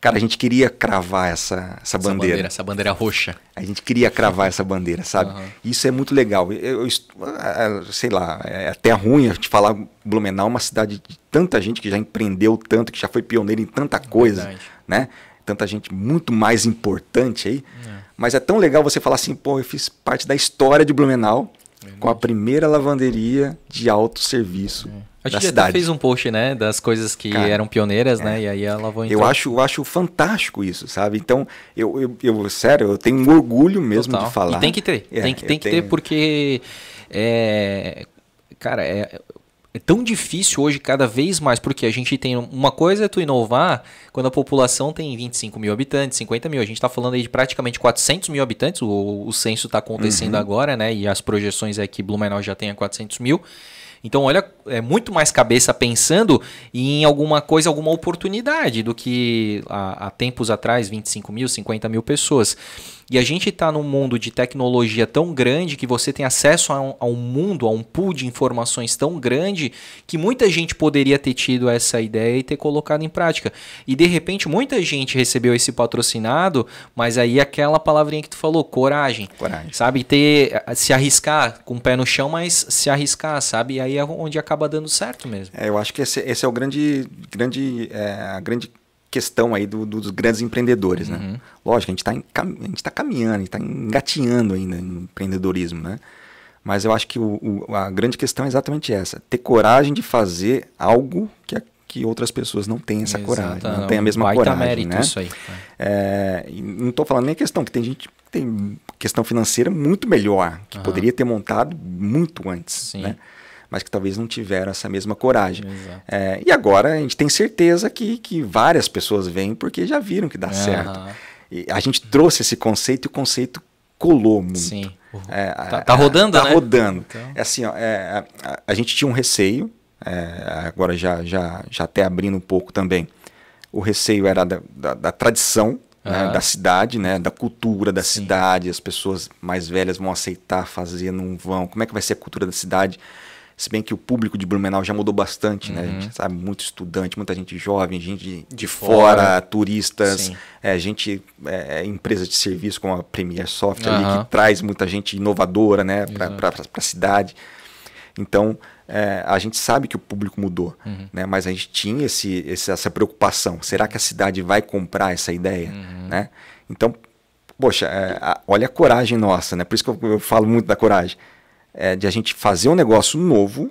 Cara, a gente queria cravar essa, essa, essa bandeira. bandeira. Essa bandeira roxa. A gente queria cravar essa bandeira, sabe? Uhum. Isso é muito legal. Eu, eu, ah, é, sei lá, é, é até ruim a gente falar Blumenau, uma cidade de tanta gente que já empreendeu tanto, que já foi pioneira em tanta coisa, Verdade. né? Tanta gente muito mais importante aí. É. Mas é tão legal você falar assim, pô, eu fiz parte da história de Blumenau com a primeira lavanderia de autosserviço. É. A gente fez um post, né, das coisas que Cara, eram pioneiras, né, é. né, e aí ela lavou Eu acho, eu acho fantástico isso, sabe? Então, eu, eu, eu sério, eu tenho um orgulho mesmo Total. de falar. E tem que ter, é, tem que, tem que tenho... ter porque, é, cara, é, é tão difícil hoje cada vez mais, porque a gente tem uma coisa é tu inovar quando a população tem 25 mil habitantes, 50 mil, a gente está falando aí de praticamente 400 mil habitantes, o, o censo está acontecendo uhum. agora, né, e as projeções é que Blumenau já tenha 400 mil, então olha é muito mais cabeça pensando em alguma coisa, alguma oportunidade do que há, há tempos atrás, 25 mil, 50 mil pessoas. E a gente está num mundo de tecnologia tão grande que você tem acesso a um, a um, mundo, a um pool de informações tão grande que muita gente poderia ter tido essa ideia e ter colocado em prática. E de repente muita gente recebeu esse patrocinado, mas aí aquela palavrinha que tu falou, coragem. Coragem. Sabe? Ter, se arriscar com o pé no chão, mas se arriscar, sabe? E aí é onde acaba acaba dando certo mesmo. É, eu acho que esse, esse é o grande, grande, é, a grande questão aí do, do, dos grandes empreendedores, né? uhum. né? Lógico, a gente está cam tá caminhando, está engatinhando ainda em empreendedorismo, né? Mas eu acho que o, o, a grande questão é exatamente essa: ter coragem de fazer algo que, a, que outras pessoas não têm essa Exato, coragem, não, não têm a é mesma baita coragem. Mérito né? isso aí. É, não estou falando nem questão, que tem gente que tem questão financeira muito melhor, que uhum. poderia ter montado muito antes. Sim. Né? mas que talvez não tiveram essa mesma coragem. É, e agora a gente tem certeza que, que várias pessoas vêm porque já viram que dá uhum. certo. E a gente trouxe esse conceito e o conceito colou muito. Sim. É, tá, é, tá, rodando, tá né? Tá rodando. Então... É assim, ó, é, a, a, gente tinha um receio, é, agora já, já, já até abrindo um pouco também. O receio era da, da, da tradição uhum. né, da cidade, né, da cultura da Sim. cidade. As pessoas mais velhas vão aceitar fazer, não vão. Como é que vai ser a cultura da cidade? Se bem que o público de Blumenau já mudou bastante, uhum. né? A gente uhum. sabe, muito estudante, muita gente jovem, gente de, de fora, fora, turistas, é, gente, é, é, empresa de serviço como a Premier Soft uhum. ali, que traz muita gente inovadora, né, para a cidade. Então, é, a gente sabe que o público mudou, uhum. né? mas a gente tinha esse, esse, essa preocupação. Será que a cidade vai comprar essa ideia? Uhum. Né? Então, poxa, é, a, olha a coragem nossa, né? por isso que eu, eu falo muito da coragem é, de a gente fazer um negócio novo,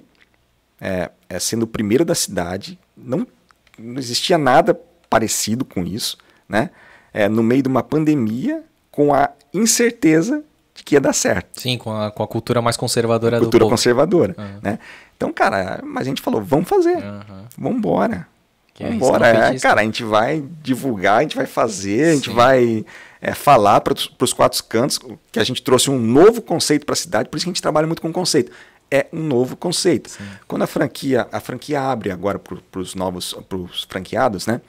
é, é, sendo o primeiro da cidade, não, não existia nada parecido com isso, né? É, no meio de uma pandemia, com a incerteza de que ia dar certo. Sim, com a, com a cultura mais conservadora a cultura do conservadora, né? Então, cara, mas a gente falou, vamos fazer, uhum. vamos embora. Vambora, é, é cara, a gente vai divulgar, a gente vai fazer, a gente Sim. vai é, falar para os quatro cantos que a gente trouxe um novo conceito para a cidade, por isso que a gente trabalha muito com conceito. É um novo conceito. Sim. Quando a franquia, a franquia abre agora para os novos, para os franqueados, né?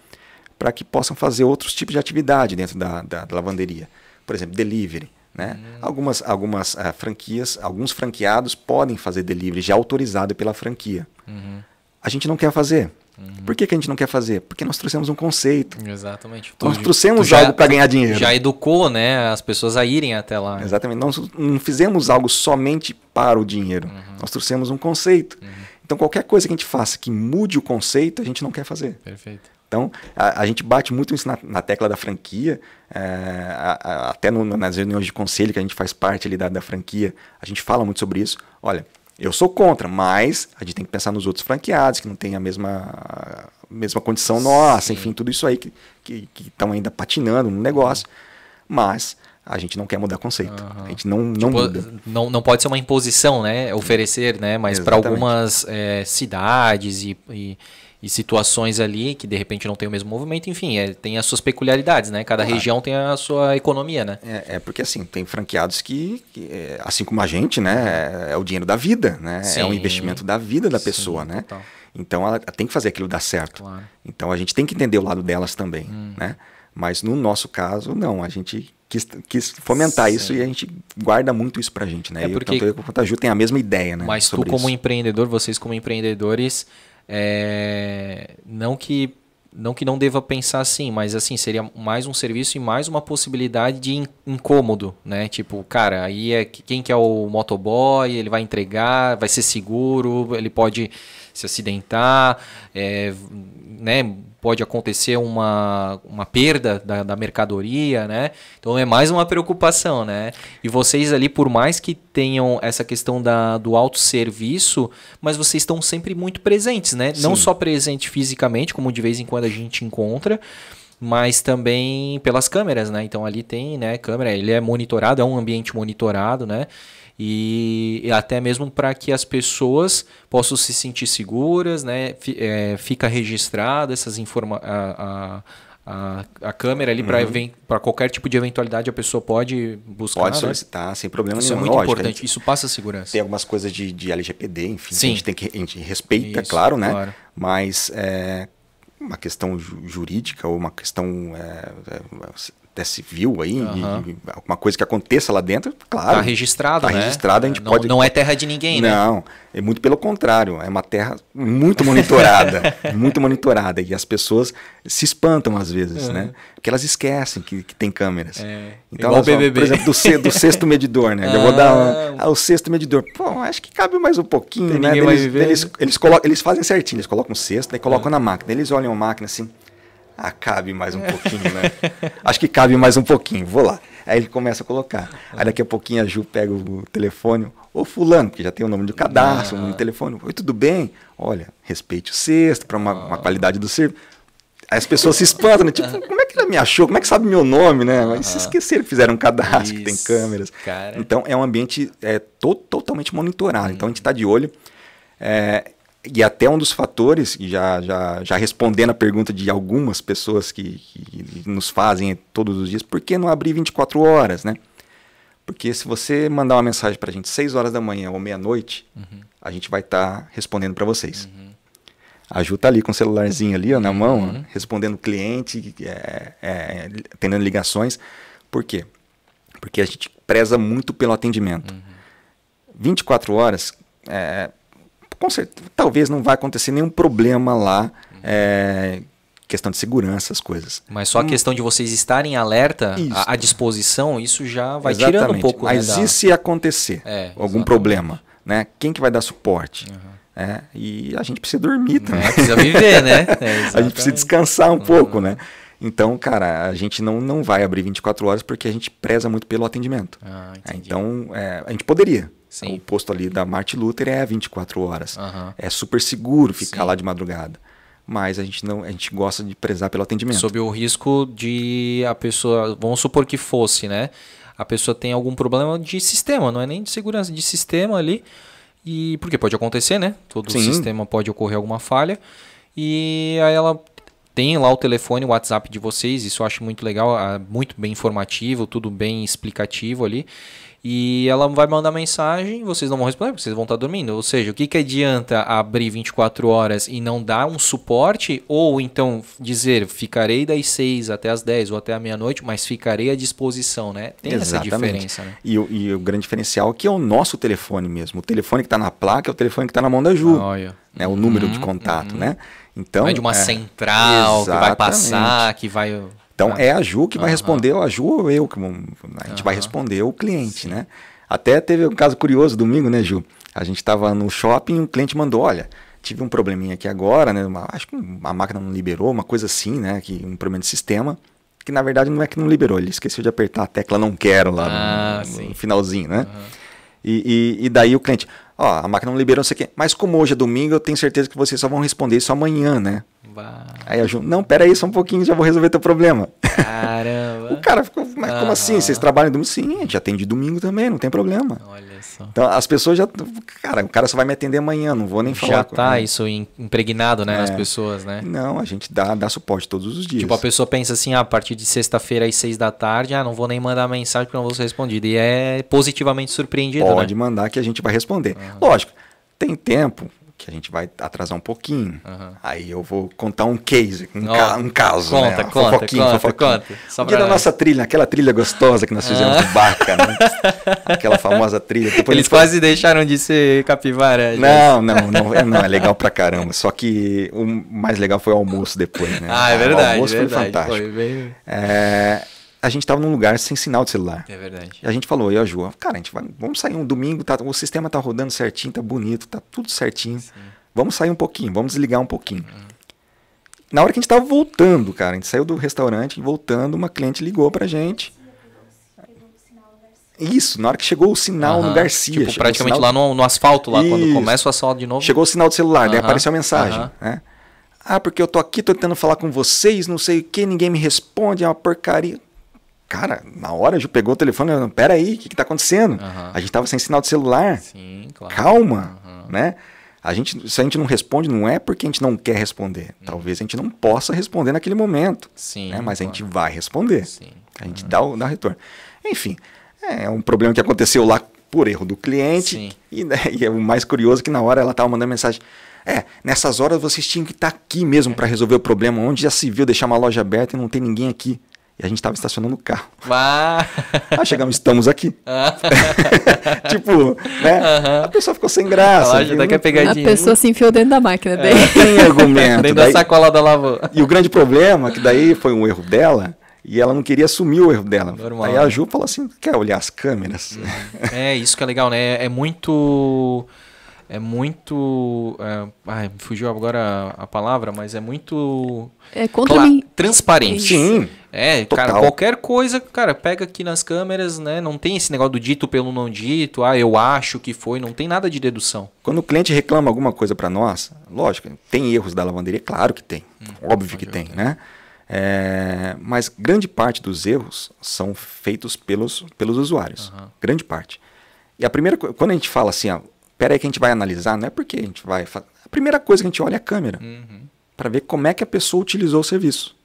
Para que possam fazer outros tipos de atividade dentro da, da, da lavanderia. Por exemplo, delivery. Né? Hum. Algumas, algumas uh, franquias, alguns franqueados podem fazer delivery já autorizado pela franquia. Uhum. A gente não quer fazer. Uhum. Por que, que a gente não quer fazer? Porque nós trouxemos um conceito. Exatamente. Tu, nós trouxemos já, algo para ganhar dinheiro. Já educou né, as pessoas a irem até lá. Né? Exatamente. Nós não fizemos algo somente para o dinheiro. Uhum. Nós trouxemos um conceito. Uhum. Então, qualquer coisa que a gente faça que mude o conceito, a gente não quer fazer. Perfeito. Então, a, a gente bate muito isso na, na tecla da franquia, é, a, a, até no, nas reuniões de conselho que a gente faz parte ali da, da franquia, a gente fala muito sobre isso. Olha, eu sou contra, mas a gente tem que pensar nos outros franqueados que não têm a mesma, a mesma condição Sim. nossa, enfim, tudo isso aí que estão ainda patinando no negócio. Mas a gente não quer mudar conceito. Uhum. A gente não, não tipo, muda. Não, não pode ser uma imposição, né? Oferecer, né? Mas para algumas é, cidades e, e e situações ali que de repente não tem o mesmo movimento, enfim, é, tem as suas peculiaridades, né? Cada região tem a sua economia, né? É, é porque assim, tem franqueados que, que é, assim como a gente, né, é o dinheiro da vida, né? Sim. É um investimento da vida da Sim, pessoa, né? Total. Então ela tem que fazer aquilo dar certo. Claro. Então a gente tem que entender o lado delas também, hum. né? Mas no nosso caso, não, a gente quis, quis fomentar Sim. isso e a gente guarda muito isso pra gente, né? É porque... eu, tanto eu quanto a Ju tem a mesma ideia, né? Mas tu como isso. empreendedor, vocês como empreendedores, é, não que não que não deva pensar assim, mas assim, seria mais um serviço e mais uma possibilidade de incômodo, né? Tipo, cara, aí é quem que é o motoboy, ele vai entregar, vai ser seguro, ele pode se acidentar, é, né? pode acontecer uma, uma perda da, da, mercadoria, né? Então é mais uma preocupação, né? E vocês ali, por mais que tenham essa questão da, do autosserviço, mas vocês estão sempre muito presentes, né? Sim. Não só presente fisicamente, como de vez em quando a gente encontra, mas também pelas câmeras, né? Então ali tem, né, câmera, ele é monitorado, é um ambiente monitorado, né? e até mesmo para que as pessoas possam se sentir seguras, né? F é, fica registrada essas informa A, a, câmera ali uhum. para qualquer tipo de eventualidade a pessoa pode buscar. Pode né? solicitar, né? sem problema isso é nenhum. Isso é muito lógico, importante, isso passa segurança. Tem algumas coisas de, de LGPD, enfim, Sim. que a gente, tem que, a gente respeita, é isso, claro, né? Claro. Mas é, uma questão jurídica ou uma questão é, é né, civil aí, uhum. alguma coisa que aconteça lá dentro, claro. Está registrado, tá né? registrada, a gente não, pode... Não é terra de ninguém, não, né? Não, é muito pelo contrário, é uma terra muito monitorada, muito monitorada, e as pessoas se espantam às vezes, uhum. né? Porque elas esquecem que, que tem câmeras. É, então, BBB. vão, por exemplo, do, do, sexto medidor, né? Ah, Eu vou dar ah. um, ah, o sexto medidor, pô, acho que cabe mais um pouquinho, né? Eles, eles, eles, né? colocam, eles fazem certinho, eles colocam o sexto, daí colocam uhum. na máquina, eles olham a máquina assim... Ah, cabe mais um é. pouquinho, né? Acho que cabe mais um pouquinho, vou lá. Aí ele começa a colocar. Aí daqui a pouquinho a Ju pega o telefone. Ô fulano, que já tem o nome do cadastro, o nome do ah. telefone. Oi, tudo bem? Olha, respeite o sexto, para uma, uma, ah. qualidade do serviço. Aí as pessoas se espantam, né? Tipo, como é que ela me achou? Como é que sabe meu nome, né? Mas se esqueceram que fizeram um cadastro, Isso, que tem câmeras. Cara. Então, é um ambiente é, to totalmente monitorado. Então, a gente está de olho. É, e até um dos fatores, já, já, já respondendo a pergunta de algumas pessoas que, que, nos fazem todos os dias, por que não abrir 24 horas, né? Porque se você mandar uma mensagem para a gente 6 horas da manhã ou meia-noite, uhum. a gente vai estar tá respondendo para vocês. Uhum. A Ju tá ali com o celularzinho ali ó, na uhum. mão, uhum. respondendo cliente, é, é, atendendo ligações. Por quê? Porque a gente preza muito pelo atendimento. Uhum. 24 horas, é, com certeza, talvez não vai acontecer nenhum problema lá. Uhum. É, questão de segurança, as coisas. Mas só a hum. questão de vocês estarem alerta, à disposição, isso já vai exatamente. tirando um pouco. Né, Mas né, e da... se acontecer é, algum exatamente. problema? Né? Quem que vai dar suporte? Uhum. É, e a gente precisa dormir é, também. É, precisa viver, né? É, a gente precisa descansar um uhum. pouco, né? Então, cara, a gente não, não vai abrir 24 horas porque a gente preza muito pelo atendimento. Ah, é, então, a gente poderia, Sim. O posto ali da Martin Luther é 24 horas. Uhum. É super seguro ficar Sim. lá de madrugada. Mas a gente não, a gente gosta de prezar pelo atendimento. Sob o risco de a pessoa, vamos supor que fosse, né? A pessoa tem algum problema de sistema, não é nem de segurança, de sistema ali. E porque pode acontecer, né? Todo Sim. sistema pode ocorrer alguma falha. E aí ela tem lá o telefone, o WhatsApp de vocês, isso eu acho muito legal, ah, muito bem informativo, tudo bem explicativo ali. E ela vai mandar mensagem, vocês não vão responder porque vocês vão estar dormindo. Ou seja, o que, que adianta abrir 24 horas e não dar um suporte? Ou então dizer, ficarei das 6 até as 10 ou até a meia-noite, mas ficarei à disposição, né? Tem Exatamente. essa diferença, né? E, e, o grande diferencial é que é o nosso telefone mesmo. O telefone que está na placa é o telefone que está na mão da Ju. Olha. Né? O número de uhum, contato, uhum. né? Então, não é de uma é, central exatamente. que vai passar, que vai. Então é a Ju que vai responder, ou a Ju ou eu, que a gente vai responder o cliente, Sim. né? Até teve um caso curioso domingo, né, Ju? A gente estava no shopping e um cliente mandou, olha, tive um probleminha aqui agora, né? Uma, acho que a máquina não liberou, uma coisa assim, né? Que, um problema de sistema. Que na verdade não é que não liberou, ele esqueceu de apertar a tecla não quero lá ah, no, no, finalzinho, né? Uhum. E, e, e, daí o cliente, ó, a máquina não liberou, não sei o quê. Mas como hoje é domingo, eu tenho certeza que vocês só vão responder isso amanhã, né? Bah. Aí a Ju, não, pera aí, só um pouquinho, já vou resolver teu problema. Caramba. o cara ficou, mas como assim? Vocês trabalham domingo? Sim, a gente atende domingo também, não tem problema. Olha só. Então as pessoas já, cara, o cara só vai me atender amanhã, não vou nem falar. Já tá né? isso impregnado, né, é. nas pessoas, né? Não, a gente dá, dá suporte todos os dias. Tipo, a pessoa pensa assim, ah, a partir de sexta-feira às seis da tarde, ah, não vou nem mandar mensagem porque não vou ser respondido. E é positivamente surpreendido, Pode né? mandar que a gente vai responder. Lógico, tem tempo, que a gente vai atrasar um pouquinho. Uhum. Aí eu vou contar um case, um, oh, ca um caso. Conta, né? conta, fofoquinho, conta, fofoquinho. conta. Só um dia na nossa trilha, aquela trilha gostosa que nós fizemos de Baca, né? Aquela famosa trilha. Depois Eles quase deixaram de ser capivara. Não, não, não, não, é, não, é legal pra caramba. Só que o mais legal foi o almoço depois, né? Ah, é verdade. O almoço verdade, foi fantástico. Foi bem... É a gente estava num lugar sem sinal de celular. É verdade. E a gente falou, eu e a Ju, cara, a gente vai, vamos sair um domingo, tá, o sistema tá rodando certinho, tá bonito, tá tudo certinho. Sim. Vamos sair um pouquinho, vamos desligar um pouquinho. Uhum. Na hora que a gente tava voltando, cara, a gente saiu do restaurante, voltando, uma cliente ligou pra gente. Isso, na hora que chegou o sinal no Garcia. Tipo, praticamente sinal... lá no, no, asfalto, lá, Isso. quando começa o asfalto de novo. Chegou o sinal do celular, daí apareceu a mensagem, né? Ah, porque eu tô aqui, tô tentando falar com vocês, não sei o que, ninguém me responde, é uma porcaria. Cara, na hora gente pegou o telefone, pera aí, o que, que tá acontecendo? Uhum. A gente tava sem sinal de celular. Sim, claro. Calma, uhum. né? A gente, se a gente não responde, não é porque a gente não quer responder. Uhum. Talvez a gente não possa responder naquele momento. Sim. Né? Mas claro. a gente vai responder. Sim. A gente dá, o, dá retorno. Enfim, é, é um problema que aconteceu lá por erro do cliente. Sim. E, né, e é o mais curioso que na hora ela estava mandando mensagem. É, nessas horas vocês tinham que estar tá aqui mesmo é. para resolver o problema. Onde já se viu deixar uma loja aberta e não tem ninguém aqui. E a gente estava estacionando o carro. Ah. Aí chegamos, estamos aqui. Ah. tipo, né? A pessoa ficou sem graça. A, daqui é a, pegadinha. a pessoa né? se enfiou dentro da máquina é. daí. É, tem argumento. dentro daí... da sacola da lavoura. E o grande problema, que daí foi um erro dela, e ela não queria assumir o erro dela. Normal. Aí a né? Ju falou assim: quer olhar as câmeras? Hum. É, isso que é legal, né? É muito. É muito. É, ai, fugiu agora a, a palavra, mas é muito. É contra mim. Transparente. Sim. É, Total. cara, qualquer coisa, cara, pega aqui nas câmeras, né? Não tem esse negócio do dito pelo não dito, ah, eu acho que foi, não tem nada de dedução. Quando o cliente reclama alguma coisa para nós, lógico, tem erros da lavanderia, claro que tem, hum, óbvio que tem, né? É, mas grande parte dos erros são feitos pelos, pelos usuários, uhum. grande parte. E a primeira coisa, quando a gente fala assim, ó, aí que a gente vai analisar, não é porque a gente vai... A primeira coisa que a gente olha é a câmera, uhum. para ver como é que a pessoa utilizou o serviço.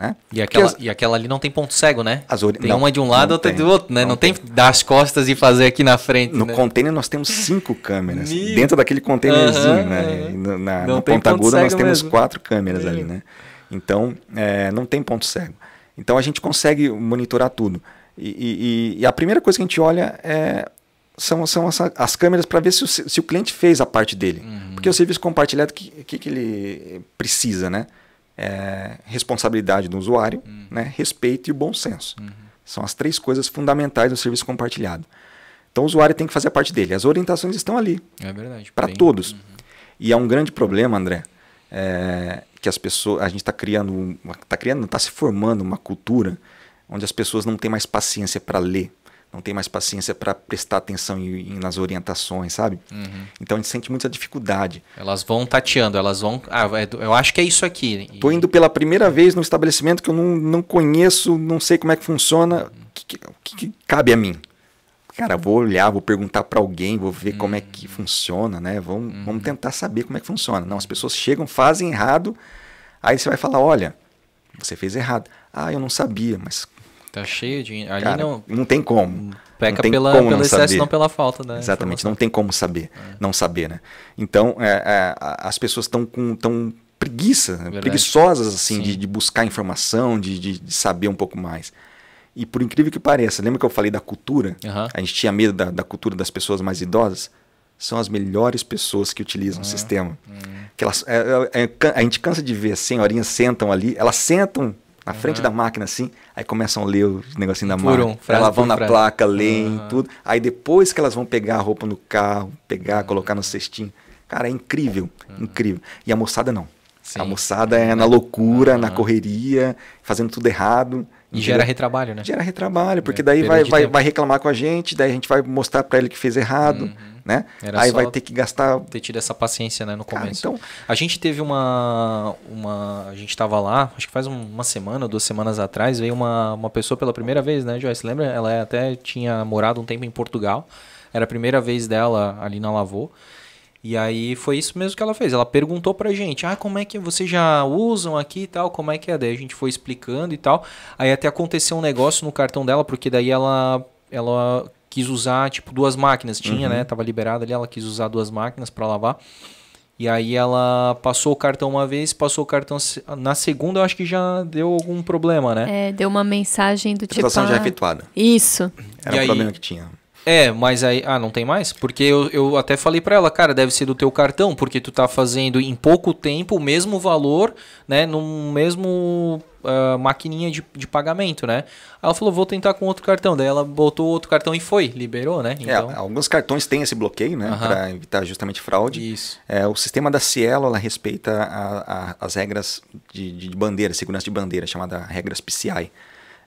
Né? E, aquela, as... e aquela ali não tem ponto cego, né? Ori... Tem não, uma de um lado, outra tem, do outro, né? Não, não tem. tem. dar as costas e fazer aqui na frente. No né? container nós temos cinco câmeras. dentro daquele containerzinho, uh -huh, né? É. Na, na ponta aguda nós temos quatro câmeras ali, né? Então, é, não tem ponto cego. Então a gente consegue monitorar tudo. E, e, e a primeira coisa que a gente olha é são, são as, as câmeras para ver se o, se o cliente fez a parte dele. Uhum. Porque o serviço compartilhado, o que, que, que, ele precisa, né? é, responsabilidade do usuário, uhum. né, respeito e o bom senso. Uhum. São as três coisas fundamentais do serviço compartilhado. Então o usuário tem que fazer a parte dele. As orientações estão ali. É verdade. Para todos. Uhum. E é um grande problema, André, é, que as pessoas. A gente está criando. Está criando, está se formando uma cultura onde as pessoas não têm mais paciência para ler não tem mais paciência para prestar atenção em, em, nas orientações, sabe? Uhum. Então a gente sente muita dificuldade. Elas vão tateando, elas vão. Ah, é eu acho que é isso aqui. Tô indo pela primeira vez num estabelecimento que eu não, não conheço, não sei como é que funciona. O que, que, que cabe a mim? Cara, vou olhar, vou perguntar para alguém, vou ver uhum. como é que uhum. funciona, né? Vamos, uhum. vamos tentar saber como é que funciona. Não, as pessoas chegam, fazem errado, aí você vai falar: olha, você fez errado. Ah, eu não sabia, mas Tá cheio de. Ali Cara, não. Não tem como. Hum, peca tem pela, como pelo excesso, saber. não pela falta, né? Exatamente, não tem como saber, é. não saber, né? Então, é, é, as pessoas estão com. Tão preguiça, né? Verdade. preguiçosas, assim, de, de, buscar informação, de, de, de, saber um pouco mais. E por incrível que pareça, lembra que eu falei da cultura? Uhum. A gente tinha medo da, da cultura das pessoas mais idosas? são as melhores pessoas que utilizam o sistema. Hum. Que elas, é, é, é a gente cansa de ver, as assim, senhorinhas sentam ali, elas sentam na uhum. frente da máquina, assim, aí começam a ler o negocinho da por máquina. Um, elas vão na frase. placa, leem, uhum. tudo. Aí depois que elas vão pegar a roupa no carro, pegar, uhum. colocar no cestinho. Cara, é incrível, incrível. E a moçada não. Sim. A moçada é na loucura, na correria, fazendo tudo errado. E gera retrabalho, né? Gera retrabalho, porque é, daí vai, vai, vai reclamar com a gente, daí a gente vai mostrar para ele que fez errado. Uhum né? Era Aí vai ter que gastar. Ter tido essa paciência, né, no começo. Cara, então... A gente teve uma, uma. A gente estava lá, acho que faz uma semana, duas semanas atrás, veio uma, uma pessoa pela primeira vez, né, Joyce? Lembra? Ela até tinha morado um tempo em Portugal. Era a primeira vez dela ali na Lavô. E aí foi isso mesmo que ela fez. Ela perguntou pra gente: "Ah, como é que vocês já usam aqui e tal? Como é que é?" Daí a gente foi explicando e tal. Aí até aconteceu um negócio no cartão dela, porque daí ela ela quis usar, tipo, duas máquinas. Tinha, né? uhum. né? Tava liberada ali, ela quis usar duas máquinas para lavar. E aí ela passou o cartão uma vez, passou o cartão na segunda, eu acho que já deu algum problema, né? É, deu uma mensagem do tipo. A já ah, efetuada. Isso. Era e aí, problema que tinha. É, mas aí. Ah, não tem mais? Porque eu, eu até falei para ela, cara, deve ser do teu cartão, porque tu tá fazendo em pouco tempo o mesmo valor, né? No mesmo uh, maquininha de, de pagamento, né? Aí ela falou, vou tentar com outro cartão. Daí ela botou outro cartão e foi, liberou, né? É, então... É, alguns cartões têm esse bloqueio, né? Uhum. Para evitar justamente fraude. Isso. É, o sistema da Cielo, ela respeita a, a, as regras de, de bandeira, segurança de bandeira, chamada regras PCI.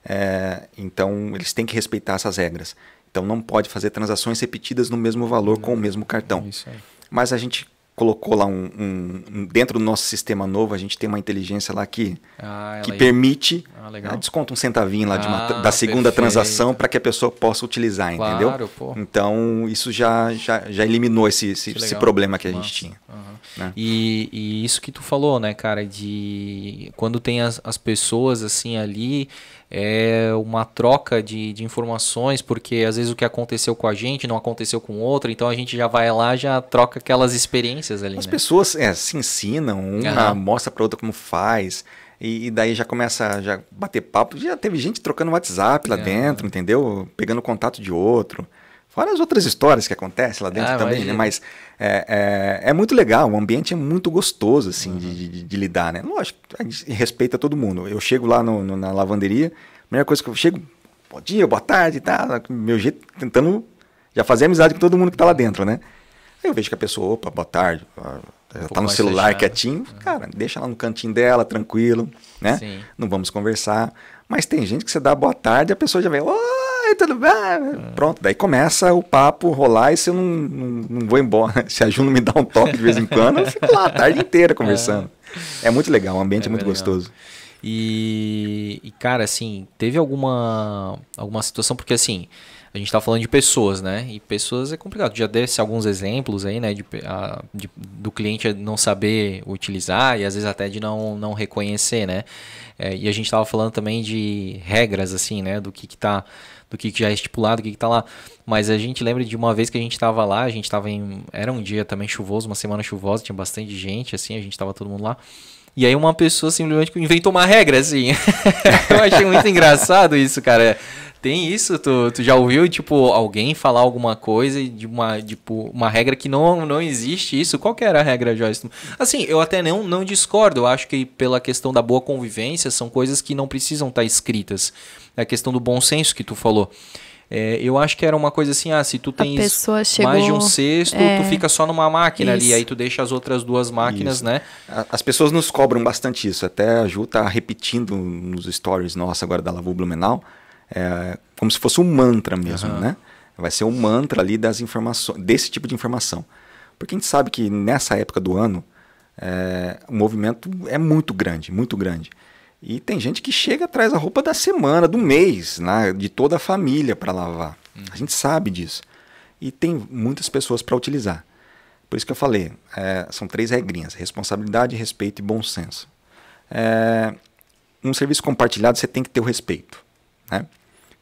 É, então, eles têm que respeitar essas regras. Então não pode fazer transações repetidas no mesmo valor com o mesmo cartão. É Mas a gente colocou lá um, um, um, dentro do nosso sistema novo a gente tem uma inteligência lá que ah, que permite ah, né, desconta um centavinho lá uma, ah, da segunda perfeito. transação para que a pessoa possa utilizar claro, entendeu pô. então isso já já, já eliminou esse, esse, esse problema que a Nossa. gente tinha uhum. né? e, e, isso que tu falou né cara de quando tem as, as pessoas assim ali é uma troca de, de informações, porque às vezes o que aconteceu com a gente não aconteceu com outro, então a gente já vai lá já troca aquelas experiências ali. As né? pessoas é, se ensinam, uma uhum. mostra para outra como faz. E, e daí já começa a já bater papo. Já teve gente trocando WhatsApp lá é. dentro, entendeu? Pegando contato de outro. Fora as outras histórias que acontecem lá dentro ah, também, imagina. né? Mas é, é, é, muito legal, o ambiente é muito gostoso, assim, uhum. de, de, de, lidar, né? Lógico, a gente respeita todo mundo. Eu chego lá no, no, na lavanderia, a primeira coisa que eu chego, bom dia, boa tarde tá, meu jeito, tentando já fazer amizade com todo mundo que tá lá dentro, né? Aí eu vejo que a pessoa, opa, boa tarde, já um tá no celular fechado. quietinho, uhum. cara, deixa lá no cantinho dela, tranquilo, né? Sim. Não vamos conversar. Mas tem gente que você dá boa tarde, a pessoa já vem, oh! Oi, tudo bem? Ah. Pronto, daí começa o papo rolar e se eu não, não, não vou embora, se a Ju não me dá um toque de vez em quando, eu fico lá a tarde inteira conversando. É, é muito legal, o ambiente é, é muito legal. gostoso. E, e, cara, assim, teve alguma, alguma situação, porque assim, a gente tá falando de pessoas, né? E pessoas é complicado. Já desse alguns exemplos aí, né? De, a, de, do cliente não saber utilizar e às vezes até de não, não reconhecer, né? É, e a gente tava falando também de regras, assim, né? Do que, que tá do que, já é estipulado, o que, está tá lá. Mas a gente lembra de uma vez que a gente tava lá, a gente tava em. Era um dia também chuvoso, uma semana chuvosa, tinha bastante gente, assim, a gente tava todo mundo lá. E aí uma pessoa simplesmente inventou uma regra, assim. Eu achei muito engraçado isso, cara. Tem isso? Tu, tu já ouviu, tipo, alguém falar alguma coisa de uma, tipo, uma regra que não, não existe isso? Qual que era a regra, Joyce? Assim, eu até não, não discordo. Eu acho que pela questão da boa convivência, são coisas que não precisam estar tá escritas a questão do bom senso que tu falou. É, eu acho que era uma coisa assim, ah, se tu tens chegou, mais de um sexto, é, tu fica só numa máquina isso. ali, aí tu deixa as outras duas máquinas, isso. né? As pessoas nos cobram bastante isso, até a Ju tá repetindo nos stories nossa agora da Lavu Blumenau, é, como se fosse um mantra mesmo, uhum. né? Vai ser um mantra ali das informações, desse tipo de informação. Porque a gente sabe que nessa época do ano, é, o movimento é muito grande, muito grande. E tem gente que chega traz a roupa da semana, do mês, né, de toda a família para lavar. Hum. A gente sabe disso. E tem muitas pessoas para utilizar. Por isso que eu falei, é, são três regrinhas: responsabilidade, respeito e bom senso. É, um serviço compartilhado você tem que ter o respeito, né?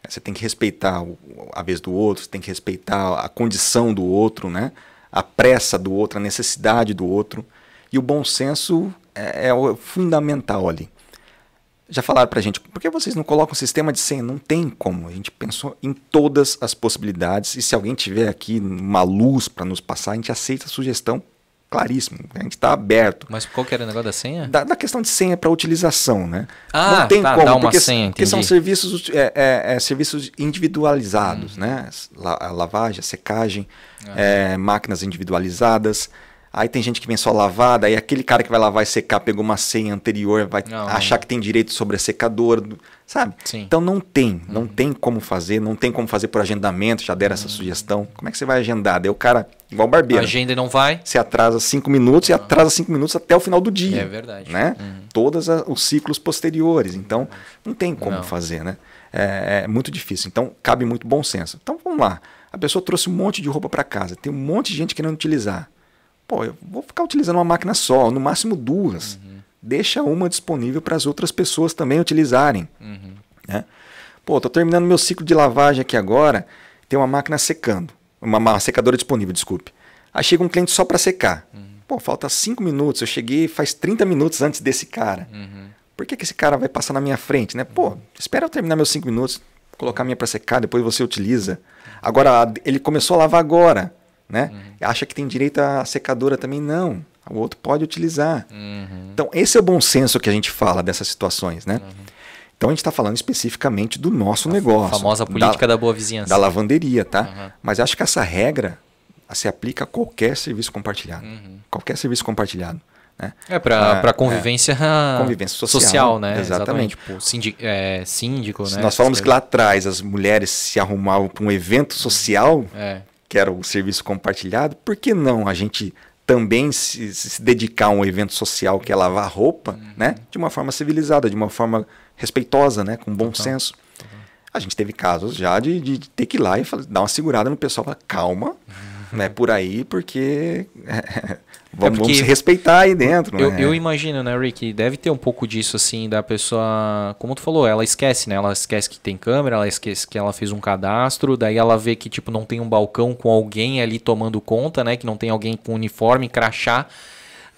Você tem que respeitar a vez do outro, você tem que respeitar a condição do outro, né? A pressa do outro, a necessidade do outro. E o bom senso é, é fundamental ali. Já falaram pra gente, por que vocês não colocam um sistema de senha? Não tem como. A gente pensou em todas as possibilidades. E se alguém tiver aqui uma luz para nos passar, a gente aceita a sugestão claríssimo. A gente está aberto. Mas qual que era o negócio da senha? Da, da questão de senha para utilização, né? Ah, não tem tá, como, porque, senha, porque, são serviços, é, é, é, serviços individualizados, hum. né? La, a lavagem, a secagem, ah, é, máquinas individualizadas. Aí tem gente que vem só lavada, aí aquele cara que vai lavar e secar pegou uma senha anterior, vai não. achar que tem direito sobre a secadora, sabe? Sim. Então não tem, não uhum. tem como fazer, não tem como fazer por agendamento, já deram uhum. essa sugestão. Como é que você vai agendar? Daí o cara, igual o barbeiro. Agenda e não vai. Você atrasa cinco minutos e uhum. atrasa cinco minutos até o final do dia. É verdade. Né? Uhum. Todos os ciclos posteriores. Então não tem como não. fazer, né? É, é muito difícil. Então cabe muito bom senso. Então vamos lá. A pessoa trouxe um monte de roupa para casa, tem um monte de gente querendo utilizar pô, eu vou ficar utilizando uma máquina só, no máximo duas. Uhum. Deixa uma disponível para as outras pessoas também utilizarem. Uhum. Né? Pô, estou terminando meu ciclo de lavagem aqui agora, tem uma máquina secando, uma, uma secadora disponível, desculpe. Aí chega um cliente só para secar. Uhum. Pô, falta cinco minutos, eu cheguei faz 30 minutos antes desse cara. Uhum. Por que, que esse cara vai passar na minha frente, né? Pô, espera eu terminar meus cinco minutos, colocar a minha para secar, depois você utiliza. Agora, ele começou a lavar agora né? Uhum. Acha que tem direito à secadora também não. O outro pode utilizar. Uhum. Então esse é o bom senso que a gente fala dessas situações, né? Uhum. Então a gente está falando especificamente do nosso a negócio. A famosa política da, da, boa vizinhança. Da lavanderia, tá? Uhum. Mas acho que essa regra se aplica a qualquer serviço compartilhado. Uhum. Qualquer serviço compartilhado. Né? É para ah, é. convivência, é, convivência social, social, né? Exatamente. exatamente. Tipo, é, síndico, né? Nós falamos que lá atrás as mulheres se arrumavam para um evento uhum. social, é. Quer um o serviço compartilhado, por que não a gente também se, se dedicar a um evento social que é lavar roupa, uhum. né? De uma forma civilizada, de uma forma respeitosa, né? Com bom uhum. senso. Uhum. A gente teve casos já de, de ter que ir lá e dar uma segurada no pessoal, falar, calma, né? Por aí, porque Vamos, é porque, se respeitar aí dentro, eu, né? Eu imagino, né, Rick? Deve ter um pouco disso, assim, da pessoa. Como tu falou, ela esquece, né? Ela esquece que tem câmera, ela esquece que ela fez um cadastro, daí ela vê que, tipo, não tem um balcão com alguém ali tomando conta, né? Que não tem alguém com uniforme, crachá.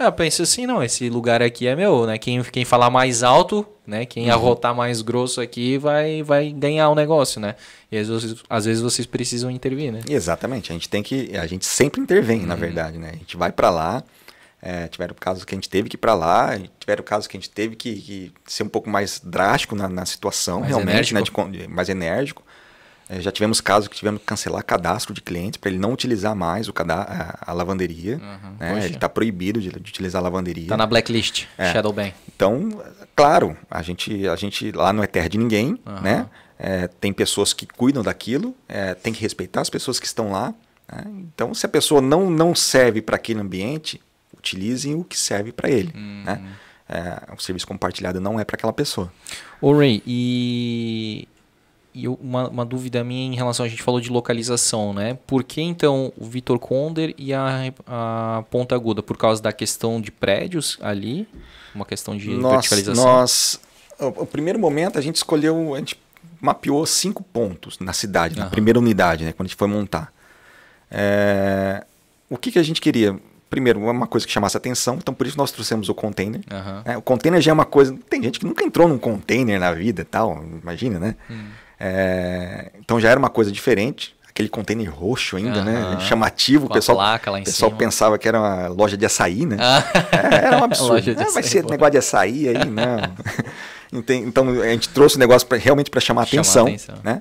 Ah, eu penso assim, não, esse lugar aqui é meu, né? Quem, quem falar mais alto, né? Quem uhum. arrotar mais grosso aqui vai, vai ganhar o um negócio, né? E às vezes, às vezes, vocês precisam intervir, né? Exatamente. A gente tem que, a gente sempre intervém, uhum. na verdade, né? A gente vai para lá. É, tiveram casos que a gente teve que ir para lá, tiveram casos que a gente teve que, que, ser um pouco mais drástico na, na situação, mais realmente, né? enérgico. né? De, mais enérgico. É, já tivemos casos que tivemos que cancelar cadastro de cliente para ele não utilizar mais o a, a lavanderia. Uhum, né? Ele está proibido de, de, utilizar a lavanderia. Está na blacklist, é. bank Então, claro, a gente, a gente lá não é terra de ninguém, uhum. né? É, tem pessoas que cuidam daquilo, é, tem que respeitar as pessoas que estão lá. Né? Então, se a pessoa não, não serve para aquele ambiente, utilizem o que serve para ele. Né? Uhum. Né? É, o serviço compartilhado não é para aquela pessoa. Ô Ray, e e eu, uma, uma, dúvida minha em relação, a gente falou de localização, né? Por que então o Vitor Conder e a, a Ponta Aguda? Por causa da questão de prédios ali? Uma questão de nós, verticalização? Nós, o, o primeiro momento a gente escolheu, a gente mapeou cinco pontos na cidade, na primeira unidade, né? Quando a gente foi montar. É, o que, que a gente queria? primeiro, uma coisa que chamasse atenção, então por isso nós trouxemos o container. Uhum. É, o container já é uma coisa. Tem gente que nunca entrou num container na vida tal, imagina, né? Hum. É, então já era uma coisa diferente. Aquele container roxo ainda, né? Chamativo. Com o pessoal, placa lá em pessoal cima. pensava que era uma loja de açaí, né? Ah. É, era um absurdo. ah, vai açaí, ser pô. negócio de açaí aí? Não. então a gente trouxe o negócio pra, realmente para chamar, chamar atenção, atenção, né?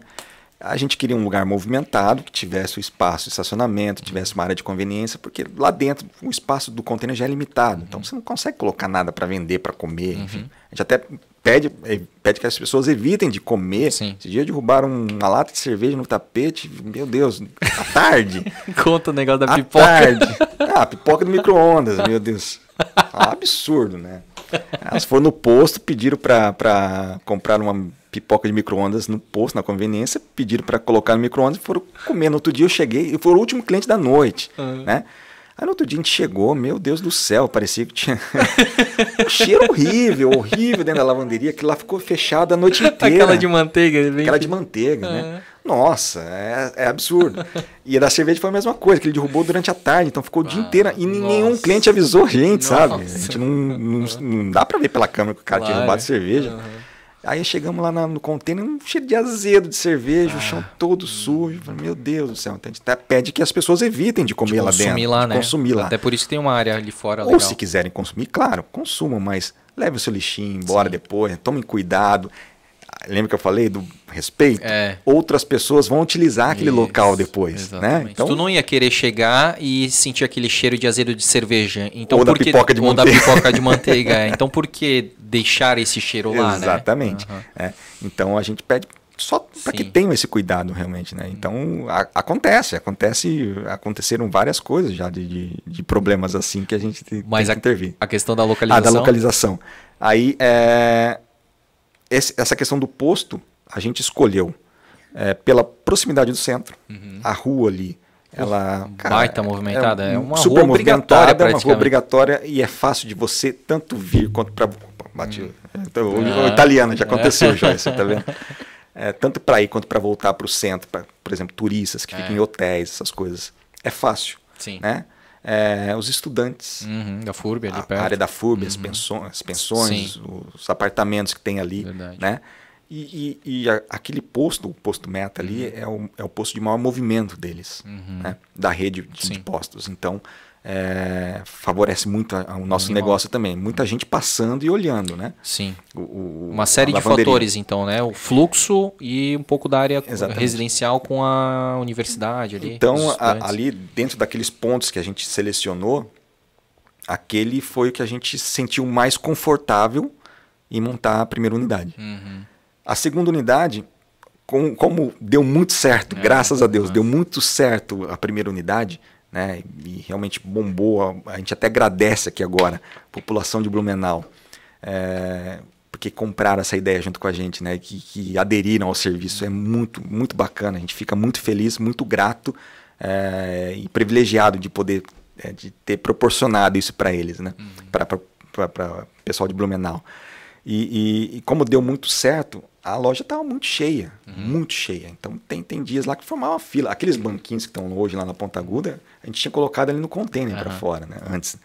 A gente queria um lugar movimentado, que tivesse o espaço de estacionamento, tivesse uma área de conveniência, porque lá dentro o espaço do container já é limitado. Uhum. Então você não consegue colocar nada para vender, para comer, uhum. enfim. A gente até pede, é, pede que as pessoas evitem de comer. Sim. Esse dia derrubaram uma lata de cerveja no tapete, meu Deus, à tarde. Conta o negócio da à pipoca. tarde. Ah, pipoca do micro-ondas, meu Deus. É absurdo, né? Elas foram no posto, pediram para comprar uma pipoca de micro-ondas no posto, na conveniência, pediram para colocar no micro-ondas e foram comer. No outro dia eu cheguei, e foi o último cliente da noite, uhum. né? Aí no outro dia a gente chegou, meu Deus do céu, parecia que tinha um cheiro horrível, horrível dentro da lavanderia, que lá ficou fechado a noite inteira. Aquela de manteiga. Bem... Aquela de manteiga, uhum. né? Nossa, é, é, absurdo. E da cerveja foi a mesma coisa, que ele derrubou durante a tarde, então ficou o dia ah, inteiro e nossa. nenhum cliente avisou a gente, nossa. sabe? A gente não, não, não dá para ver pela câmera que o cara claro. tinha derrubado cerveja. Uhum. Aí chegamos lá no contêiner, um cheiro de azedo de cerveja, ah. o chão todo sujo. Falei, meu Deus do céu, então a gente até tá, pede que as pessoas evitem de comer de lá dentro. Lá, de né? Consumir lá. Até por isso tem uma área ali fora. Legal. Ou se quiserem consumir, claro, consumam, mas leve o seu lixinho embora Sim. depois, tomem cuidado. Lembra que eu falei do respeito? É. Outras pessoas vão utilizar aquele isso, local depois, né? Então, tu não ia querer chegar e sentir aquele cheiro de azedo de cerveja. Então, ou da pipoca de ou manteiga. Ou da pipoca de manteiga. É. Então, por que deixar esse cheiro lá, né? Exatamente. Né? Uhum. É. Então a gente pede só para que tenham esse cuidado realmente, né? Então a, acontece, acontece, aconteceram várias coisas já de, de, de problemas assim que a gente Mas tem a, que intervir. A questão da localização. Ah, da localização. Aí é, esse, essa questão do posto a gente escolheu é, pela proximidade do centro, uhum. a rua ali. Ela cara, baita movimentada, é, é uma super rua obrigatória, é uma rua obrigatória e é fácil de você tanto vir quanto para Bati. Hum. Então, ah. o italiano já aconteceu, já, você tá vendo? É, tanto para ir quanto para voltar para o centro, pra, por exemplo, turistas que é. ficam em é. hotéis, essas coisas. É fácil. Sim. Né? É, os estudantes. Uhum, da FURB, ali a, perto. A área da FURB, uhum. as pensões, as pensões os apartamentos que tem ali. Verdade. Né? E, e, e a, aquele posto, o posto meta ali, uhum. é, o, é o posto de maior movimento deles, uhum. né? da rede de, de postos. Então, é, favorece muito o nosso Animal. negócio também. Muita gente passando e olhando, né? Sim. O, o, Uma série de fatores, então, né? O fluxo e um pouco da área Exatamente. residencial com a universidade ali. Então, a, ali dentro daqueles pontos que a gente selecionou, aquele foi o que a gente sentiu mais confortável em montar a primeira unidade. Uhum. A segunda unidade, com, como deu muito certo, é, graças a Deus, é. deu muito certo a primeira unidade né? E realmente bombou. A, gente até agradece aqui agora, população de Blumenau. É, porque compraram essa ideia junto com a gente, né? Que, que, aderiram ao serviço. É muito, muito bacana. A gente fica muito feliz, muito grato é, e privilegiado de poder é, de ter proporcionado isso para eles, né? Uhum. Para o pessoal de Blumenau. E, e, e como deu muito certo, a loja estava muito cheia, uhum. muito cheia. Então tem, tem dias lá que formava uma fila. Aqueles banquinhos que estão hoje lá na Ponta Aguda, a gente tinha colocado ali no container uhum. para fora, né? Antes.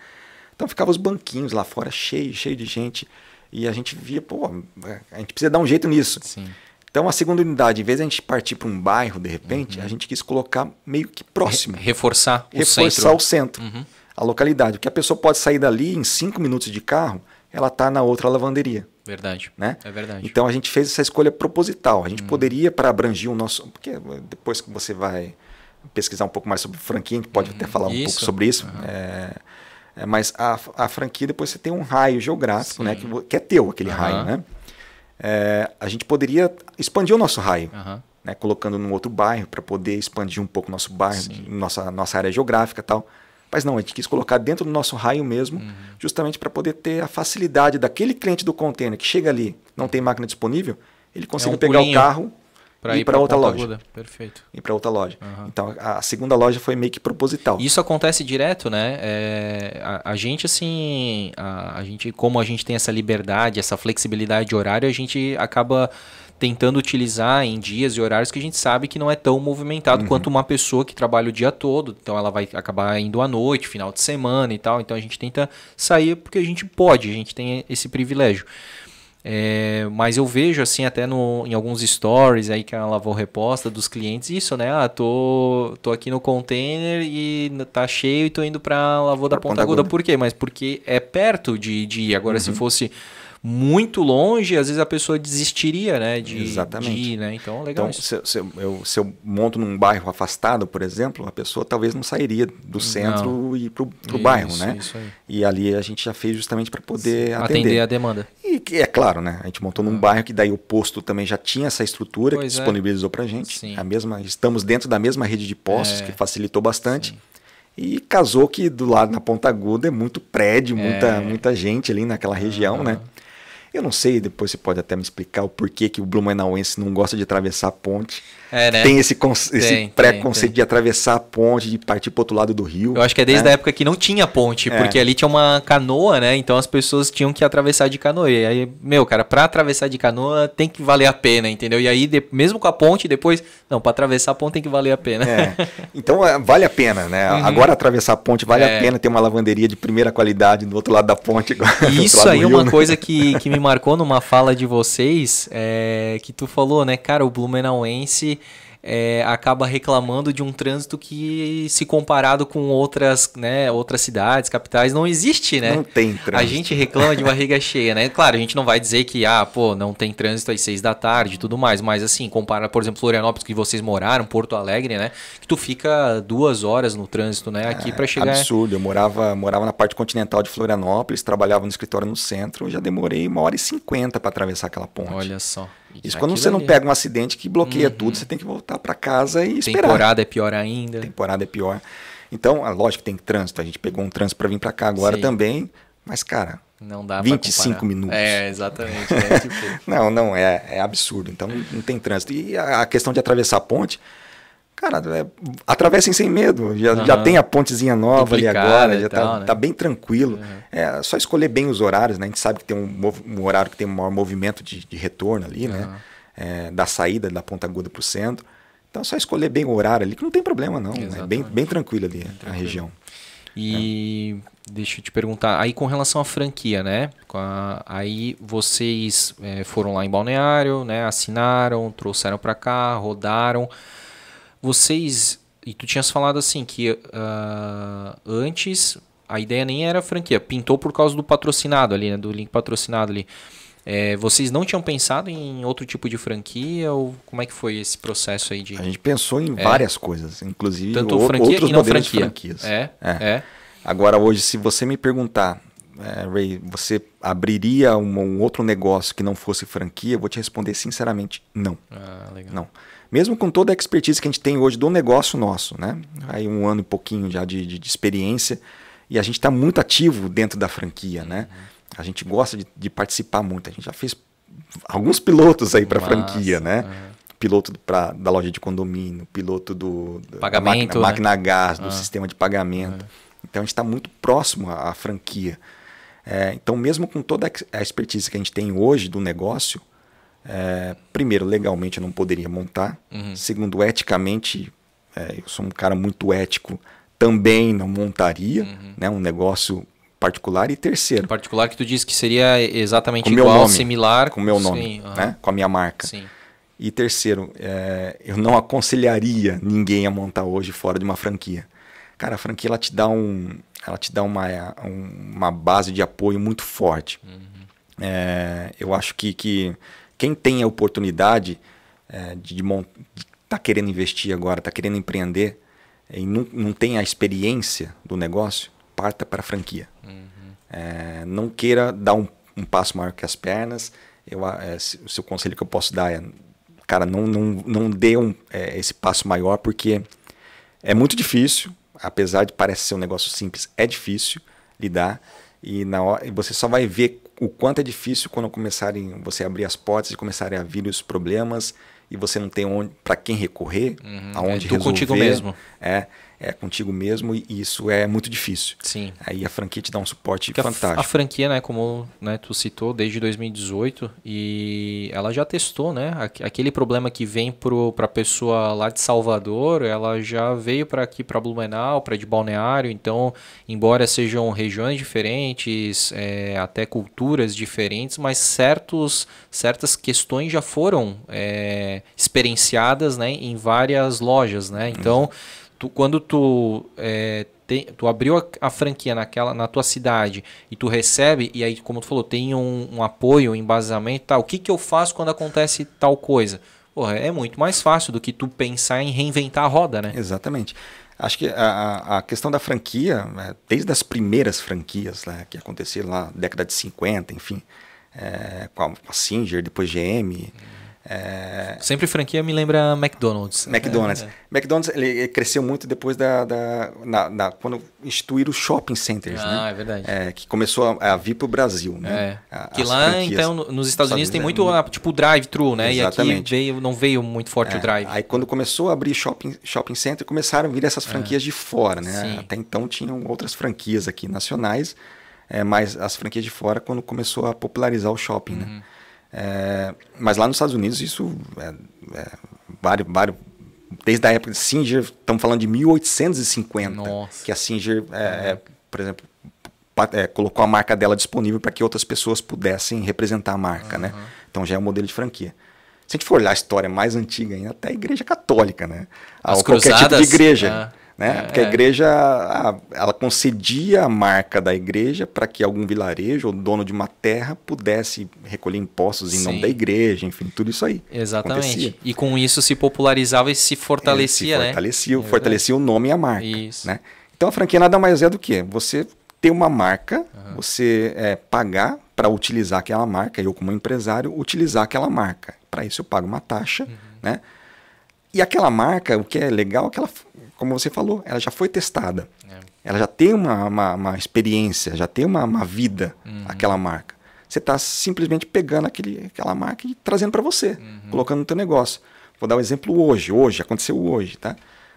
Então ficava os banquinhos lá fora cheio, cheio de gente. E a gente via, pô, é, a gente precisa dar um jeito nisso. Sim. Então a segunda unidade, em vez de a gente partir para um bairro de repente, uhum. a gente quis colocar meio que próximo. Re reforçar, reforçar o centro. Reforçar o centro, a localidade. Porque a pessoa pode sair dali em cinco minutos de carro ela está na outra lavanderia. Verdade. Né? É verdade. Então a gente fez essa escolha proposital. A gente uhum. poderia, para abranger o nosso. Porque depois que você vai pesquisar um pouco mais sobre franquia, a gente pode uhum. até falar isso. um pouco sobre isso. Uhum. É, é, mas a, a franquia, depois você tem um raio geográfico, né? Que, que é teu aquele raio, né? É, a gente poderia expandir o nosso raio. Né, colocando num outro bairro para poder expandir um pouco nosso bairro, nossa, nossa área geográfica e tal. Mas não, a gente quis colocar dentro do nosso raio mesmo, uhum. justamente para poder ter a facilidade daquele cliente do container que chega ali, não tem máquina disponível, ele consegue é um pegar o carro e ir para outra, loja. Perfeito. E para outra loja. Então a segunda loja foi meio que proposital. Isso acontece direto, né? É, a, a, gente assim, a, a gente como a gente tem essa liberdade, essa flexibilidade de horário, a gente acaba tentando utilizar em dias e horários que a gente sabe que não é tão movimentado uhum. quanto uma pessoa que trabalha o dia todo, então ela vai acabar indo à noite, final de semana e tal. Então a gente tenta sair porque a gente pode, a gente tem esse privilégio. É, mas eu vejo assim até no, em alguns stories aí que a Lavou reposta dos clientes isso, né? Ah, tô, tô aqui no container e tá cheio e tô indo para Lavou da Ponta, Ponta Aguda. Aguda. Por quê? Mas porque é perto de, de ir. Agora uhum. se fosse muito longe, às vezes a pessoa desistiria, né? De, Exatamente. De ir, né? Então, é legal. Então, se, se, eu, se eu monto num bairro afastado, por exemplo, a pessoa talvez não sairia do centro não. e para o bairro, né? Isso aí. E ali a gente já fez justamente para poder Sim. atender. atender a demanda. E que é claro, né? A gente montou num ah. bairro que daí o posto também já tinha essa estrutura pois que é. disponibilizou para para gente. Sim. A mesma, estamos dentro da mesma rede de postos é. que facilitou bastante. Sim. E casou que do lado na Ponta Aguda é muito prédio, é. muita, muita gente ali naquela região, uhum. né? Eu não sei, depois você pode até me explicar o porquê que o Blumenauense não gosta de atravessar a ponte. É, né? Tem esse, esse pré-conceito de atravessar a ponte, de partir pro outro lado do rio. Eu acho que é desde né? a época que não tinha ponte, é. porque ali tinha uma canoa, né? Então as pessoas tinham que atravessar de canoa. E aí, meu, cara, pra atravessar de canoa tem que valer a pena, entendeu? E aí, de... mesmo com a ponte, depois, não, pra atravessar a ponte tem que valer a pena. É. Então é, vale a pena, né? Uhum. Agora atravessar a ponte vale a é. pena ter uma lavanderia de primeira qualidade do outro lado da ponte. Isso aí é uma né? coisa que, que me marcou numa fala de vocês, é, que tu falou, né, cara, o Blumenauense é, acaba reclamando de um trânsito que, se comparado com outras, né, outras cidades, capitais, não existe, né? Não tem trânsito. A gente reclama de barriga cheia, né? Claro, a gente não vai dizer que, ah, pô, não tem trânsito às seis da tarde e tudo mais, mas assim, compara, por exemplo, Florianópolis, que vocês moraram, Porto Alegre, né? Que tu fica duas horas no trânsito, né? Aqui é, para chegar. Absurdo, eu morava, morava na parte continental de Florianópolis, trabalhava no escritório no centro, já demorei uma hora e cinquenta para atravessar aquela ponte. Olha só. Isso quando você não pega um acidente que bloqueia uhum. tudo, você tem que voltar para casa e esperar. Temporada é pior ainda. Temporada é pior. Então, ah, lógico que tem trânsito. A gente pegou um trânsito para vir para cá agora Sim. também. Mas, cara, não dá 25 minutos. É, exatamente. É, tipo... não, não, é, é absurdo. Então, não tem trânsito. E a questão de atravessar a ponte, Cara, é, atravessem sem medo. Já, uhum. já tem a pontezinha nova ali agora, já tá, tal, tá, né? tá, bem tranquilo. Uhum. É só escolher bem os horários, né? A gente sabe que tem um, um horário que tem um maior movimento de, de retorno ali, uhum. né? É, da saída da ponta aguda para o centro. Então é só escolher bem o horário ali, que não tem problema, não. É bem, bem tranquilo ali bem a região. E é. deixa eu te perguntar, aí com relação à franquia, né? A, aí vocês é, foram lá em Balneário, né? Assinaram, trouxeram para cá, rodaram vocês. E tu tinhas falado assim que uh, antes a ideia nem era franquia, pintou por causa do patrocinado ali, né? Do link patrocinado ali. É, vocês não tinham pensado em outro tipo de franquia ou como é que foi esse processo aí de? A gente pensou em é. várias coisas, inclusive Tanto o, franquia outros e não franquia. franquias. É, é, é. Agora hoje, se você me perguntar, é, Ray, você abriria um, um, outro negócio que não fosse franquia? Eu vou te responder sinceramente, não. Ah, legal. Não mesmo com toda a expertise que a gente tem hoje do negócio nosso, né? Aí um ano e pouquinho já de, de, de experiência e a gente está muito ativo dentro da franquia, né? A gente gosta de, de participar muito. A gente já fez alguns pilotos aí para franquia, né? É. Piloto pra, da loja de condomínio, piloto do pagamento, da máquina, né? máquina gás, do ah. sistema de pagamento. É. Então a gente está muito próximo à, à franquia. É, então, mesmo com toda a expertise que a gente tem hoje do negócio, é, primeiro, legalmente eu não poderia montar. Uhum. Segundo, eticamente, é, eu sou um cara muito ético, também não montaria uhum. né, um negócio particular. E terceiro... Particular que tu disse que seria exatamente com igual, nome, similar... Com o meu nome, Sim, uhum. né, com a minha marca. Sim. E terceiro, é, eu não aconselharia ninguém a montar hoje fora de uma franquia. Cara, a franquia ela te dá, um, ela te dá uma, uma base de apoio muito forte. Uhum. É, eu acho que, que quem tem a oportunidade é, de tá querendo investir agora, tá querendo empreender e não, não tem a experiência do negócio, parta para a franquia. Uhum. É, não queira dar um, um, passo maior que as pernas. Eu, é, se, o seu conselho que eu posso dar é, cara, não, não, não dê um, é, esse passo maior porque é muito difícil, apesar de parecer ser um negócio simples, é difícil lidar e na hora, você só vai ver o quanto é difícil quando começarem você abrir as portas e começarem a vir os problemas e você não tem onde para quem recorrer, uhum. aonde é, resolver. contigo mesmo. É é contigo mesmo e isso é muito difícil. Sim. Aí a franquia te dá um suporte Porque fantástico. A, franquia, né, como né, tu citou, desde 2018 e ela já testou, né? Aquele problema que vem para a pessoa lá de Salvador, ela já veio para aqui, para Blumenau, para de Balneário. Então, embora sejam regiões diferentes, é, até culturas diferentes, mas certos, certas questões já foram é, experienciadas né, em várias lojas, né? Então... Uhum tu, quando tu, é, tem, tu abriu a, a, franquia naquela, na tua cidade e tu recebe, e aí, como tu falou, tem um, um apoio, um embasamento tal, o que, que eu faço quando acontece tal coisa? Porra, é muito mais fácil do que tu pensar em reinventar a roda, né? Exatamente. Acho que a, a questão da franquia, é, desde as primeiras franquias né, que aconteceram lá na década de 50, enfim, é, com a Singer, depois GM. Hum é... Sempre franquia me lembra McDonald's. McDonald's. É, é. McDonald's ele cresceu muito depois da, da, na, quando instituíram os shopping centers, né? ah, né? é verdade. É, que começou a, a vir para o Brasil, né? É. que lá franquias. então nos Estados Unidos tem muito tipo drive-thru, né? Exatamente. E aqui veio, não veio muito forte é, o drive. Aí quando começou a abrir shopping shopping center começaram a vir essas franquias de fora, né? Sim. Até então tinham outras franquias aqui nacionais, mas as franquias de fora quando começou a popularizar o shopping, né? uhum. né? É, mas lá nos Estados Unidos isso é, é vários, vários, desde a época de Singer, estamos falando de 1850, Nossa. que a Singer, é, é por exemplo, é, colocou a marca dela disponível para que outras pessoas pudessem representar a marca, uhum. né? Então já é um modelo de franquia. Se a gente for olhar a história mais antiga ainda, até a Igreja Católica, né? As Ou cruzadas, qualquer tipo de igreja. Ah né? É, Porque a é. igreja ela concedia a marca da igreja para que algum vilarejo ou dono de uma terra pudesse recolher impostos em Sim. nome da igreja, enfim, tudo isso aí. Exatamente. Acontecia. E com isso se popularizava e se fortalecia, é, se fortalecia, né? Fortalecia, fortalecia o nome e a marca. Isso. Né? Então a franquia nada mais é do que você ter uma marca, uhum. você é, pagar para utilizar aquela marca, eu como empresário, utilizar aquela marca. Para isso eu pago uma taxa, uhum. né? E aquela marca, o que é legal é que ela como você falou, ela já foi testada. É. Ela já tem uma, uma, uma, experiência, já tem uma, uma vida, uhum. aquela marca. Você está simplesmente pegando aquele, aquela marca e trazendo para você, uhum. colocando no teu negócio. Vou dar um exemplo hoje, hoje, aconteceu hoje, tá?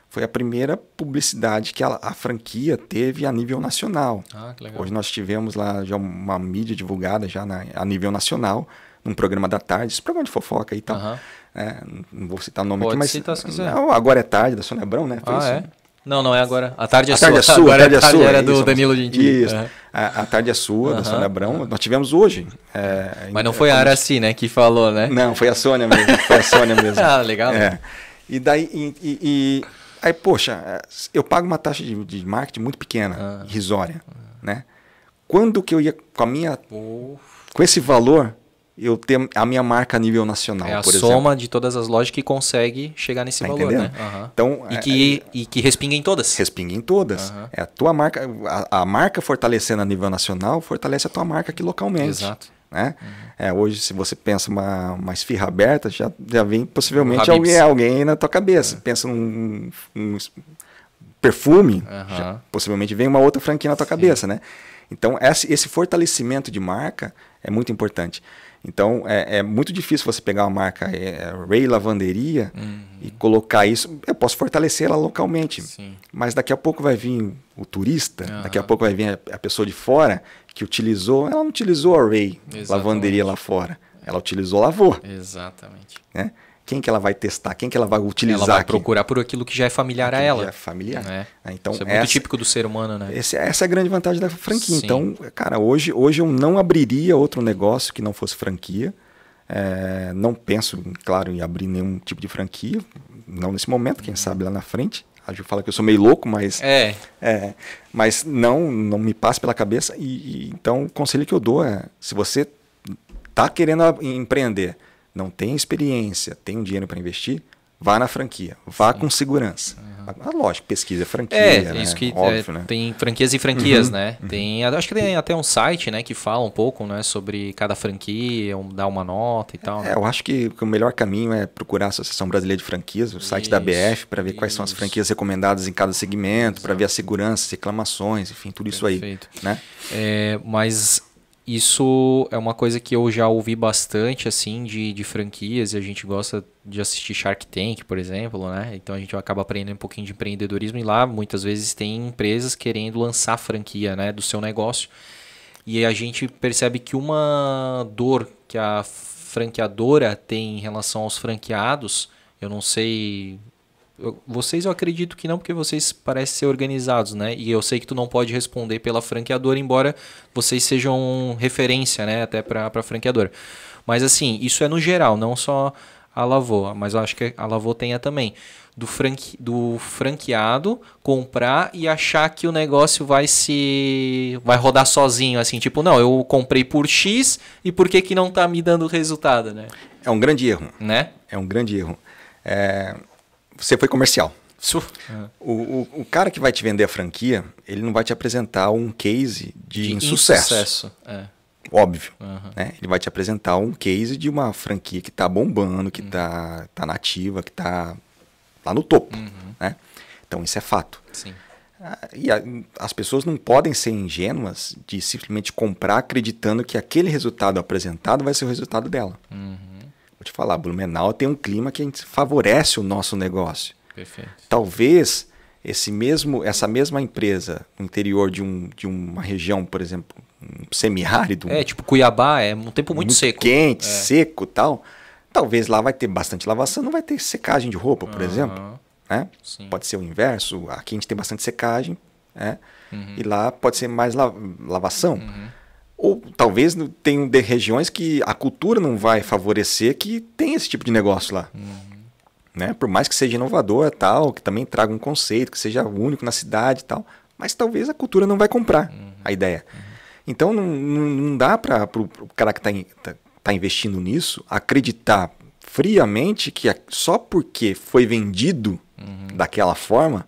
Foi a primeira publicidade que a, a franquia teve a nível nacional. Ah, hoje nós tivemos lá já uma mídia divulgada já na, a nível nacional, num programa da tarde, esse programa de fofoca e tal. Uhum. É, não vou citar o nome Pode aqui, mas. Citar se quiser. Não, agora é tarde, da Sônia Abrão, né? Foi ah, isso? é? Não, não é agora. A tarde é a sua. É é tarde é sua agora a tarde é sua. Era é do isso, Danilo Gentili. Isso. A, a, tarde é sua, uhum. da Sônia Abrão. Nós tivemos hoje. É, Mas não foi a Araci, né, que falou, né? Não, foi a Sônia mesmo. Foi a Sônia mesmo. ah, legal. É. E daí. E, e, e, aí, poxa, eu pago uma taxa de, de marketing muito pequena, ah. irrisória, né? Quando que eu ia com a minha. Com esse valor, eu ter a minha marca a nível nacional, é a por exemplo. soma de todas as lojas que consegue chegar nesse tá valor, entendendo? né? Uhum. Então, e, é, que, é, e que respinga em todas. Respinga em todas. Uhum. É a tua marca, a, a, marca fortalecendo a nível nacional, fortalece a tua marca aqui localmente. Exato. Né? Uhum. É, hoje, se você pensa uma, uma esfirra aberta, já, já vem possivelmente alguém, alguém na tua cabeça. É. Pensa num um perfume, já, possivelmente vem uma outra franquia na tua Sim. cabeça, né? Então, esse, esse fortalecimento de marca é muito importante. Então é, é, muito difícil você pegar uma marca é, Ray Lavanderia uhum. e colocar isso. Eu posso fortalecer ela localmente, Sim. mas daqui a pouco vai vir o turista, uhum. daqui a pouco vai vir a, a, pessoa de fora que utilizou. Ela não utilizou a Ray Exatamente. Lavanderia lá fora, ela utilizou Lavô. Exatamente. Né? quem que ela vai testar, quem que ela vai utilizar. Ela vai procurar por aquilo que já é familiar a ela. é familiar. Né? Então, Isso é muito típico do ser humano, né? Essa, é, essa é a grande vantagem da franquia. Sim. Então, cara, hoje, hoje eu não abriria outro negócio que não fosse franquia. É, não penso, claro, em abrir nenhum tipo de franquia. Não nesse momento, quem uhum. sabe lá na frente. A Ju fala que eu sou meio louco, mas. É. é mas não, não me passa pela cabeça. E, e, então, o conselho que eu dou é: se você está querendo empreender, não tem experiência, tem um dinheiro para investir, vá na franquia, vá Sim. com segurança. Uhum. Ah, lógico, pesquisa é franquia. É, né? isso que é, Óbvio, é, né? tem franquias e franquias, uhum. né? Uhum. Tem, acho que tem até um site, né, que fala um pouco, né, sobre cada franquia, um, dá uma nota e é, tal. Né? É, né? eu acho que o melhor caminho é procurar a Associação Brasileira de Franquias, o isso, site da BF, para ver isso. quais são as franquias recomendadas em cada segmento, para ver a segurança, as reclamações, enfim, tudo Perfeito. isso aí, né? É, mas isso é uma coisa que eu já ouvi bastante, assim, de, de franquias. A gente gosta de assistir Shark Tank, por exemplo, né? Então a gente acaba aprendendo um pouquinho de empreendedorismo. E lá, muitas vezes, tem empresas querendo lançar franquia, né? Do seu negócio. E a gente percebe que uma dor que a franqueadora tem em relação aos franqueados, eu não sei vocês eu acredito que não, porque vocês parecem ser organizados, né? E eu sei que tu não pode responder pela franqueadora, embora vocês sejam referência, né? Até para a franqueadora. Mas assim, isso é no geral, não só a Lavô mas eu acho que a Lavô tenha também. Do, franque, do franqueado comprar e achar que o negócio vai se. vai rodar sozinho, assim, tipo, não, eu comprei por X e por que, que não está me dando resultado, né? É um grande erro. Né? É um grande erro. É, você foi comercial. O, o, o, cara que vai te vender a franquia, ele não vai te apresentar um case de, de insucesso. insucesso. É. Óbvio. Uhum. Né? Ele vai te apresentar um case de uma franquia que está bombando, que está uhum. Tá, tá nativa, que está lá no topo. Uhum. Né? Então, isso é fato. Sim. Ah, e a, as pessoas não podem ser ingênuas de simplesmente comprar acreditando que aquele resultado apresentado vai ser o resultado dela. Uhum. Vou te falar, Blumenau tem um clima que favorece o nosso negócio. Perfeito. Talvez esse mesmo, essa mesma empresa no interior de, um, de uma região, por exemplo, um semiárido. É, tipo Cuiabá, é um tempo muito, muito seco. Quente, é. seco tal. Talvez lá vai ter bastante lavação, não vai ter secagem de roupa, por uhum. exemplo. Né? Pode ser o inverso. Aqui a gente tem bastante secagem, né? Uhum. E lá pode ser mais la lavação. Uhum ou talvez tenham de regiões que a cultura não vai favorecer que tem esse tipo de negócio lá. Uhum. Né? Por mais que seja inovador tal, que também traga um conceito, que seja único na cidade tal, mas talvez a cultura não vai comprar uhum. a ideia. Uhum. Então não, não dá para o cara que está tá, tá investindo nisso acreditar friamente que só porque foi vendido uhum. daquela forma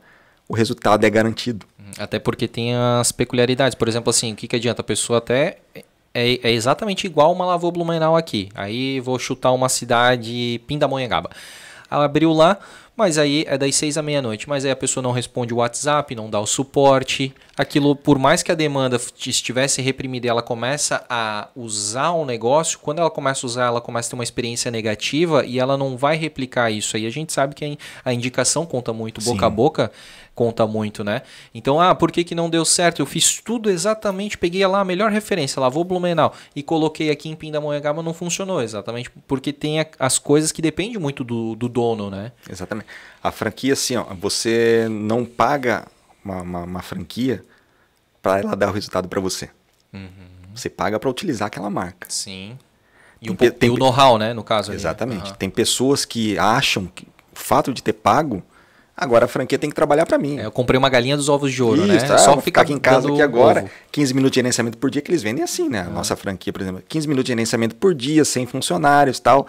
o resultado é garantido. Até porque tem as peculiaridades. Por exemplo, assim, o que, que adianta? A pessoa até é, é exatamente igual uma lavou Blumenau aqui. Aí vou chutar uma cidade Pindamonhangaba. Abriu lá, mas aí é das seis à meia-noite. Mas aí a pessoa não responde o WhatsApp, não dá o suporte. Aquilo, por mais que a demanda estivesse reprimida ela começa a usar o um negócio, quando ela começa a usar, ela começa a ter uma experiência negativa e ela não vai replicar isso. Aí a gente sabe que a indicação conta muito boca Sim. a boca conta muito, né? Então, ah, por que, que não deu certo? Eu fiz tudo exatamente, peguei lá a melhor referência, lá vou Blumenau e coloquei aqui em Pindamonhangaba, não funcionou exatamente, porque tem as coisas que dependem muito do, do dono, né? Exatamente. A franquia, assim, ó, você não paga uma, uma, uma franquia para ela dar o resultado para você. Uhum. Você paga para utilizar aquela marca. Sim. E tem, tem, o know-how, né, no caso. Exatamente. Ali, uhum. Tem pessoas que acham que o fato de ter pago Agora a franquia tem que trabalhar para mim. É, eu comprei uma galinha dos ovos de ouro, né? Isso, né? Tá, só ficar aqui em casa aqui agora, ovo. 15 minutos de gerenciamento por dia, que eles vendem assim, né? A é. nossa franquia, por exemplo, 15 minutos de gerenciamento por dia, sem funcionários tal.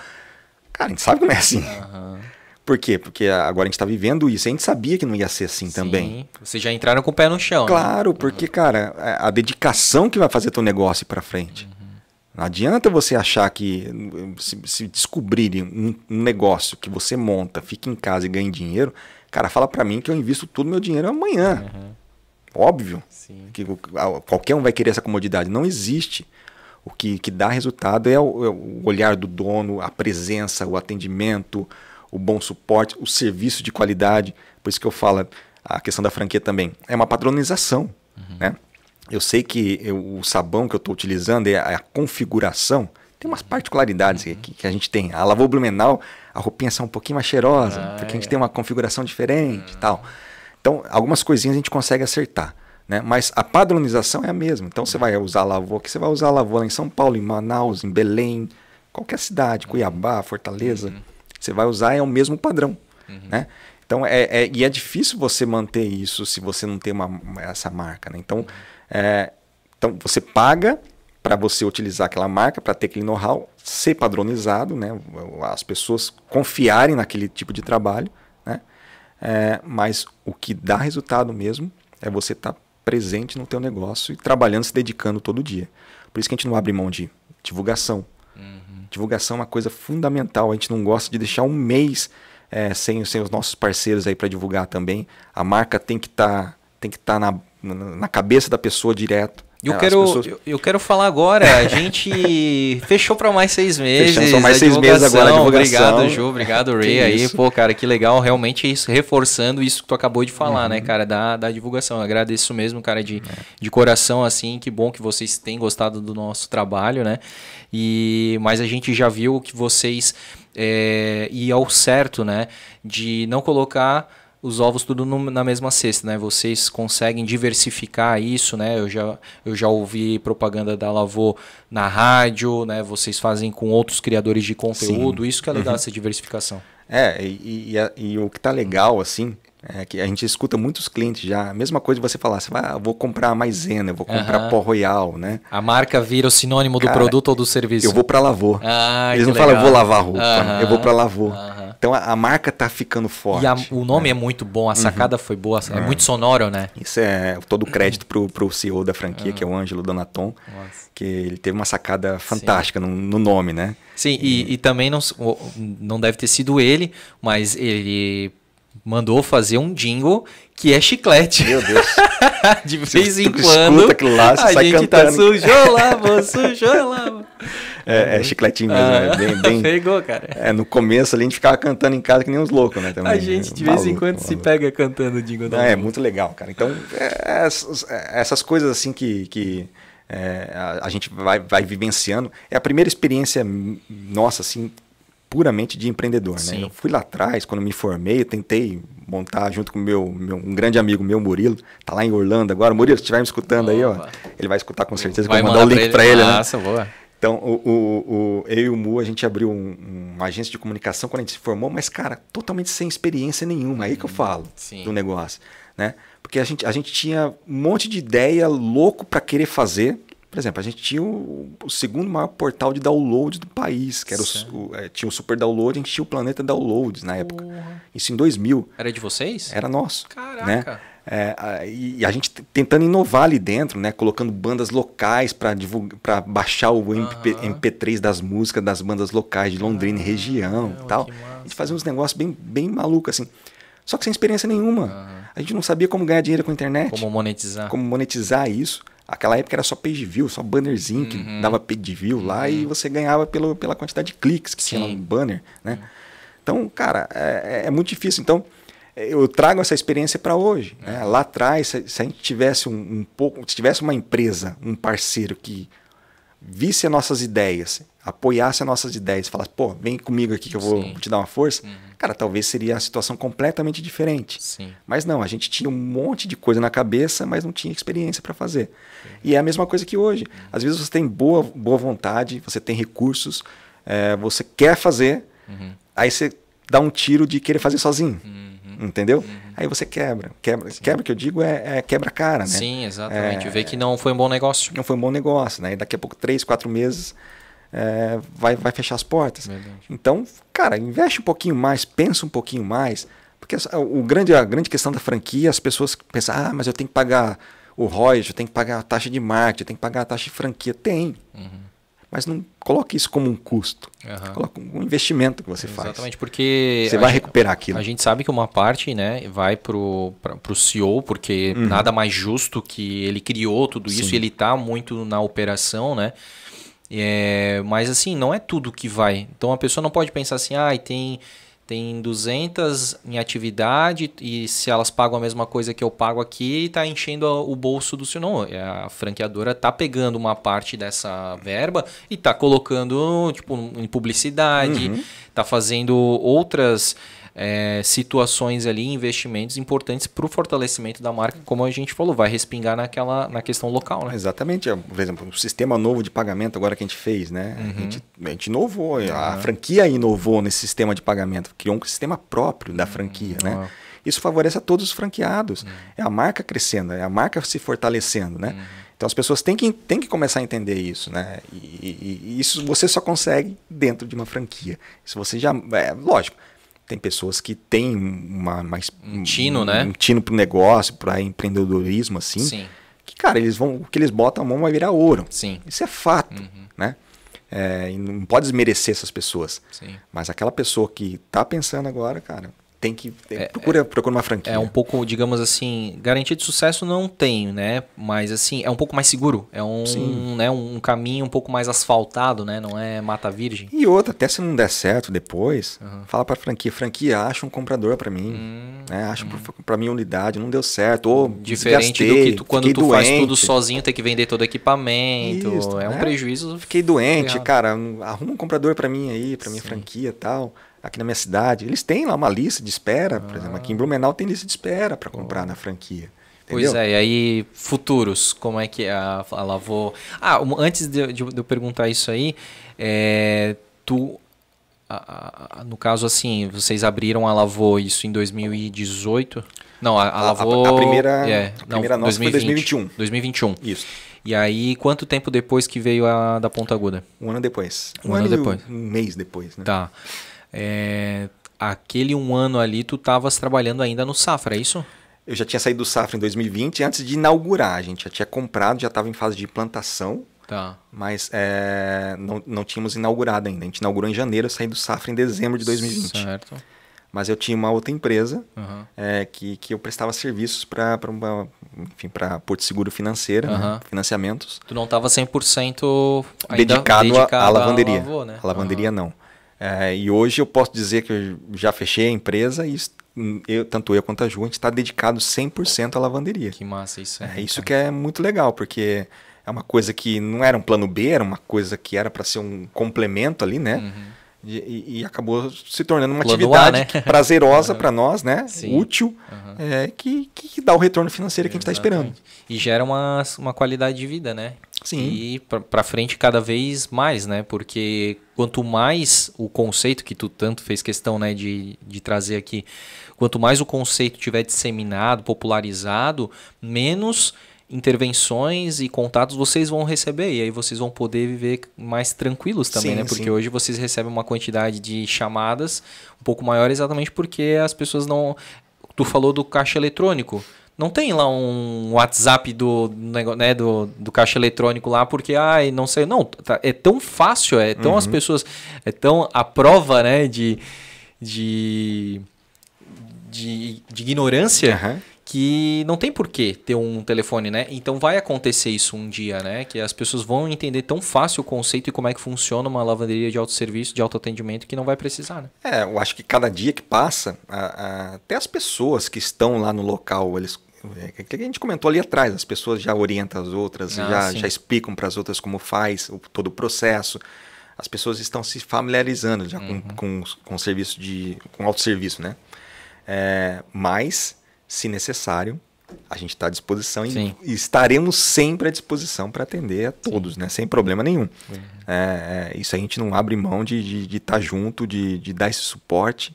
Cara, a gente sabe que não é assim. Uhum. Por quê? Porque agora a gente está vivendo isso. A gente sabia que não ia ser assim Sim, também. Vocês já entraram com o pé no chão. Né? Claro, né? porque, cara, é, a dedicação que vai fazer teu negócio para frente. Uhum. Não adianta você achar que se, se descobrirem um, um, negócio que você monta, fica em casa e ganha dinheiro, Cara, fala para mim que eu invisto todo o meu dinheiro amanhã. Uhum. Óbvio. Sim. que Qualquer um vai querer essa comodidade. Não existe. O que, que dá resultado é o, é o olhar do dono, a presença, o atendimento, o bom suporte, o serviço de qualidade. Por isso que eu falo a questão da franquia também. É uma padronização. Uhum. Né? Eu sei que eu, o sabão que eu estou utilizando é a, é a configuração tem umas particularidades uhum. que, que, a gente tem. A Lavô Blumenau, a roupinha sai um pouquinho mais cheirosa, ah, porque a gente é. tem uma configuração diferente e tal. Então, algumas coisinhas a gente consegue acertar. Né? Mas a padronização é a mesma. Então, você vai usar a Lavô aqui, você vai usar a Lavô lá em São Paulo, em Manaus, em Belém, qualquer cidade, uhum. Cuiabá, Fortaleza. Uhum. Você vai usar é o mesmo padrão. Uhum. Né? Então, é, é, e é difícil você manter isso se você não tem uma, essa marca. Né? Então, uhum. é, então, você paga para você utilizar aquela marca, para ter aquele know-how, ser padronizado, né? as pessoas confiarem naquele tipo de trabalho. Né? É, mas o que dá resultado mesmo é você estar tá presente no teu negócio e trabalhando, se dedicando todo dia. Por isso que a gente não abre mão de divulgação. Uhum. Divulgação é uma coisa fundamental. A gente não gosta de deixar um mês é, sem, sem os nossos parceiros aí para divulgar também. A marca tem que estar tá, tem que estar tá na, na cabeça da pessoa direto. Eu, é, quero, pessoas... eu, eu, quero falar agora, a gente fechou para mais seis meses. Fechamos, são mais seis meses agora divulgação. Obrigado, Ju, obrigado, Ray, aí. Pô, cara, que legal, realmente isso, reforçando isso que tu acabou de falar, né, uhum. né, cara, da, da divulgação. Eu agradeço mesmo, cara, de, é. de coração, assim, que bom que vocês têm gostado do nosso trabalho, né, e, mas a gente já viu que vocês, é, e ao certo, né, de não colocar os ovos tudo no, na mesma cesta, né? Vocês conseguem diversificar isso, né? Eu já, eu já ouvi propaganda da Lavô na rádio, né? Vocês fazem com outros criadores de conteúdo. Sim. Isso que é legal, uhum. essa diversificação. É, e, e, e o que tá legal, assim, é que a gente escuta muitos clientes já. A mesma coisa de você falar, você vai, ah, eu vou comprar maisena, vou comprar uhum. pó royal, né? A marca vira o sinônimo do Cara, produto ou do serviço. Eu vou para lavô. Ah, Eles não falam, eu vou lavar roupa, uhum. eu vou para lavô. Uhum. Então a, a marca tá ficando forte. E a, o nome né? é muito bom, a uhum. sacada uhum. foi boa, é, é, muito sonoro, né? Isso é todo o crédito pro, pro CEO da franquia, uhum. que é o Ângelo Donaton, Nossa. que ele teve uma sacada fantástica no, no, nome, né? Sim, e, e, e também não, não deve ter sido ele, mas ele mandou fazer um jingle que é chiclete. Meu Deus. De vez em quando. Escuta aquilo lá, a sai gente tá cantando. tá sujolavo, lá. É, é chicletinho mesmo, ah, é bem, bem... Pegou, cara. É, no começo ali a gente ficava cantando em casa que nem uns loucos, né? Também, a né, gente de vez em quando maluco. se pega cantando o Dingo É, é muito legal, cara. Então, é, é essas, é, essas coisas assim que... que é, a, a, gente vai, vai vivenciando. É a primeira experiência nossa, assim, puramente de empreendedor, né? Sim. né? Eu fui lá atrás, quando me formei, eu tentei montar junto com meu, meu um grande amigo meu, Murilo, tá lá em Orlando agora. Murilo, se estiver me escutando Opa. aí, ó, ele vai escutar com certeza, vai que eu vou mandar o link para ele, pra ele, né? Nossa, boa. Então, o, o, o, eu e o Mu, a gente abriu um, uma agência de comunicação quando a gente se formou, mas, cara, totalmente sem experiência nenhuma. É aí que eu uhum. falo Sim. do negócio, né? Porque a gente, a gente tinha um monte de ideia louco para querer fazer. Por exemplo, a gente tinha o, o, segundo maior portal de download do país, que era o, o é, tinha o Super Download, a gente tinha o Planeta Downloads na época. Isso em 2000. Era de vocês? Era nosso. Caraca. Né? É, e a gente tentando inovar ali dentro, né? Colocando bandas locais para baixar o MP, MP3 das músicas das bandas locais de Londrina ah, região e tal. A gente fazia uns negócios bem, bem maluco assim. Só que sem experiência nenhuma. A gente não sabia como ganhar dinheiro com a internet. Como monetizar. Como monetizar isso. Aquela época era só page view, só bannerzinho que uhum. dava page view lá e uhum. você ganhava pelo, pela quantidade de cliques que Sim. tinha no banner, né? Uhum. Então, cara, é, é, é muito difícil. Então, eu trago essa experiência para hoje. Né? Lá atrás, se, a gente tivesse um, um, pouco, se tivesse uma empresa, um parceiro que visse as nossas ideias, apoiasse as nossas ideias, falasse, pô, vem comigo aqui que eu vou Sim. te dar uma força, uhum. cara, talvez seria a situação completamente diferente. Sim. Mas não, a gente tinha um monte de coisa na cabeça, mas não tinha experiência para fazer. Uhum. E é a mesma coisa que hoje. Uhum. Às vezes você tem boa, boa vontade, você tem recursos, é, você quer fazer, uhum. aí você dá um tiro de querer fazer sozinho. Uhum entendeu? Uhum. Aí você quebra. Quebra, quebra que eu digo é, é quebra cara, né? Sim, exatamente. É, Vê que não foi um bom negócio. Não foi um bom negócio, né? E daqui a pouco, três, quatro meses, é, vai, vai fechar as portas. Verdade. Então, cara, investe um pouquinho mais, pensa um pouquinho mais. Porque o grande, a grande questão da franquia, as pessoas pensam, ah, mas eu tenho que pagar o royalties, eu tenho que pagar a taxa de marketing, eu tenho que pagar a taxa de franquia. Tem. Uhum. Mas não coloque isso como um custo. Uhum. Coloque um investimento que você Exatamente, faz. Exatamente, porque. Você vai gente, recuperar aquilo. A gente sabe que uma parte né, vai para o CEO, porque uhum. nada mais justo que ele criou tudo isso e ele está muito na operação, né? É, mas assim, não é tudo que vai. Então a pessoa não pode pensar assim, ah, tem tem 200 em atividade e se elas pagam a mesma coisa que eu pago aqui, está enchendo o bolso do senhor. É, a franqueadora está pegando uma parte dessa verba e está colocando tipo, em publicidade, está uhum. Tá fazendo outras é, situações ali, investimentos importantes para o fortalecimento da marca, como a gente falou, vai respingar naquela, na questão local, né? Exatamente. É, por exemplo, o sistema novo de pagamento agora que a gente fez, né? Uhum. A, gente, a, gente, inovou, uhum. a franquia inovou nesse sistema de pagamento, criou um sistema próprio da hum, franquia, uhum. né? Isso favorece a todos os franqueados. Hum. É a marca crescendo, é a marca se fortalecendo, né? Uhum. Então as pessoas têm que, têm que começar a entender isso, né? E, e, e, isso você só consegue dentro de uma franquia. Se você já. É, lógico, tem pessoas que têm uma, mais, um tino, um, né? Um tino pro negócio, para empreendedorismo, assim. Sim. Que, cara, eles vão, o que eles botam a mão vai virar ouro. Sim. Isso é fato, uhum. né? É, não pode desmerecer essas pessoas. Sim. Mas aquela pessoa que está pensando agora, cara, tem que tem, é, procura, é, procura uma franquia. É um pouco, digamos assim, garantia de sucesso não tem, né? Mas assim, é um pouco mais seguro, é um, né, um caminho um pouco mais asfaltado, né? Não é mata virgem. E outra, até se não der certo depois, uhum. fala para franquia, franquia, acha um comprador para mim, hum, né? Acha hum. para mim unidade, não deu certo, ou diferente do que tu, quando tu doente. faz tudo sozinho, tem que vender todo equipamento, Isso, é né? um prejuízo. Fiquei doente, cara, arruma um comprador para mim aí, para minha franquia, tal aqui na minha cidade, eles têm lá uma lista de espera, por ah. exemplo, aqui em ah. Blumenau tem lista de espera para comprar oh. na franquia. Entendeu? Pois é, e aí futuros, como é que a, a Lavô... Ah, antes de, de, de, eu perguntar isso aí, é, tu, a, a, no caso assim, vocês abriram a Lavô isso em 2018? Não, a, a Lavô... A, primeira, é, a primeira não, nossa 2020, foi 2021. 2021. Isso. E aí, quanto tempo depois que veio a da Ponta Aguda? Um ano depois. Um, um ano, ano, depois. Um mês depois, né? Tá. Tá. É, aquele um ano ali, tu estavas trabalhando ainda no Safra, é isso? Eu já tinha saído do Safra em 2020, antes de inaugurar, a gente já tinha comprado, já estava em fase de plantação Tá. Mas é, não, não tínhamos inaugurado ainda. A gente inaugurou em janeiro, eu saí do Safra em dezembro de 2020. Certo. Mas eu tinha uma outra empresa uhum. é, que, que eu prestava serviços para enfim para Porto Seguro Financeira, uhum. né? financiamentos. Tu não estava 100% ainda dedicado, dedicado à lavanderia. A lavô, né? A lavanderia uhum. não. É, e hoje eu posso dizer que eu já fechei a empresa e eu, tanto eu quanto a Ju, a gente está dedicado 100% à lavanderia. Que massa isso. É, é isso cara. que é muito legal, porque é uma coisa que não era um plano B, era uma coisa que era para ser um complemento ali, né? Uhum. E, e, acabou se tornando uma plano atividade a, né? prazerosa para nós, né? Sim. Útil, uhum. é, que, que dá o retorno financeiro que a gente está esperando. E gera uma, uma qualidade de vida, né? Sim. E para frente cada vez mais, né? Porque quanto mais o conceito que tu tanto fez questão, né, de, de trazer aqui, quanto mais o conceito tiver disseminado, popularizado, menos intervenções e contatos vocês vão receber e aí vocês vão poder viver mais tranquilos também, sim, né? Porque sim. hoje vocês recebem uma quantidade de chamadas um pouco maior exatamente porque as pessoas não tu falou do caixa eletrônico não tem lá um WhatsApp do, né, do, do caixa eletrônico lá, porque, ai, não sei. Não, tá, é tão fácil, é tão uhum. as pessoas. É tão a prova, né, de. de de, de ignorância uhum que não tem por que ter um telefone, né? Então vai acontecer isso um dia, né? Que as pessoas vão entender tão fácil o conceito e como é que funciona uma lavanderia de autosserviço, de autoatendimento, que não vai precisar, né? É, eu acho que cada dia que passa, a, a, até as pessoas que estão lá no local, eles. É, que a gente comentou ali atrás, as pessoas já orientam as outras, ah, já, já explicam para as outras como faz o, todo o processo. As pessoas estão se familiarizando já uhum. com, com, com serviço de. com autosserviço, né? É, mas se necessário, a gente está à disposição Sim. e estaremos sempre à disposição para atender a todos, né? sem problema nenhum. É, é, é isso a gente não abre mão de estar tá junto, de, de, dar esse suporte,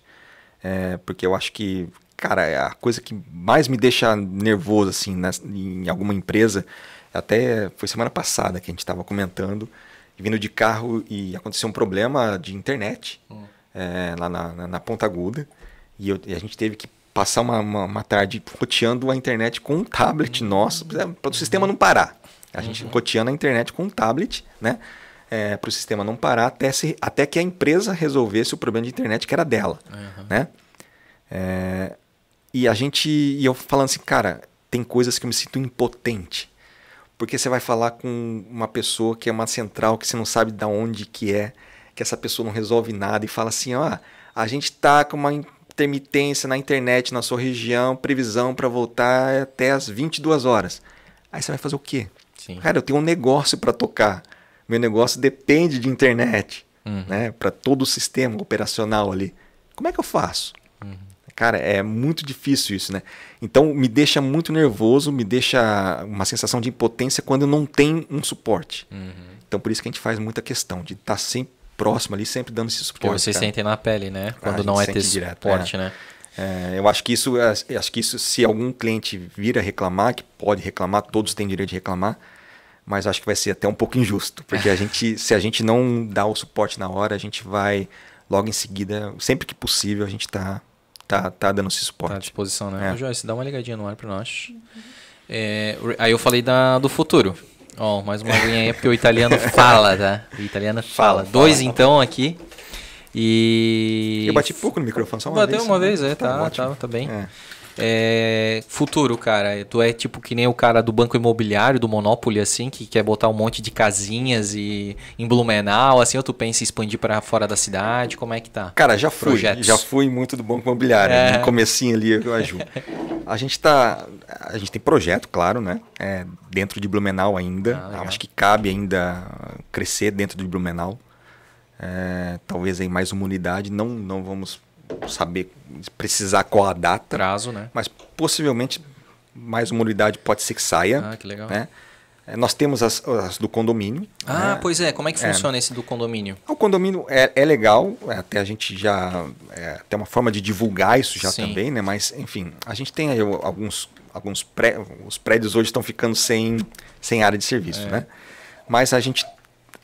é, porque eu acho que, cara, é a coisa que mais me deixa nervoso assim, em alguma empresa, até foi semana passada que a gente estava comentando, vindo de carro e aconteceu um problema de internet hum. é, lá na, na, na Ponta Aguda, e, eu, e a gente teve que passar uma, uma, uma tarde roteando a internet com um tablet uhum. nosso, para o sistema não parar. A gente uhum. roteando a internet com um tablet, né? É, para o sistema não parar até, se, até que a empresa resolvesse o problema de internet que era dela, uhum. né? É, e a gente, e eu falando assim, cara, tem coisas que eu me sinto impotente, porque você vai falar com uma pessoa que é uma central que você não sabe de onde que é, que essa pessoa não resolve nada e fala assim, ó, ah, a gente tá com uma intermitência na internet, na sua região, previsão para voltar é até as 22 horas. Aí você vai fazer o quê? Sim. Cara, eu tenho um negócio para tocar. Meu negócio depende de internet, uhum. né? Para todo o sistema operacional ali. Como é que eu faço? Uhum. Cara, é muito difícil isso, né? Então me deixa muito nervoso, me deixa uma sensação de impotência quando não tem um suporte. Uhum. Então por isso que a gente faz muita questão de estar tá sempre próximo ali, sempre dando esse suporte. Porque vocês cara. sentem na pele, né? Quando não é ter direto, suporte, é. né? É, eu acho que isso, é, acho que isso, se algum cliente vir a reclamar, que pode reclamar, todos têm direito de reclamar, mas acho que vai ser até um pouco injusto, porque a gente, se a gente não dá o suporte na hora, a gente vai logo em seguida, sempre que possível, a gente tá tá, tá dando esse suporte. Tá à disposição, né? É. Joyce, dá uma ligadinha no ar para nós. É, aí eu falei da, do futuro. Ó, oh, mais uma aguinha aí, porque o italiano fala, tá? O italiano fala. fala Dois fala, então aqui. E. Eu bati pouco no microfone, só uma Bateu vez. Bateu uma né? vez, é, tá, tá, tá, tá bem. É. É, futuro, cara. Tu é tipo que nem o cara do banco imobiliário, do Monopoly, assim, que quer botar um monte de casinhas e em Blumenau, assim, ou tu pensa em expandir para fora da cidade? Como é que tá? Cara, já fui. Projetos. Já fui muito do banco imobiliário. Né? É. No comecinho ali eu ajudo. a gente tá. A gente tem projeto, claro, né? É, dentro de Blumenau ainda. Ah, Acho que cabe ainda crescer dentro de Blumenau. É, talvez aí mais uma unidade. Não, não vamos saber precisar qual a data. Prazo, né? Mas possivelmente mais uma unidade pode ser que saia. Ah, que legal. Né? É, nós temos as, as do condomínio. Ah, né? pois é. Como é que é. funciona é. esse do condomínio? O condomínio é, é legal, é, até a gente já é, tem uma forma de divulgar isso já Sim. também, né? Mas, enfim, a gente tem aí alguns, alguns pré, os prédios hoje estão ficando sem, sem área de serviço, né? Mas a gente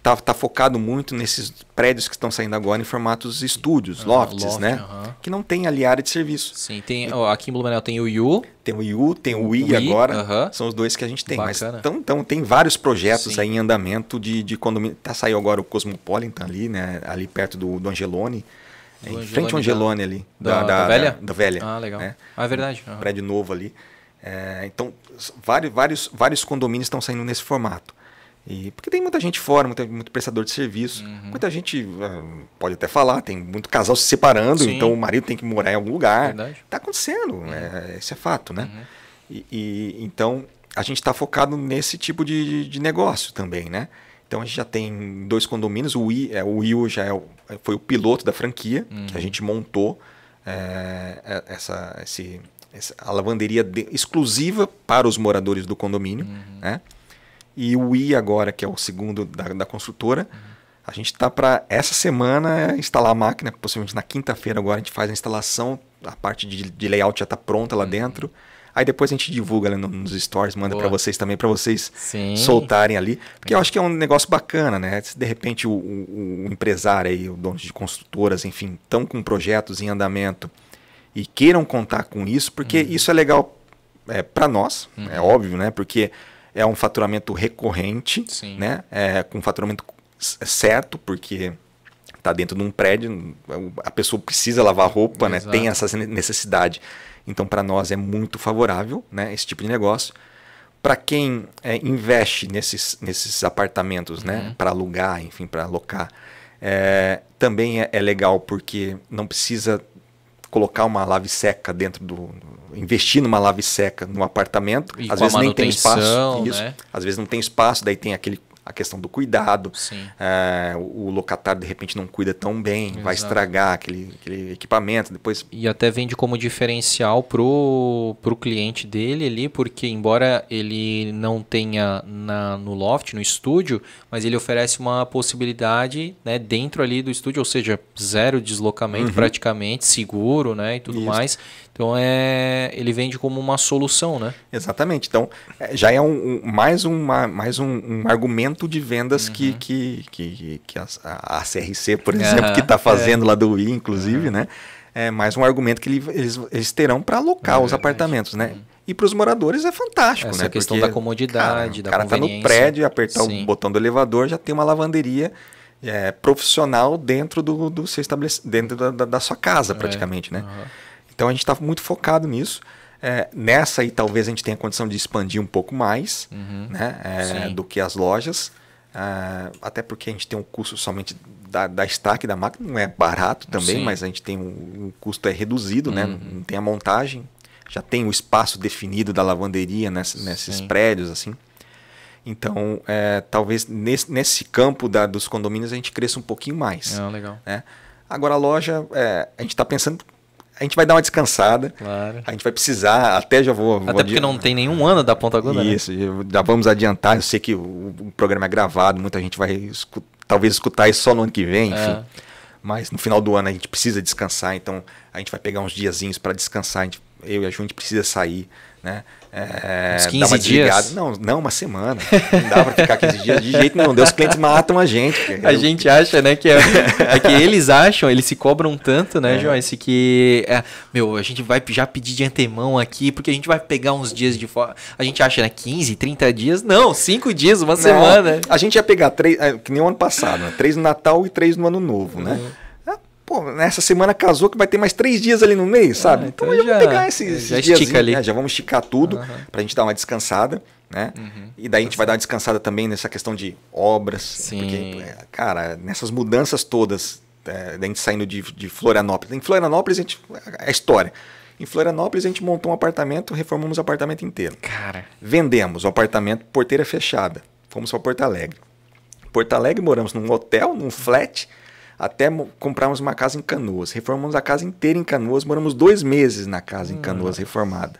tá, tá focado muito nesses prédios que estão saindo agora em formatos estúdios, lofts, loft, né? Uh -huh. Que não tem ali área de serviço. Sim, tem, aqui em Blumenau tem o U. Tem o U, tem o I agora. Uh -huh. São os dois que a gente tem. Bacana. Mas então, então tem vários projetos aí em andamento de, de condomínio. Tá, saiu agora o Cosmopolitan ali, né? Ali perto do, do Angelone. Do é em frente ao Angelone da, ali. Da, da, da, velha? Da, velha. Ah, legal. Né? Ah, é verdade. prédio novo ali. É, então, vários, vários, vários condomínios estão saindo nesse formato. E, porque tem muita gente fora, muito, muito prestador de serviço. Uhum. Muita gente ah, pode até falar, tem muito casal se separando, Sim. então o marido tem que morar em algum lugar. Verdade. Tá acontecendo, uhum. é, esse é fato, né? Uhum. E, e, então a gente está focado nesse tipo de, de, negócio também, né? Então a gente já tem dois condomínios, o, I, é, o Will já é o, foi o piloto da franquia, que a uhum. gente montou é, é, essa, esse, essa, a lavanderia de, exclusiva para os moradores do condomínio, uhum. né? e o I agora, que é o segundo da, da construtora. A gente está para essa semana instalar a máquina, possivelmente na quinta-feira agora a gente faz a instalação, a parte de, de layout já está pronta lá uhum. dentro. Aí depois a gente divulga né, nos stories, manda para vocês também, para vocês Sim. soltarem ali. Porque é. eu acho que é um negócio bacana, né? Se de repente o, o, o empresário aí, o dono de construtoras, enfim, estão com projetos em andamento e queiram contar com isso, porque uhum. isso é legal é, para nós, é uhum. é óbvio, né? Porque é um faturamento recorrente, Sim. né? É, com faturamento certo, porque está dentro de um prédio, a pessoa precisa lavar roupa, né? tem essa necessidade. Então, para nós é muito favorável né? esse tipo de negócio. Para quem é, investe nesses, nesses apartamentos, né? uhum. né? para alugar, enfim, para alocar, é, também é, é legal porque não precisa colocar uma lave seca dentro do. investir numa lave seca no apartamento. E às vezes nem tem espaço. Né? Às vezes não tem espaço, daí tem aquele a questão do cuidado. É, o locatário, de repente, não cuida tão bem, Exato. vai estragar aquele, aquele, equipamento depois. E até vende como diferencial pro, pro cliente dele ali, porque embora ele não tenha na, no loft, no estúdio, mas ele oferece uma possibilidade né, dentro ali do estúdio, ou seja, zero deslocamento uhum. praticamente, seguro né, e tudo Isso. mais. Então é, ele vende como uma solução, né? Exatamente. Então é, já é um, um mais, uma, mais um, um argumento de vendas uhum. que, que, que, que a, a CRC, por é, exemplo, uhum. que está é. fazendo é. lá do Wii, inclusive, uhum. né? É mais um argumento que eles, eles terão para alocar é os apartamentos, né? Uhum. E para os moradores é fantástico, Essa né? Essa questão Porque, da comodidade, cara, da O cara está no prédio, apertar Sim. o botão do elevador, já tem uma lavanderia é, profissional dentro do, do seu dentro da, da, da, sua casa, praticamente, é. né? Uhum. Então a gente está muito focado nisso. É, nessa aí talvez a gente tenha condição de expandir um pouco mais uhum. né, é, do que as lojas. É, até porque a gente tem um custo somente da, da da máquina, não é barato também, Sim. mas a gente tem um, um custo é reduzido, né? uhum. né? Não tem a montagem, já tem o espaço definido da lavanderia nessa, nesses Sim. prédios, assim. Então, é, talvez nesse, nesse campo da, dos condomínios a gente cresça um pouquinho mais. é legal. Né? Agora, a loja, é, a gente está pensando a gente vai dar uma descansada. Claro. A gente vai precisar, até já vou. Até vou porque não tem nenhum ano da ponta aguda. Né? Isso, né? já vamos adiantar. Eu sei que o, o programa é gravado, muita gente vai talvez escutar isso só no ano que vem, é. enfim. É. Mas no final do ano a gente precisa descansar, então a gente vai pegar uns diazinhos para descansar. Gente, eu e a Ju, a gente precisa sair, né? É, Uns 15 dias? Não, não, uma semana. Não dá para ficar 15 dias de jeito nenhum. Deus, os clientes matam a gente. A eu... gente acha, né, que é, é, que eles acham, eles se cobram tanto, né, é. Joyce, que, é, meu, a gente vai já pedir de antemão aqui, porque a gente vai pegar uns dias de fora. A gente acha, né, 15, 30 dias? Não, 5 dias, uma não, semana. A gente ia pegar três, é, que nem o ano passado, né, três no Natal e três no Ano Novo, né? Uhum pô, nessa semana casou que vai ter mais três dias ali no meio sabe? Ah, então, então, já vamos pegar esses, é, já dias. Né? Já vamos esticar tudo uhum. para a gente dar uma descansada, né? Uhum. E daí a gente vai dar uma descansada também nessa questão de obras. Sim. Porque, é, cara, nessas mudanças todas, é, da gente saindo de, de Florianópolis. Em Florianópolis, a gente. É, é história. Em Florianópolis, a gente montou um apartamento, reformamos o apartamento inteiro. Cara. Vendemos o apartamento, porteira fechada. Fomos para Porto Alegre. Porto Alegre, moramos num hotel, num flat até compramos uma casa em Canoas. Reformamos a casa inteira em Canoas, moramos dois meses na casa em hum, Canoas Nossa. reformada.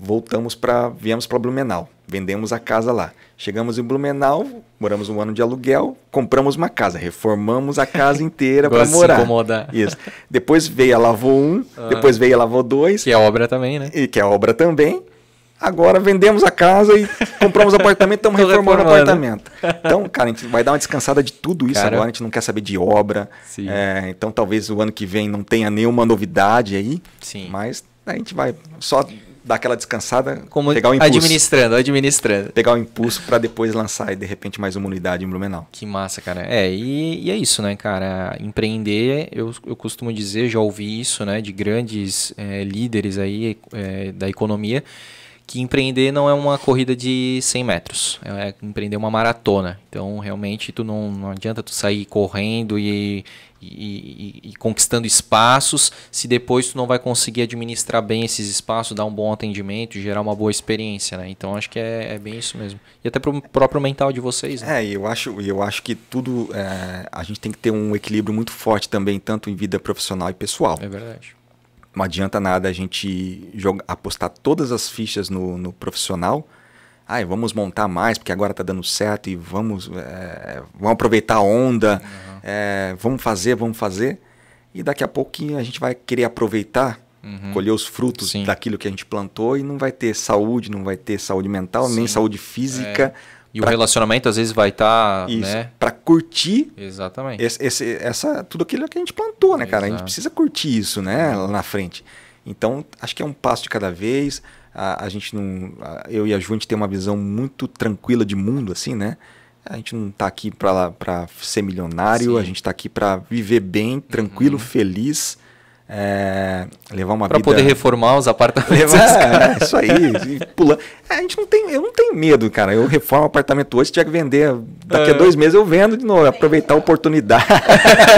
Voltamos para, viemos para Blumenau, vendemos a casa lá. Chegamos em Blumenau, moramos um ano de aluguel, compramos uma casa, reformamos a casa inteira para morar. Se incomodar. Isso. Depois veio a Lavou 1, um, ah, depois veio a Lavou 2. Que é obra também, né? E que é obra também. Agora vendemos a casa e compramos apartamento, estamos reformando o apartamento. Então, cara, a gente vai dar uma descansada de tudo isso cara, agora, a gente não quer saber de obra. É, então, talvez o ano que vem não tenha nenhuma novidade aí. Sim. Mas a gente vai só dar aquela descansada, Como pegar o impulso. Administrando, administrando. Pegar o impulso para depois lançar e de repente mais uma unidade em Blumenau. Que massa, cara. É, e, e, é isso, né, cara? Empreender, eu, eu costumo dizer, já ouvi isso, né, de grandes é, líderes aí é, da economia que empreender não é uma corrida de 100 metros, é empreender uma maratona. Então, realmente, tu não, não adianta tu sair correndo e, e, e, e, conquistando espaços, se depois tu não vai conseguir administrar bem esses espaços, dar um bom atendimento, gerar uma boa experiência, né? Então acho que é, é bem isso mesmo. E até para o próprio mental de vocês, né? É, eu acho, eu acho que tudo. É, a gente tem que ter um equilíbrio muito forte também, tanto em vida profissional e pessoal. É verdade não adianta nada a gente jogar, apostar todas as fichas no, no profissional. Ai, vamos montar mais, porque agora está dando certo e vamos, é, vamos aproveitar a onda, uhum. é, vamos fazer, vamos fazer. E daqui a pouquinho a gente vai querer aproveitar, uhum. colher os frutos Sim. daquilo que a gente plantou e não vai ter saúde, não vai ter saúde mental, Sim. nem saúde física. É e pra... o relacionamento às vezes vai estar, tá, né? Para curtir. Exatamente. Esse, esse, essa tudo aquilo que a gente plantou, né, cara? Exato. A gente precisa curtir isso, né, lá na frente. Então, acho que é um passo de cada vez. A, a gente não, a, eu e a Ju, a gente tem uma visão muito tranquila de mundo, assim, né? A gente não está aqui para ser milionário, Sim. a gente está aqui para viver bem, tranquilo, uhum. feliz é, levar uma pra vida... poder reformar os apartamentos. Levar, é, isso aí. Assim, pulando. É, a gente não tem, eu não tenho medo, cara. Eu reformo o apartamento hoje, se tiver que vender, daqui a é. dois meses eu vendo de novo. Aproveitar a oportunidade.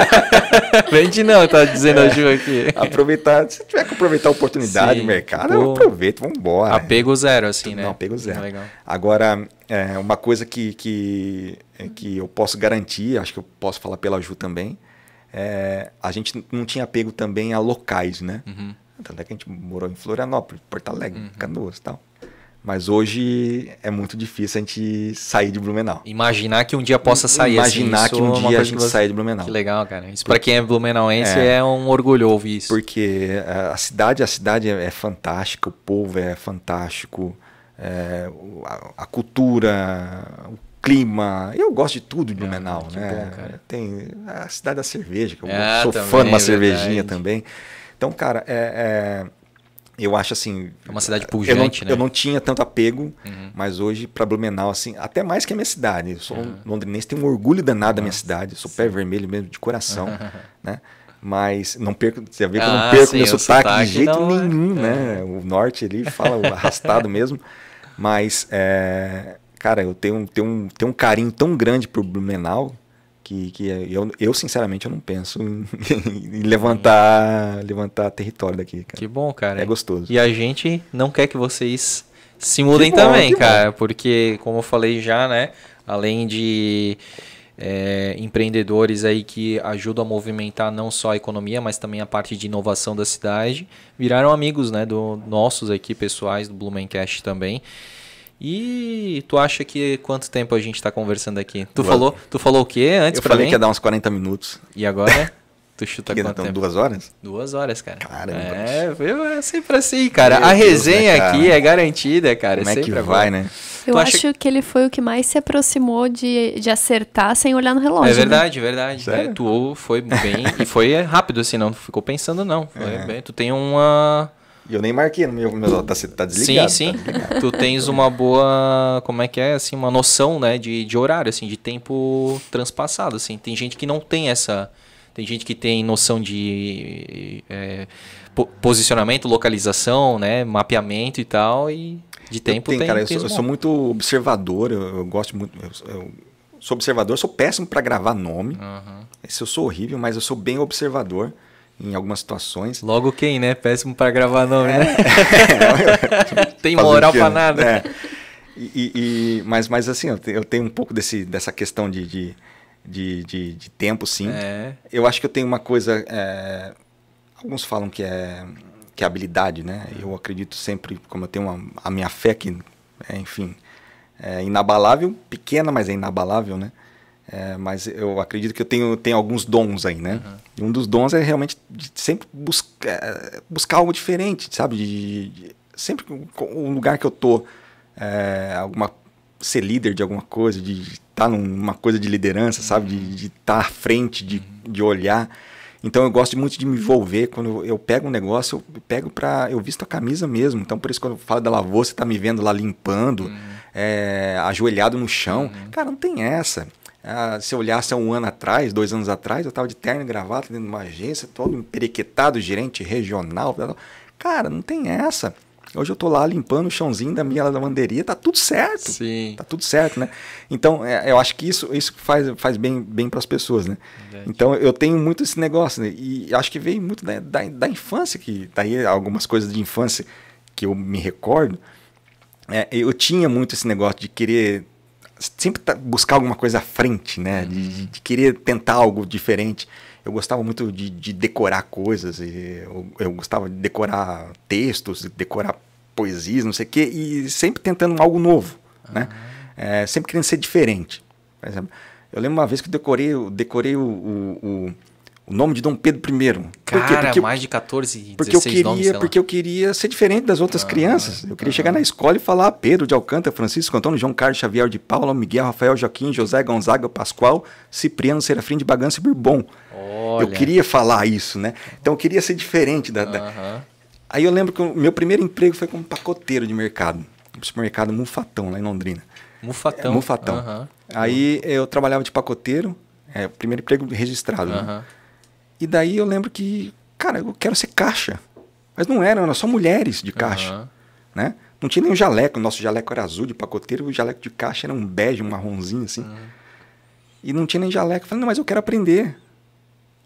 Vende não, tá dizendo a é, Ju aqui. Aproveitar, se tiver que aproveitar a oportunidade do mercado, pô, eu aproveito, vamos embora. Apego zero, assim, né? Não, apego zero. Legal. Agora, é, uma coisa que, que, que eu posso garantir, acho que eu posso falar pela Ju também, é, a gente não tinha apego também a locais, né? Uhum. Tanto é que a gente morou em Florianópolis, Porto Alegre, uhum. Canoas e tal. Mas hoje é muito difícil a gente sair de Blumenau. Imaginar que um dia possa sair assim, Imaginar assim, que um é dia a gente você... saia de Blumenau. Que legal, cara. Isso para quem é blumenauense é... é, um orgulho ouvir isso. Porque é, a cidade, a cidade é fantástica, o povo é fantástico, é... a, cultura, o clima. Eu gosto de tudo de Blumenau, é, né? Bom, Tem a cidade da cerveja, que eu é, sou também, fã de uma é cervejinha também. Então, cara, é, é, eu acho assim. É uma cidade pujante, eu não, né? Eu não tinha tanto apego, uhum. mas hoje, para Blumenau, assim, até mais que a minha cidade. Eu sou uhum. londrinense, tenho um orgulho danado uhum. da minha cidade, sou pé vermelho mesmo, de coração, né? Mas não perco, você vê que ah, eu não ah, perco sim, meu sotaque, sotaque, de jeito não, é- nenhum, né? O norte ali fala arrastado mesmo. Mas é, cara, eu tenho, tenho, um, tenho um carinho tão grande pro Blumenau que, que eu, eu, sinceramente, eu não penso em, em levantar, levantar território daqui, cara. Que bom, cara. É gostoso. E a gente não quer que vocês se mudem bom, também, cara, bom. porque, como eu falei já, né, além de... É, empreendedores aí que ajudam a movimentar não só a economia, mas também a parte de inovação da cidade, viraram amigos, né, do nossos aqui pessoais do Blumencast também. E tu acha que quanto tempo a gente está conversando aqui? Tu falou, tu falou o quê antes para mim? Eu falei que ia dar uns 40 minutos. E agora? Tu chuta que quanto tempo? Duas horas? Duas horas, cara. Caramba. É, eu, é sempre assim, cara. Meu a resenha Deus, né, cara? aqui é garantida, cara. Como é, é que vai, né? Eu acho que ele foi o que mais se aproximou de, de acertar sem olhar no relógio. É verdade, né? verdade. É, tu foi bem. e foi rápido, assim, não ficou pensando, não. Foi, é. bem, tu tem uma e eu nem marquei no meu, meu tá, tá desligado. Sim, sim. Tá tu tens uma boa, como é que é, assim, uma noção, né, de, de horário, assim, de tempo transpassado, assim. Tem gente que não tem essa... Tem gente que tem noção de é, posicionamento, localização, né, mapeamento e tal, e de tempo eu tem, cara, tem eu, sou, eu, sou, muito observador, eu, eu gosto muito... Eu, sou observador, sou péssimo para gravar nome. Uhum. Esse eu sou horrível, mas eu sou bem observador em algumas situações. Logo quem, né? Péssimo para gravar nome, é, né? É, Tem moral para né? nada. É. E, e, mas, mas assim, eu tenho um pouco desse, dessa questão de, de, de, de, de tempo, sim. É. Eu acho que eu tenho uma coisa. É, alguns falam que é, que é habilidade, né? Eu acredito sempre, como eu tenho uma, a minha fé que, é, enfim, é inabalável, pequena, mas é inabalável, né? É, mas eu acredito que eu tenho, tenho alguns dons aí, né? Uhum. Um dos dons é realmente sempre buscar, é, buscar algo diferente, sabe? De, de, sempre um lugar que eu tô, é, alguma, ser líder de alguma coisa, de estar tá numa coisa de liderança, uhum. sabe? De uhum. estar tá à frente, de, uhum. de olhar. Então eu gosto muito de me envolver. Quando eu pego um negócio, eu pego para eu visto a camisa mesmo. Então por isso quando eu falo da lavoura, você tá me vendo lá limpando, uhum. é, ajoelhado no chão. Uhum. Cara, não tem essa. Ah, se eu olhasse há um ano atrás, dois anos atrás, eu estava de terno e gravata dentro de uma agência, todo emperequetado, gerente regional. Cara, não tem essa. Hoje eu estou lá limpando o chãozinho da minha lavanderia, tá tudo certo. Sim. Tá tudo certo, né? Então, é, eu acho que isso, isso faz, faz bem, bem para as pessoas, né? Verdade. Então, eu tenho muito esse negócio, né? E acho que veio muito da, da, da infância, que daí tá algumas coisas de infância que eu me recordo. É, eu tinha muito esse negócio de querer sempre tá, buscar alguma coisa à frente, né? De, de querer tentar algo diferente. Eu gostava muito de, de decorar coisas, eu, eu, gostava de decorar textos, de decorar poesias, não sei o quê, e sempre tentando algo novo, né? Ah. É, sempre querendo ser diferente. Por exemplo, eu lembro uma vez que eu decorei, decorei o, o, o o nome de Dom Pedro I. Cara, porque mais eu, de 14, porque eu queria, nomes, Porque eu queria ser diferente das outras ah, crianças. Eu queria ah, chegar na escola e falar Pedro de Alcântara, Francisco Antônio, João Carlos Xavier de Paula, Miguel, Rafael Joaquim, José Gonzaga, Pascoal, Cipriano, Serafim de Bagança e Bourbon. Olha. Eu queria falar isso, né? Então eu queria ser diferente. Da, da... Ah, Aí eu lembro que o meu primeiro emprego foi como pacoteiro de mercado. No supermercado Mufatão, lá em Londrina. Mufatão? É, Mufatão. Aí eu trabalhava de pacoteiro. É, primeiro emprego registrado, né? E daí eu lembro que, cara, eu quero ser caixa. Mas não eram, eram só mulheres de caixa. Uhum. Né? Não tinha nenhum jaleco. O nosso jaleco era azul de pacoteiro, o jaleco de caixa era um bege, um marronzinho assim. Uhum. E não tinha nem jaleco. Eu falei, não, mas eu quero aprender.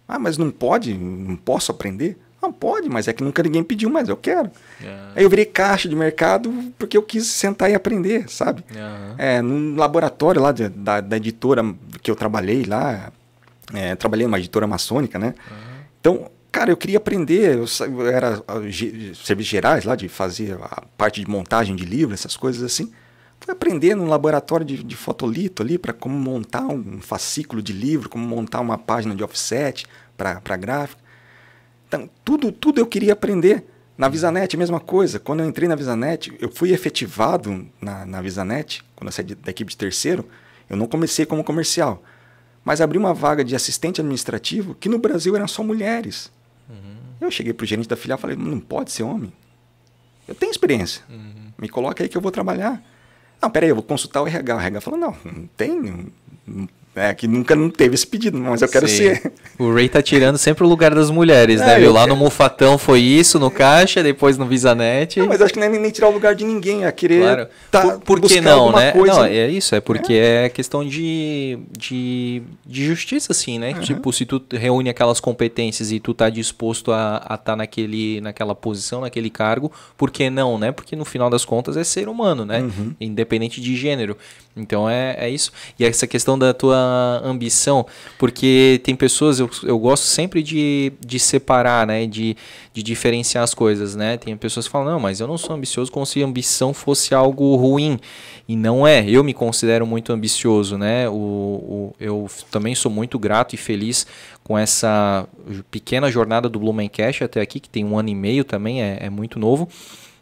Ah, mas não pode? Não posso aprender? Não pode, mas é que nunca ninguém pediu, mas eu quero. Aí eu virei caixa de mercado porque eu quis sentar e aprender, sabe? Uhum. É, num laboratório lá de, da, da editora que eu trabalhei lá, é, trabalhei numa editora maçônica, né? Uhum. Então, cara, eu queria aprender. Eu, era ah, serviços gerais lá, de fazer a parte de montagem de livro, essas coisas assim. Fui aprender num laboratório de, de fotolito ali para como montar um fascículo de livro, como montar uma página de offset para gráfica. Então, tudo, tudo eu queria aprender. Na Visanet, a mesma coisa. Quando eu entrei na Visanet, eu fui efetivado na, na Visanet, quando eu saí da equipe de terceiro, eu não comecei como comercial mas abriu uma vaga de assistente administrativo que no Brasil eram só mulheres. Uhum. Eu cheguei para o gerente da filial e falei: não pode ser homem. Eu tenho experiência. Uhum. Me coloca aí que eu vou trabalhar. Não, peraí, eu vou consultar o RH. O RH falou: não, não tem, não, né? Que nunca não teve esse pedido, mas eu quero Sim. ser. O Ray tá tirando sempre o lugar das mulheres, né? é, né? Viu? Lá quero... no Mufatão foi isso, no Caixa, depois no Visanet. mas acho que não é nem tirar o lugar de ninguém, é querer. Claro. Tá por, por que não, né? Coisa... Não, é isso, é porque é, é questão de, de, de, justiça, assim, né? Uhum. Tipo, se tu reúne aquelas competências e tu tá disposto a estar tá naquele, naquela posição, naquele cargo, por que não, né? Porque no final das contas é ser humano, né? Uhum. Independente de gênero. Então é, é isso. E essa questão da tua ambição, porque tem pessoas, eu, eu gosto sempre de, de separar, né? De, de diferenciar as coisas, né? Tem pessoas que falam, não, mas eu não sou ambicioso como se ambição fosse algo ruim. E não é. Eu me considero muito ambicioso, né? O, o, eu também sou muito grato e feliz com essa pequena jornada do Blumencast até aqui, que tem um ano e meio também, é, é muito novo.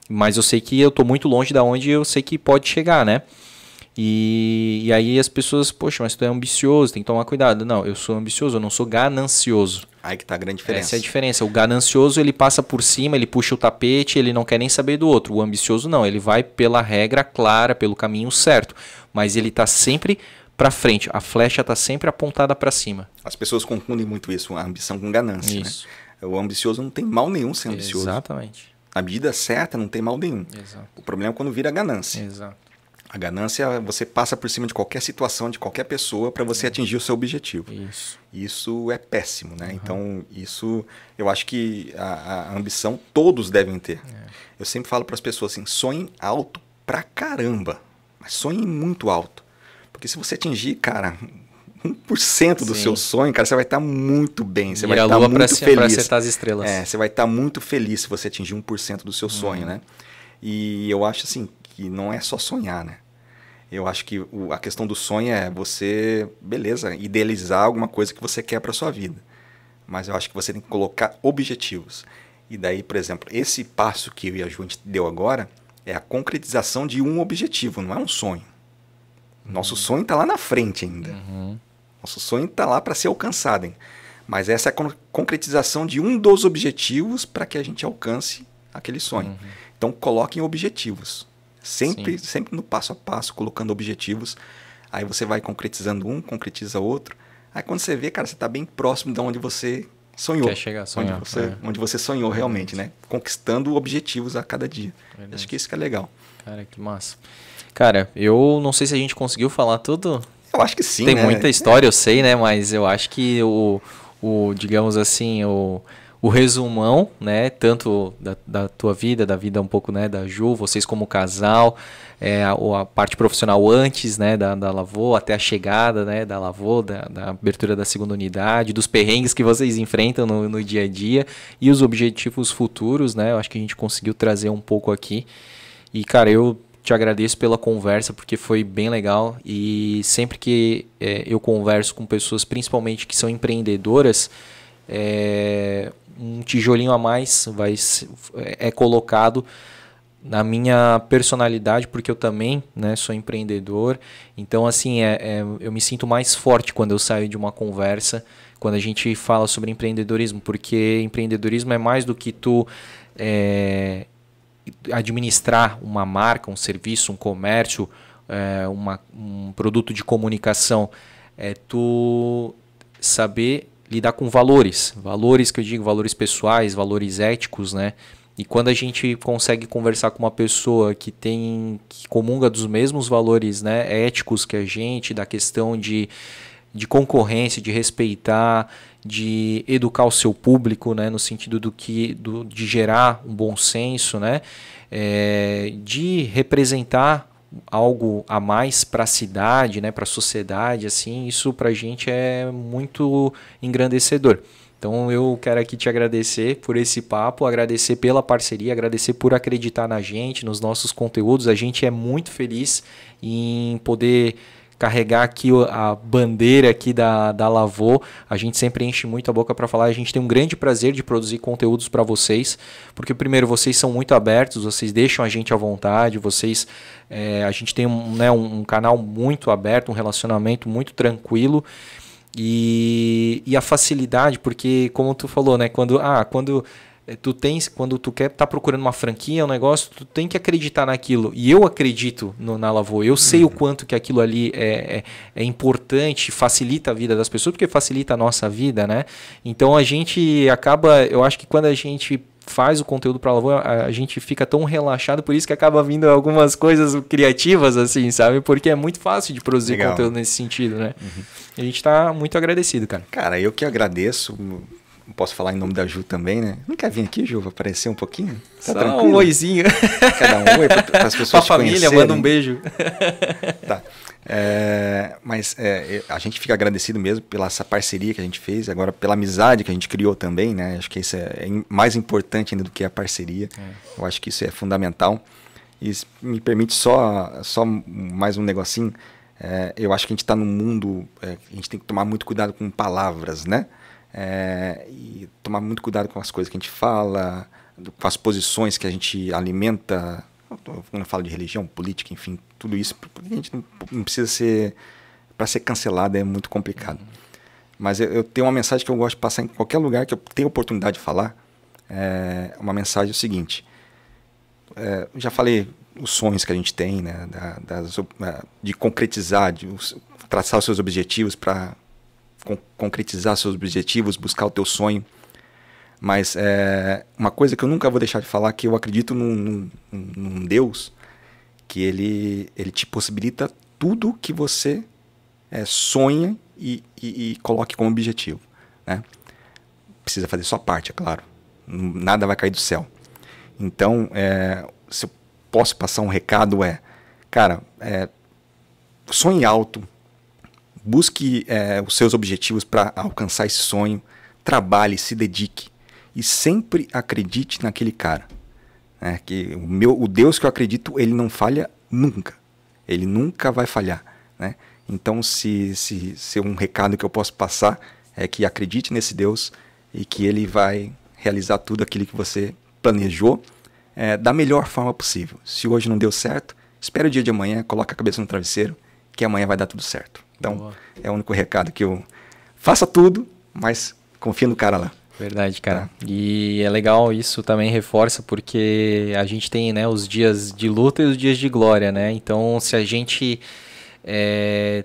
Mas eu sei que eu estou muito longe da onde eu sei que pode chegar, né? E, e, aí as pessoas, poxa, mas tu é ambicioso, tem que tomar cuidado. Não, eu sou ambicioso, eu não sou ganancioso. Aí que tá a grande diferença. Essa é a diferença. O ganancioso, ele passa por cima, ele puxa o tapete, ele não quer nem saber do outro. O ambicioso, não, ele vai pela regra clara, pelo caminho certo. Mas ele tá sempre para frente, a flecha tá sempre apontada para cima. As pessoas confundem muito isso, a ambição com ganância. Né? Isso. Né? O ambicioso não tem mal nenhum ser ambicioso. Exatamente. Na medida certa, não tem mal nenhum. Exato. O problema é quando vira ganância. Exato. A ganância, você passa por cima de qualquer situação, de qualquer pessoa, para você atingir o seu objetivo. Isso. Isso é péssimo, né? Uhum. Então, isso eu acho que a, a ambição todos devem ter. É. Eu sempre falo para as pessoas assim: sonhe alto pra caramba, mas sonhe muito alto. Porque se você atingir, cara, 1% do Sim. seu sonho, cara, você vai estar tá muito bem. Você e vai estar tá muito pra, feliz. Pra acertar as estrelas. É, você vai estar tá muito feliz se você atingir 1% do seu uhum. sonho, né? E eu acho assim que não é só sonhar, né? Eu acho que o, a questão do sonho é você, beleza, idealizar alguma coisa que você quer para sua vida. Mas eu acho que você tem que colocar objetivos. E daí, por exemplo, esse passo que eu e a Ju deu agora é a concretização de um objetivo, não é um sonho. Nosso uhum. sonho está lá na frente ainda. Uhum. Nosso sonho está lá para ser alcançado. Hein? Mas essa é a con concretização de um dos objetivos para que a gente alcance aquele sonho. Uhum. Então, coloquem objetivos. Sempre, Sim. sempre no passo a passo, colocando objetivos. Aí você vai concretizando um, concretiza outro. Aí quando você vê, cara, você está bem próximo de onde você sonhou. Quer chegar a sonhar. Onde você, é. onde você sonhou realmente, né? Conquistando objetivos a cada dia. Verdade. Acho que isso que é legal. Cara, que massa. Cara, eu não sei se a gente conseguiu falar tudo. Eu acho que sim, Tem né? muita história, é. eu sei, né? Mas eu acho que o, o digamos assim, o o resumão, né? Tanto da, da, tua vida, da vida um pouco, né? Da Ju, vocês como casal, é, a, a parte profissional antes, né? Da, da Lavô, até a chegada, né? Da Lavô, da, da, abertura da segunda unidade, dos perrengues que vocês enfrentam no, no dia a dia e os objetivos futuros, né? Eu acho que a gente conseguiu trazer um pouco aqui. E, cara, eu te agradeço pela conversa, porque foi bem legal. E sempre que é, eu converso com pessoas, principalmente que são empreendedoras, é, um tijolinho a mais vai é, é colocado na minha personalidade, porque eu também né, sou empreendedor. Então, assim, é, é, eu me sinto mais forte quando eu saio de uma conversa, quando a gente fala sobre empreendedorismo, porque empreendedorismo é mais do que tu é, administrar uma marca, um serviço, um comércio, é, uma, um produto de comunicação. É tu saber lidar com valores, valores que eu digo, valores pessoais, valores éticos, né? E quando a gente consegue conversar com uma pessoa que tem que comunga dos mesmos valores, né, éticos que a gente, da questão de de concorrência, de respeitar, de educar o seu público, né, no sentido do que do, de gerar um bom senso, né, é, de representar algo a mais para a cidade, né, para a sociedade, assim, isso para a gente é muito engrandecedor. Então eu quero aqui te agradecer por esse papo, agradecer pela parceria, agradecer por acreditar na gente, nos nossos conteúdos. A gente é muito feliz em poder carregar aqui a bandeira aqui da, da Lavô. A gente sempre enche muito a boca para falar. A gente tem um grande prazer de produzir conteúdos para vocês, porque primeiro vocês são muito abertos, vocês deixam a gente à vontade, vocês é, a gente tem um, né, um, um canal muito aberto, um relacionamento muito tranquilo. E, e a facilidade, porque como tu falou, né? Quando, ah, quando é, tu tens quando tu quer tá procurando uma franquia, um negócio, tu tem que acreditar naquilo. E eu acredito no, na Lavoura. Eu sei uhum. o quanto que aquilo ali é, é, é, importante, facilita a vida das pessoas, porque facilita a nossa vida, né? Então a gente acaba, eu acho que quando a gente faz o conteúdo para Lavoura, a, gente fica tão relaxado, por isso que acaba vindo algumas coisas criativas assim, sabe? Porque é muito fácil de produzir Legal. conteúdo nesse sentido, né? Uhum. A gente está muito agradecido, cara. Cara, eu que agradeço posso falar em nome da Ju também, né? Não quer vir aqui, Ju, pra aparecer um pouquinho? Tá Só tranquilo? um oizinho. Quer dar um oi para as pessoas pra família, manda um beijo. Tá. É, mas é, a gente fica agradecido mesmo pela essa parceria que a gente fez, agora pela amizade que a gente criou também, né? Acho que isso é, é mais importante ainda do que a parceria. É. Eu acho que isso é fundamental. E me permite só, só mais um negocinho. É, eu acho que a gente está num mundo, é, a gente tem que tomar muito cuidado com palavras, né? é, e tomar muito cuidado com as coisas que a gente fala, com as posições que a gente alimenta, quando eu falo de religião, política, enfim, tudo isso, a gente não, não precisa ser, para ser cancelado é muito complicado. Mas eu, eu, tenho uma mensagem que eu gosto de passar em qualquer lugar que eu tenha oportunidade de falar, é uma mensagem é o seguinte, é, já falei os sonhos que a gente tem, né, da, das, de concretizar, de traçar os seus objetivos para con concretizar seus objetivos, buscar o teu sonho. Mas é, uma coisa que eu nunca vou deixar de falar que eu acredito num, num, num Deus que ele, ele te possibilita tudo que você é, sonha e, e, e, coloque como objetivo. Né? Precisa fazer sua parte, é claro. Nada vai cair do céu. Então, é, se eu posso passar um recado é, cara, é, sonhe alto, Busque é, os seus objetivos para alcançar esse sonho, trabalhe, se dedique e sempre acredite naquele cara. Né? que o, meu, o Deus que eu acredito, ele não falha nunca. Ele nunca vai falhar. Né? Então, se, se, se um recado que eu posso passar é que acredite nesse Deus e que ele vai realizar tudo aquilo que você planejou é, da melhor forma possível. Se hoje não deu certo, espere o dia de amanhã, coloque a cabeça no travesseiro, que amanhã vai dar tudo certo. Então, Boa. é o único recado que eu faça tudo, mas confia no cara lá. Verdade, cara. Tá. E é legal isso também reforça porque a gente tem, né, os dias de luta e os dias de glória, né? Então, se a gente é,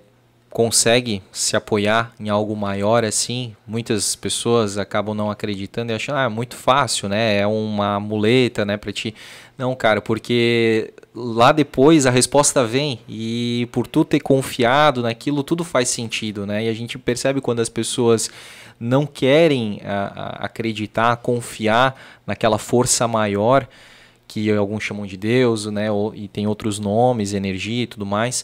consegue se apoiar em algo maior assim, muitas pessoas acabam não acreditando e achando, ah, é muito fácil, né? É uma muleta, né, para ti. Não, cara, porque lá depois a resposta vem e por tu ter confiado naquilo, tudo faz sentido, né? E a gente percebe quando as pessoas não querem a, a acreditar, confiar naquela força maior, que alguns chamam de Deus, né? E tem outros nomes, energia e tudo mais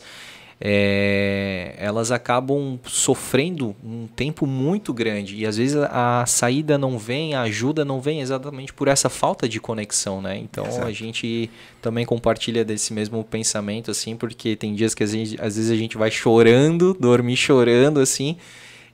é, elas acabam sofrendo um tempo muito grande e às vezes a saída não vem, a ajuda não vem exatamente por essa falta de conexão, né? Então Exato. a gente também compartilha desse mesmo pensamento assim, porque tem dias que às vezes, às vezes a gente vai chorando, dormir chorando assim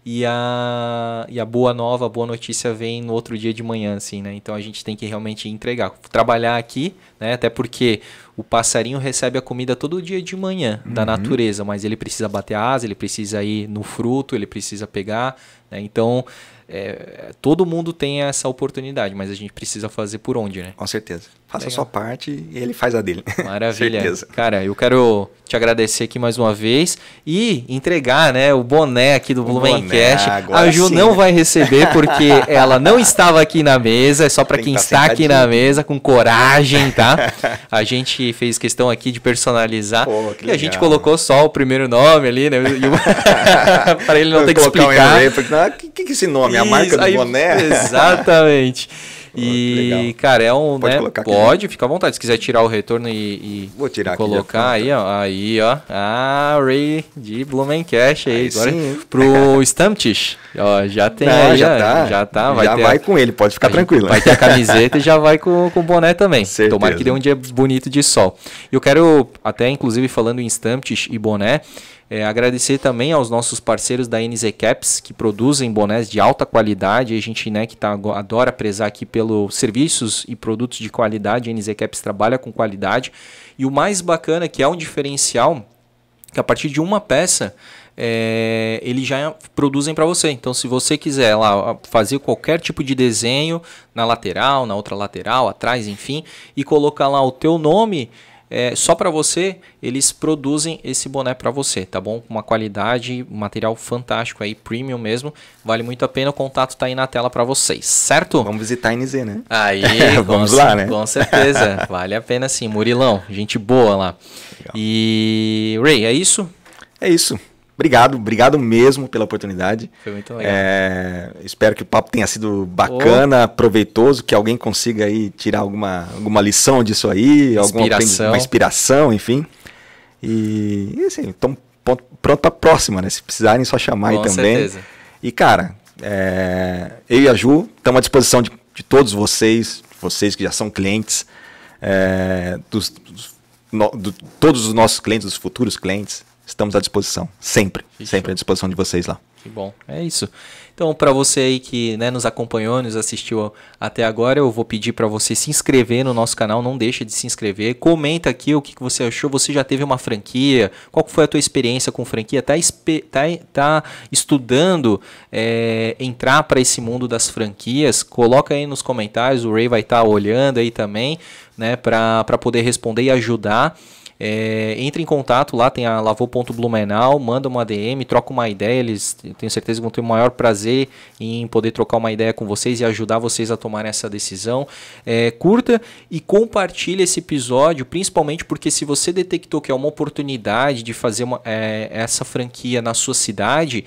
e a, e a boa nova, a boa notícia vem no outro dia de manhã, assim, né? Então a gente tem que realmente entregar, trabalhar aqui, né? Até porque o passarinho recebe a comida todo dia de manhã uhum. da natureza, mas ele precisa bater asa, ele precisa ir no fruto, ele precisa pegar, né? Então é, todo mundo tem essa oportunidade, mas a gente precisa fazer por onde, né? Com certeza. Faça a sua parte e ele faz a dele. Maravilha. Certeza. Cara, eu quero te agradecer aqui mais uma vez e entregar, né, o boné aqui do Blumencast. A Ju sim. não vai receber porque ela não estava aqui na mesa, é só para quem tá está aqui na mesa com coragem, tá? A gente fez questão aqui de personalizar Pô, e a gente colocou só o primeiro nome ali, né? O... para ele não ter que explicar. Um ah, que, que é esse nome? Isso, é a marca do aí, boné? Exatamente. E, cara, é um. Pode né, colocar né? Pode, fica à vontade. Se quiser tirar o retorno e. e Vou tirar Colocar aí, ó. Aí, ó. Ah, Ray de Blumencash aí. aí agora sim. pro Stamptish. Ó, já tem Não, aí, já, tá, já tá. Vai já vai com ele, pode ficar tranquilo. Vai ter a camiseta e já vai com, com o boné também. Certeza. Tomara que dê um dia bonito de sol. Eu quero, até inclusive falando em Stamptish e boné, é, agradecer também aos nossos parceiros da NZ Caps, que produzem bonés de alta qualidade. A gente né, que tá, adora prezar aqui pelos serviços e produtos de qualidade. A NZ Caps trabalha com qualidade. E o mais bacana, que é um diferencial, que a partir de uma peça é, eles já produzem para você. Então, se você quiser lá fazer qualquer tipo de desenho na lateral, na outra lateral, atrás, enfim, e colocar lá o teu nome, é, só para você, eles produzem esse boné para você, tá bom? Com uma qualidade, um material fantástico aí, premium mesmo. Vale muito a pena, o contato tá aí na tela para vocês, certo? Vamos visitar a NZ, né? Aí, vamos com, lá, né? Com certeza, vale a pena sim. Murilão, gente boa lá. Legal. E Ray, é isso? É isso. Obrigado, obrigado mesmo pela oportunidade. Foi muito legal. É, espero que o papo tenha sido bacana, oh. proveitoso, que alguém consiga aí tirar alguma, alguma lição disso aí, inspiração. alguma inspiração, enfim. E, e assim, estamos pronto para a próxima, né? Se precisarem, só chamar Com aí também. Certeza. E, cara, é, eu e a Ju estamos à disposição de, de, todos vocês, vocês que já são clientes, é, dos, dos no, do, todos os nossos clientes, dos futuros clientes. Estamos à disposição, sempre, Fechou. sempre à disposição de vocês lá. Que bom, é isso. Então, para você aí que né, nos acompanhou, nos assistiu até agora, eu vou pedir para você se inscrever no nosso canal, não deixa de se inscrever. Comenta aqui o que, que você achou, você já teve uma franquia, qual foi a tua experiência com franquia, tá, tá, tá estudando é, entrar para esse mundo das franquias? Coloca aí nos comentários, o Ray vai estar tá olhando aí também, né, para poder responder e ajudar. É, entre em contato lá, tem a lavou.blumenau, manda uma DM, troca uma ideia, eles tenho certeza que vão ter o maior prazer em poder trocar uma ideia com vocês e ajudar vocês a tomarem essa decisão. É, curta e compartilhe esse episódio, principalmente porque se você detectou que é uma oportunidade de fazer uma, é, essa franquia na sua cidade,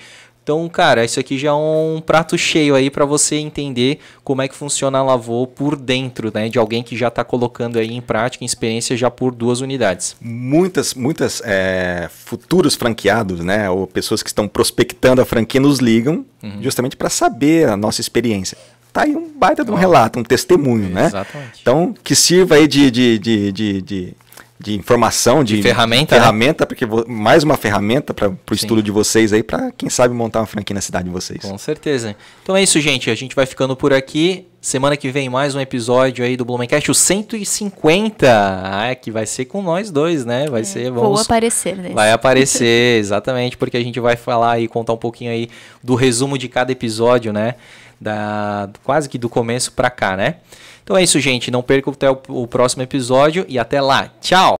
então, cara, isso aqui já é um prato cheio aí para você entender como é que funciona a Lavô por dentro, né? De alguém que já está colocando aí em prática, em experiência já por duas unidades. Muitas, muitas é, futuros franqueados, né? Ou pessoas que estão prospectando a franquia nos ligam uhum. justamente para saber a nossa experiência tá aí um baita de um relato, um testemunho, né? Exatamente. Então, que sirva aí de, de, de, de, de informação, de, de ferramenta, né? ferramenta né? porque mais uma ferramenta para o estudo de vocês aí, para quem sabe montar uma franquia na cidade de vocês. Com certeza. Então é isso, gente. A gente vai ficando por aqui. Semana que vem mais um episódio aí do Blumencast, o 150, ah, que vai ser com nós dois, né? Vai é, ser, vamos... Vou aparecer, né? Vai aparecer, exatamente, porque a gente vai falar e contar um pouquinho aí do resumo de cada episódio, né? Da, quase que do começo para cá, né? Então é isso, gente. Não perca o, o próximo episódio e até lá. Tchau!